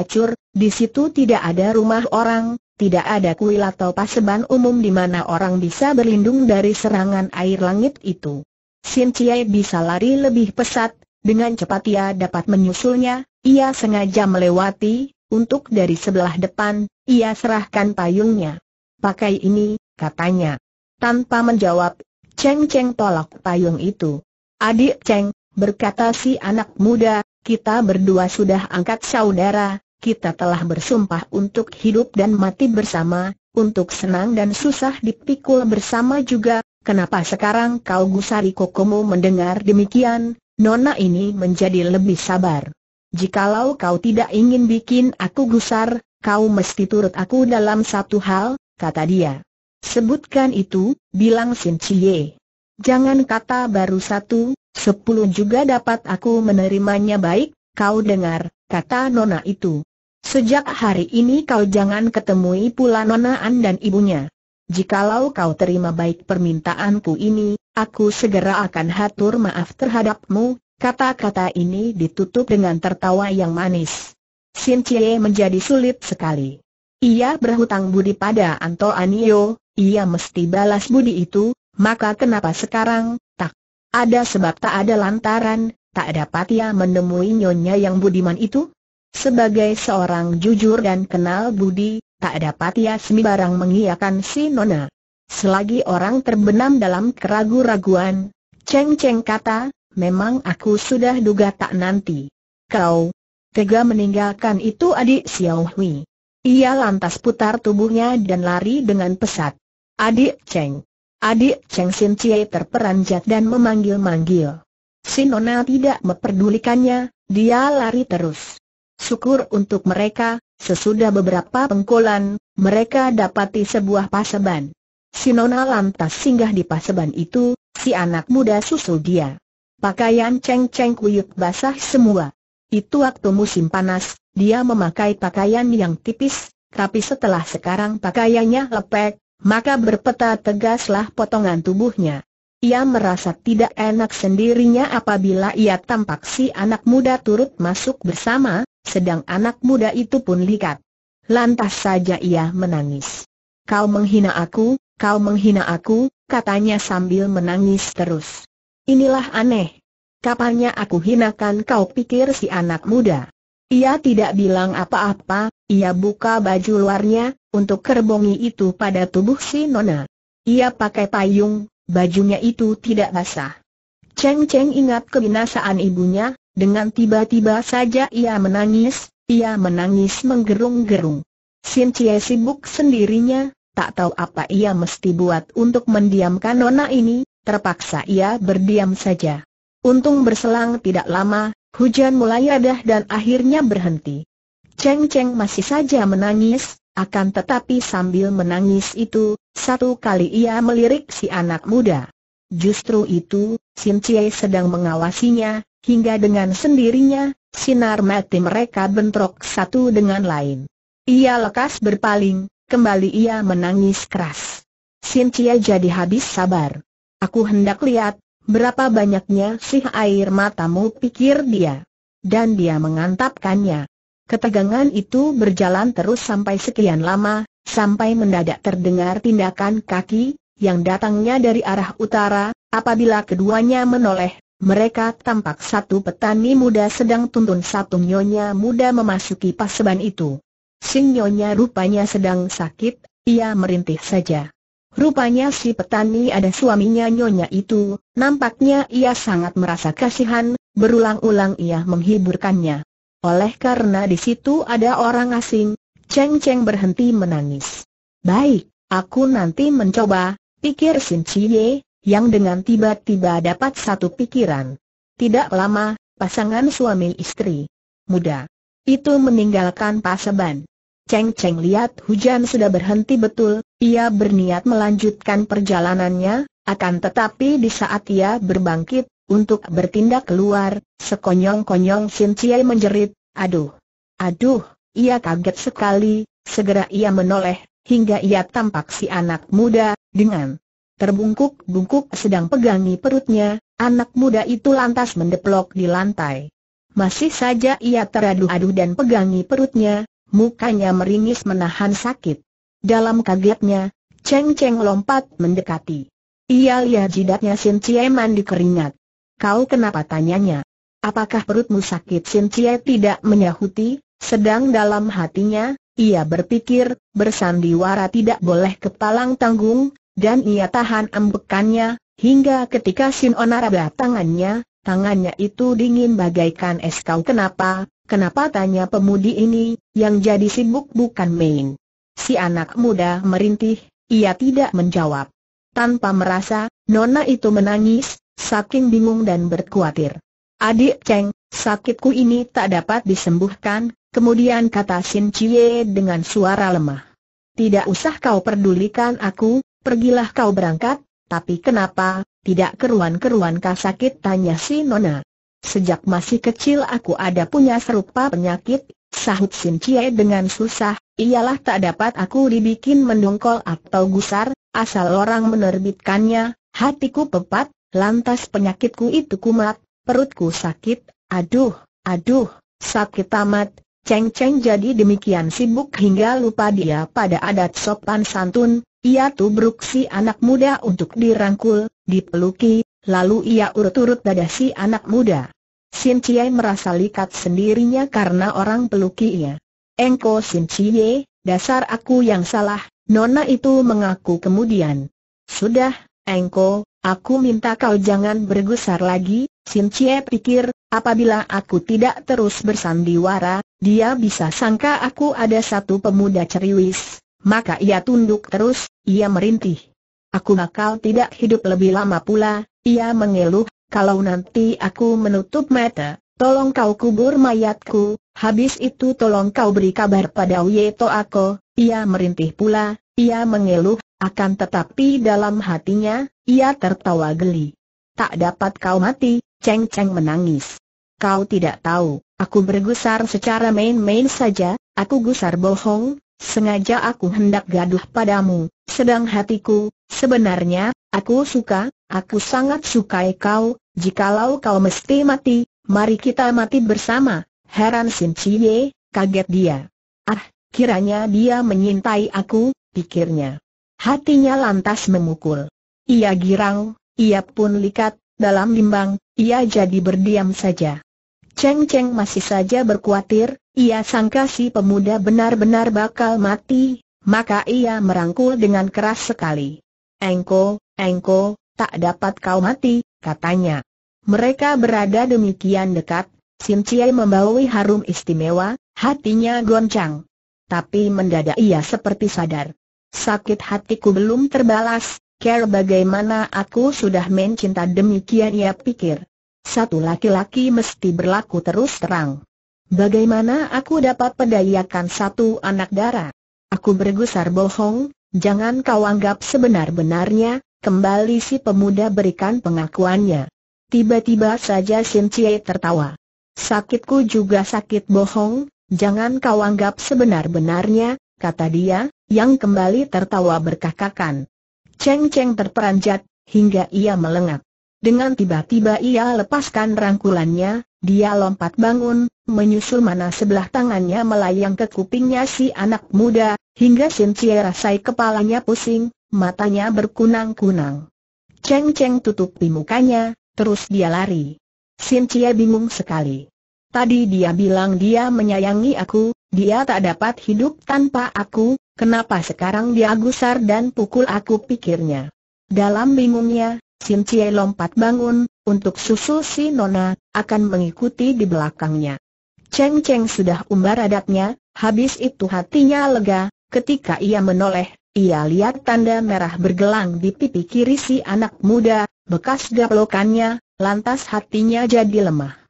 cur, di situ tidak ada rumah orang, tidak ada kuil atau paseban umum di mana orang bisa berlindung dari serangan air langit itu. Sin Chie bisa lari lebih pesat, dengan cepat ia dapat menyusulnya, ia sengaja melewati, untuk dari sebelah depan, ia serahkan payungnya. Pakai ini, katanya. Tanpa menjawab, Cheng Cheng tolak payung itu. Adik Cheng, berkata si anak muda, kita berdua sudah angkat saudara, kita telah bersumpah untuk hidup dan mati bersama, untuk senang dan susah dipikul bersama juga, kenapa sekarang kau gusari kokomu mendengar demikian, nona ini menjadi lebih sabar. Jikalau kau tidak ingin bikin aku gusar, kau mesti turut aku dalam satu hal, kata dia. Sebutkan itu, bilang Sin Chie. Jangan kata baru satu, sepuluh juga dapat aku menerimanya baik, kau dengar, kata Nona itu. Sejak hari ini kau jangan ketemui pula Nona An dan ibunya. Jikalau kau terima baik permintaanku ini, aku segera akan hatur maaf terhadapmu, kata-kata ini ditutup dengan tertawa yang manis. Sin Cie menjadi sulit sekali. Ia berhutang budi pada Anto Anio, ia mesti balas budi itu, maka kenapa sekarang, tak ada sebab tak ada lantaran, tak dapat ia menemui nyonya yang budiman itu? Sebagai seorang jujur dan kenal budi, tak dapat ia sembarang mengiyakan si nona. Selagi orang terbenam dalam keragu-raguan, Ceng Ceng kata, memang aku sudah duga tak nanti. Kau tega meninggalkan itu adik Xiao Hui. Ia lantas putar tubuhnya dan lari dengan pesat. Adik Ceng Adik Cheng Sin Cie terperanjat dan memanggil-manggil. Nona tidak memperdulikannya, dia lari terus. Syukur untuk mereka, sesudah beberapa pengkolan, mereka dapati sebuah paseban. Nona lantas singgah di paseban itu, si anak muda susul dia. Pakaian Cheng Cheng kuyuk basah semua. Itu waktu musim panas, dia memakai pakaian yang tipis, tapi setelah sekarang pakaiannya lepek, maka berpeta tegaslah potongan tubuhnya. Ia merasa tidak enak sendirinya apabila ia tampak si anak muda turut masuk bersama, sedang anak muda itu pun likat. Lantas saja ia menangis. Kau menghina aku, kau menghina aku, katanya sambil menangis terus. Inilah aneh. Kapannya aku hinakan kau pikir si anak muda. Ia tidak bilang apa-apa, ia buka baju luarnya, untuk kerbongi itu pada tubuh si Nona. Ia pakai payung, bajunya itu tidak basah. Cheng Cheng ingat kebinasaan ibunya, dengan tiba-tiba saja ia menangis, ia menangis menggerung-gerung. Sin Cie sibuk sendirinya, tak tahu apa ia mesti buat untuk mendiamkan Nona ini, terpaksa ia berdiam saja. Untung berselang tidak lama, hujan mulai adah dan akhirnya berhenti. Cheng Cheng masih saja menangis, akan tetapi sambil menangis itu, satu kali ia melirik si anak muda. Justru itu, Sin Cie sedang mengawasinya, hingga dengan sendirinya, sinar mati mereka bentrok satu dengan lain. Ia lekas berpaling, kembali ia menangis keras. Sin Cie jadi habis sabar. Aku hendak lihat, berapa banyaknya sih air matamu pikir dia. Dan dia mengantapkannya. Ketegangan itu berjalan terus sampai sekian lama, sampai mendadak terdengar tindakan kaki, yang datangnya dari arah utara, apabila keduanya menoleh, mereka tampak satu petani muda sedang tuntun satu nyonya muda memasuki paseban itu. Sing nyonya rupanya sedang sakit, ia merintih saja. Rupanya si petani ada suaminya nyonya itu, nampaknya ia sangat merasa kasihan, berulang-ulang ia menghiburkannya. Oleh karena di situ ada orang asing, Cheng Cheng berhenti menangis. Baik, aku nanti mencoba, pikir Sin Chie, yang dengan tiba-tiba dapat satu pikiran. Tidak lama, pasangan suami istri muda itu meninggalkan Paseban. Cheng Cheng lihat hujan sudah berhenti betul, ia berniat melanjutkan perjalanannya, akan tetapi di saat ia berbangkit, untuk bertindak keluar, sekonyong-konyong Sin Cie menjerit, aduh, aduh, ia kaget sekali, segera ia menoleh, hingga ia tampak si anak muda, dengan terbungkuk-bungkuk sedang pegangi perutnya, anak muda itu lantas mendeplok di lantai. Masih saja ia teraduh-aduh dan pegangi perutnya, mukanya meringis menahan sakit. Dalam kagetnya, Cheng Cheng lompat mendekati. Ia lihat jidatnya Sin Cie mandi keringat. Kau kenapa tanyanya? Apakah perutmu sakit Sin Cie tidak menyahuti, sedang dalam hatinya, ia berpikir, bersandiwara tidak boleh kepalang tanggung, dan ia tahan ambekannya, hingga ketika Sin Onaraba tangannya, tangannya itu dingin bagaikan es kau kenapa, kenapa tanya pemudi ini, yang jadi sibuk bukan main. Si anak muda merintih, ia tidak menjawab. Tanpa merasa, Nona itu menangis, saking bingung dan berkuatir. Adik Cheng, sakitku ini tak dapat disembuhkan, kemudian kata Sin Chie dengan suara lemah. Tidak usah kau pedulikan aku, pergilah kau berangkat, tapi kenapa, tidak keruan-keruankah sakit tanya si Nona. Sejak masih kecil aku ada punya serupa penyakit, sahut Sin Chie dengan susah, Iyalah tak dapat aku dibikin mendongkol atau gusar, asal orang menerbitkannya, hatiku pepat, lantas penyakitku itu kumat, perutku sakit, aduh, aduh, sakit amat, Ceng Ceng jadi demikian sibuk hingga lupa dia pada adat sopan santun, ia tubruk si anak muda untuk dirangkul, dipeluki, lalu ia urut-urut dada si anak muda. Sin Chie merasa likat sendirinya karena orang pelukinya. Engko Sin Chie, dasar aku yang salah, nona itu mengaku kemudian. Sudah, Engko, aku minta kau jangan bergusar lagi, Sin Cie pikir, apabila aku tidak terus bersandiwara, dia bisa sangka aku ada satu pemuda ceriwis, maka ia tunduk terus, ia merintih. Aku bakal tidak hidup lebih lama pula, ia mengeluh, kalau nanti aku menutup mata, tolong kau kubur mayatku, habis itu tolong kau beri kabar pada Wieto aku, ia merintih pula, ia mengeluh, akan tetapi dalam hatinya, ia tertawa geli. Tak dapat kau mati, Cheng Cheng menangis. Kau tidak tahu, aku bergusar secara main-main saja, aku gusar bohong, sengaja aku hendak gaduh padamu, sedang hatiku, sebenarnya, aku suka, aku sangat sukai kau, jikalau kau mesti mati, mari kita mati bersama. Heran Sin Chie, kaget dia. Ah, kiranya dia menyintai aku, pikirnya. Hatinya lantas memukul. Ia girang, ia pun likat, dalam bimbang, ia jadi berdiam saja. Cheng Cheng masih saja berkhawatir, ia sangka si pemuda benar-benar bakal mati, maka ia merangkul dengan keras sekali. Engko, engko, tak dapat kau mati, katanya. Mereka berada demikian dekat, Sin Chie membawai harum istimewa, hatinya goncang. Tapi mendadak ia seperti sadar. Sakit hatiku belum terbalas, care bagaimana aku sudah mencinta demikian ia pikir. Satu laki-laki mesti berlaku terus terang. Bagaimana aku dapat pedayakan satu anak dara? Aku bergusar bohong, jangan kau anggap sebenar-benarnya, kembali si pemuda berikan pengakuannya. Tiba-tiba saja Sin Cie tertawa. Sakitku juga sakit bohong, jangan kau anggap sebenar-benarnya, kata dia, yang kembali tertawa berkakakan. Cheng Cheng terperanjat, hingga ia melengak. Dengan tiba-tiba ia lepaskan rangkulannya, dia lompat bangun, menyusul mana sebelah tangannya melayang ke kupingnya si anak muda, hingga Sin Cie rasai kepalanya pusing, matanya berkunang-kunang. Cheng Cheng tutupi mukanya, terus dia lari. Sin Cie bingung sekali. Tadi dia bilang dia menyayangi aku, dia tak dapat hidup tanpa aku, kenapa sekarang dia gusar dan pukul aku pikirnya. Dalam bingungnya, Sin Cie lompat bangun, untuk susul si Nona, akan mengikuti di belakangnya. Cheng Cheng sudah umbar adatnya, habis itu hatinya lega, ketika ia menoleh, ia lihat tanda merah bergelang di pipi kiri si anak muda, bekas gaplokannya, lantas hatinya jadi lemah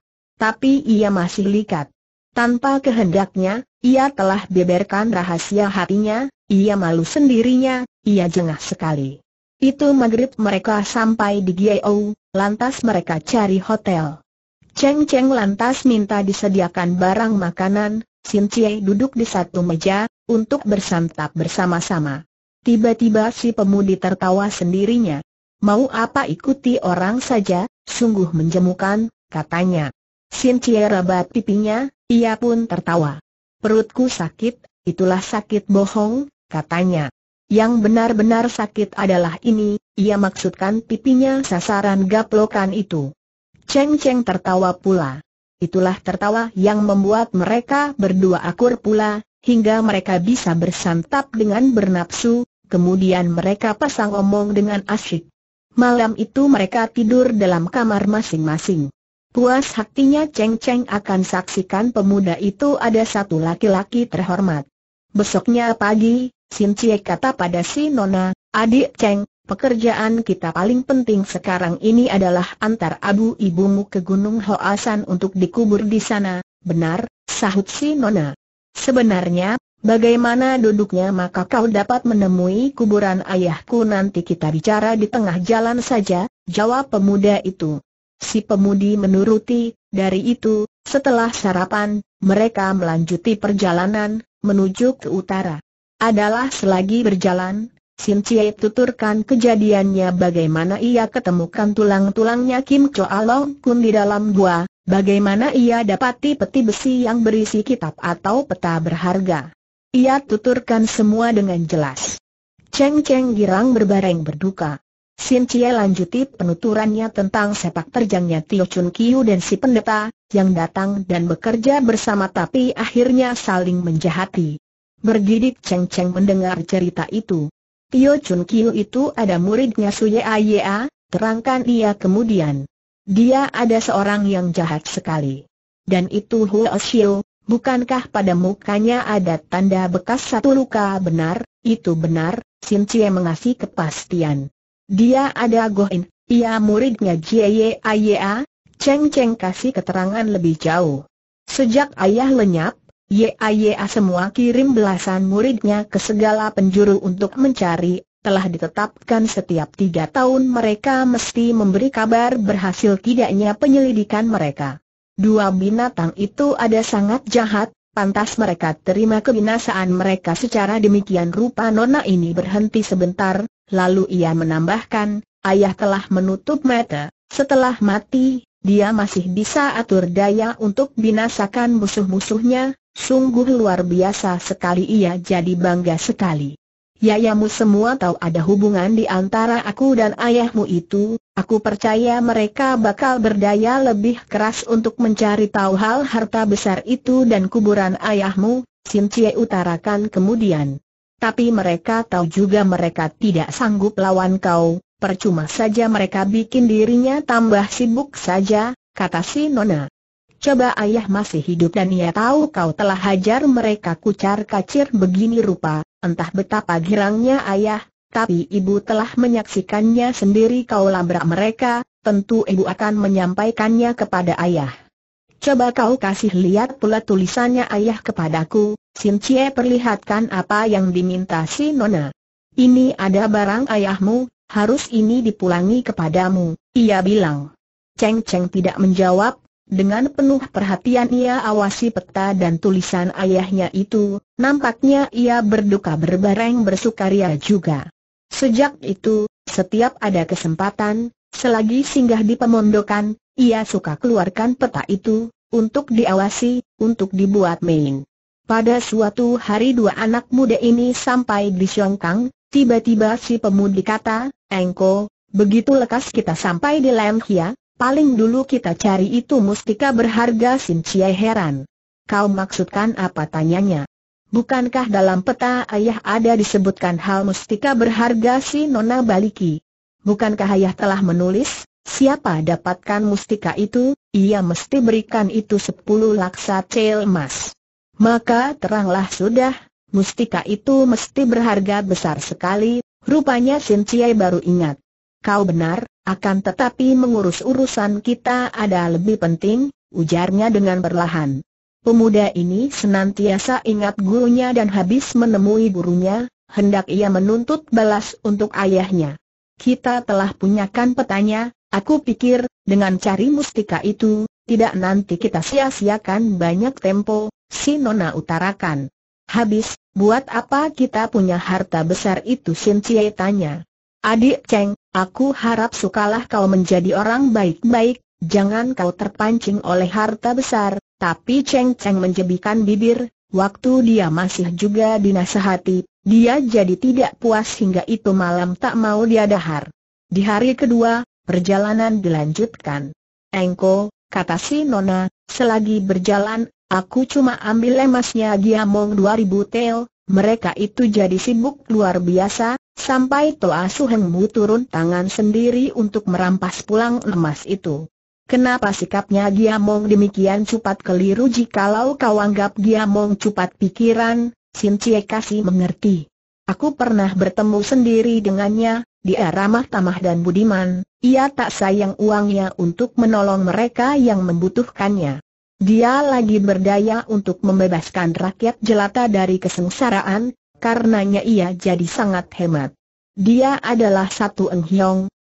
tapi ia masih likat. Tanpa kehendaknya, ia telah beberkan rahasia hatinya, ia malu sendirinya, ia jengah sekali. Itu maghrib mereka sampai di G.I.O., lantas mereka cari hotel. Cheng Cheng lantas minta disediakan barang makanan, Sin Cie duduk di satu meja, untuk bersantap bersama-sama. Tiba-tiba si pemudi tertawa sendirinya. Mau apa ikuti orang saja, sungguh menjemukan, katanya. Cynthia rabat pipinya, ia pun tertawa. Perutku sakit, itulah sakit bohong, katanya. Yang benar-benar sakit adalah ini, ia maksudkan pipinya sasaran gaplokan itu. Cheng Cheng tertawa pula. Itulah tertawa yang membuat mereka berdua akur pula, hingga mereka bisa bersantap dengan bernapsu, kemudian mereka pasang omong dengan asyik. Malam itu mereka tidur dalam kamar masing-masing. Puas hatinya Cheng Cheng akan saksikan pemuda itu ada satu laki-laki terhormat. Besoknya pagi, Sin Cie kata pada si Nona, adik Cheng, pekerjaan kita paling penting sekarang ini adalah antar abu ibumu ke Gunung Hoasan untuk dikubur di sana, benar, sahut si Nona. Sebenarnya, bagaimana duduknya maka kau dapat menemui kuburan ayahku nanti kita bicara di tengah jalan saja, jawab pemuda itu. Si pemudi menuruti, dari itu, setelah sarapan, mereka melanjuti perjalanan, menuju ke utara. Adalah selagi berjalan, Sin Cie tuturkan kejadiannya bagaimana ia ketemukan tulang-tulangnya Kim Choa Long Kun di dalam gua, bagaimana ia dapati peti besi yang berisi kitab atau peta berharga. Ia tuturkan semua dengan jelas. Ceng Ceng girang berbareng berduka. Sin Cie lanjuti penuturannya tentang sepak terjangnya Tio Chun Kiu dan si pendeta, yang datang dan bekerja bersama tapi akhirnya saling menjahati. Bergidik Cheng Cheng mendengar cerita itu. Tio Chun Kiu itu ada muridnya Suye Aya, terangkan ia kemudian. Dia ada seorang yang jahat sekali. Dan itu Huo Xiu, bukankah pada mukanya ada tanda bekas satu luka benar, itu benar, Sin Cie mengasih kepastian. Dia ada Goin, ia muridnya A. Cheng Cheng kasih keterangan lebih jauh. Sejak ayah lenyap, Yaya semua kirim belasan muridnya ke segala penjuru untuk mencari telah ditetapkan setiap tiga tahun mereka mesti memberi kabar berhasil tidaknya penyelidikan mereka. Dua binatang itu ada sangat jahat, pantas mereka terima kebinasaan mereka secara demikian rupa nona ini berhenti sebentar, Lalu ia menambahkan, ayah telah menutup mata, setelah mati, dia masih bisa atur daya untuk binasakan musuh-musuhnya, sungguh luar biasa sekali ia jadi bangga sekali. Yayamu semua tahu ada hubungan di antara aku dan ayahmu itu, aku percaya mereka bakal berdaya lebih keras untuk mencari tahu hal harta besar itu dan kuburan ayahmu, Sim Cie utarakan kemudian. Tapi mereka tahu juga mereka tidak sanggup lawan kau, percuma saja mereka bikin dirinya tambah sibuk saja, kata si Nona. Coba ayah masih hidup dan ia tahu kau telah hajar mereka kucar kacir begini rupa, entah betapa girangnya ayah, tapi ibu telah menyaksikannya sendiri kau labrak mereka, tentu ibu akan menyampaikannya kepada ayah. Coba kau kasih lihat pula tulisannya ayah kepadaku, Sim Cie perlihatkan apa yang diminta si Nona. Ini ada barang ayahmu, harus ini dipulangi kepadamu, ia bilang. Cheng Cheng tidak menjawab, dengan penuh perhatian ia awasi peta dan tulisan ayahnya itu, nampaknya ia berduka berbareng bersukaria juga. Sejak itu, setiap ada kesempatan, selagi singgah di pemondokan, ia suka keluarkan peta itu, untuk diawasi, untuk dibuat main. Pada suatu hari dua anak muda ini sampai di Siongkang, tiba-tiba si pemudi kata, Engko, begitu lekas kita sampai di Lemhia, paling dulu kita cari itu mustika berharga Sin Chie heran. Kau maksudkan apa tanyanya? Bukankah dalam peta ayah ada disebutkan hal mustika berharga si Nona Baliki? Bukankah ayah telah menulis, Siapa dapatkan mustika itu, ia mesti berikan itu sepuluh laksa cel emas. Maka teranglah sudah, mustika itu mesti berharga besar sekali, rupanya Sin Ciai baru ingat. Kau benar, akan tetapi mengurus urusan kita ada lebih penting, ujarnya dengan perlahan. Pemuda ini senantiasa ingat gurunya dan habis menemui gurunya, hendak ia menuntut balas untuk ayahnya. Kita telah punyakan petanya, Aku pikir, dengan cari mustika itu, tidak nanti kita sia-siakan banyak tempo, si Nona utarakan. Habis, buat apa kita punya harta besar itu Sin Cie tanya. Adik Cheng, aku harap sukalah kau menjadi orang baik-baik, jangan kau terpancing oleh harta besar, tapi Cheng Cheng menjebikan bibir, waktu dia masih juga dinasehati, dia jadi tidak puas hingga itu malam tak mau dia dahar. Di hari kedua, Perjalanan dilanjutkan. Engko, kata si Nona, selagi berjalan, aku cuma ambil emasnya Giamong 2000 teo, mereka itu jadi sibuk luar biasa, sampai Toa Suhengmu turun tangan sendiri untuk merampas pulang emas itu. Kenapa sikapnya Giamong demikian cepat keliru jikalau kau anggap Giamong cepat pikiran, Sin Cie kasih mengerti. Aku pernah bertemu sendiri dengannya, dia ramah tamah dan budiman, ia tak sayang uangnya untuk menolong mereka yang membutuhkannya. Dia lagi berdaya untuk membebaskan rakyat jelata dari kesengsaraan, karenanya ia jadi sangat hemat. Dia adalah satu Eng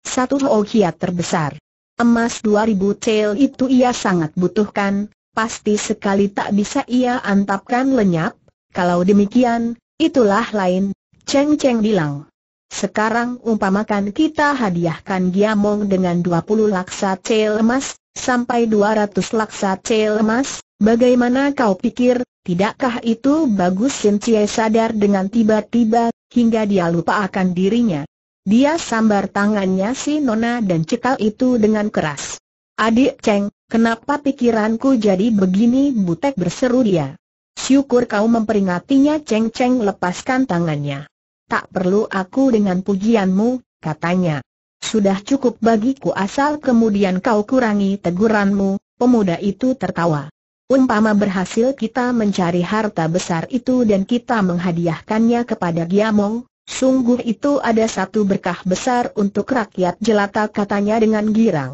satu hokiat terbesar. Emas 2000 cel itu ia sangat butuhkan, pasti sekali tak bisa ia antapkan lenyap, kalau demikian, itulah lain, Cheng Cheng bilang. Sekarang umpamakan kita hadiahkan Giamong dengan 20 laksa cel emas, sampai 200 laksa cel emas, bagaimana kau pikir, tidakkah itu bagus Sin sadar dengan tiba-tiba, hingga dia lupa akan dirinya. Dia sambar tangannya si Nona dan cekal itu dengan keras. Adik Ceng, kenapa pikiranku jadi begini butek berseru dia. Syukur kau memperingatinya Ceng Ceng lepaskan tangannya tak perlu aku dengan pujianmu, katanya. Sudah cukup bagiku asal kemudian kau kurangi teguranmu, pemuda itu tertawa. Umpama berhasil kita mencari harta besar itu dan kita menghadiahkannya kepada Giamong, sungguh itu ada satu berkah besar untuk rakyat jelata katanya dengan girang.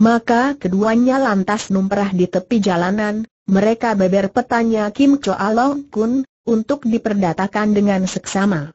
Maka keduanya lantas numperah di tepi jalanan, mereka beber petanya Kim Choa Long Kun, untuk diperdatakan dengan seksama.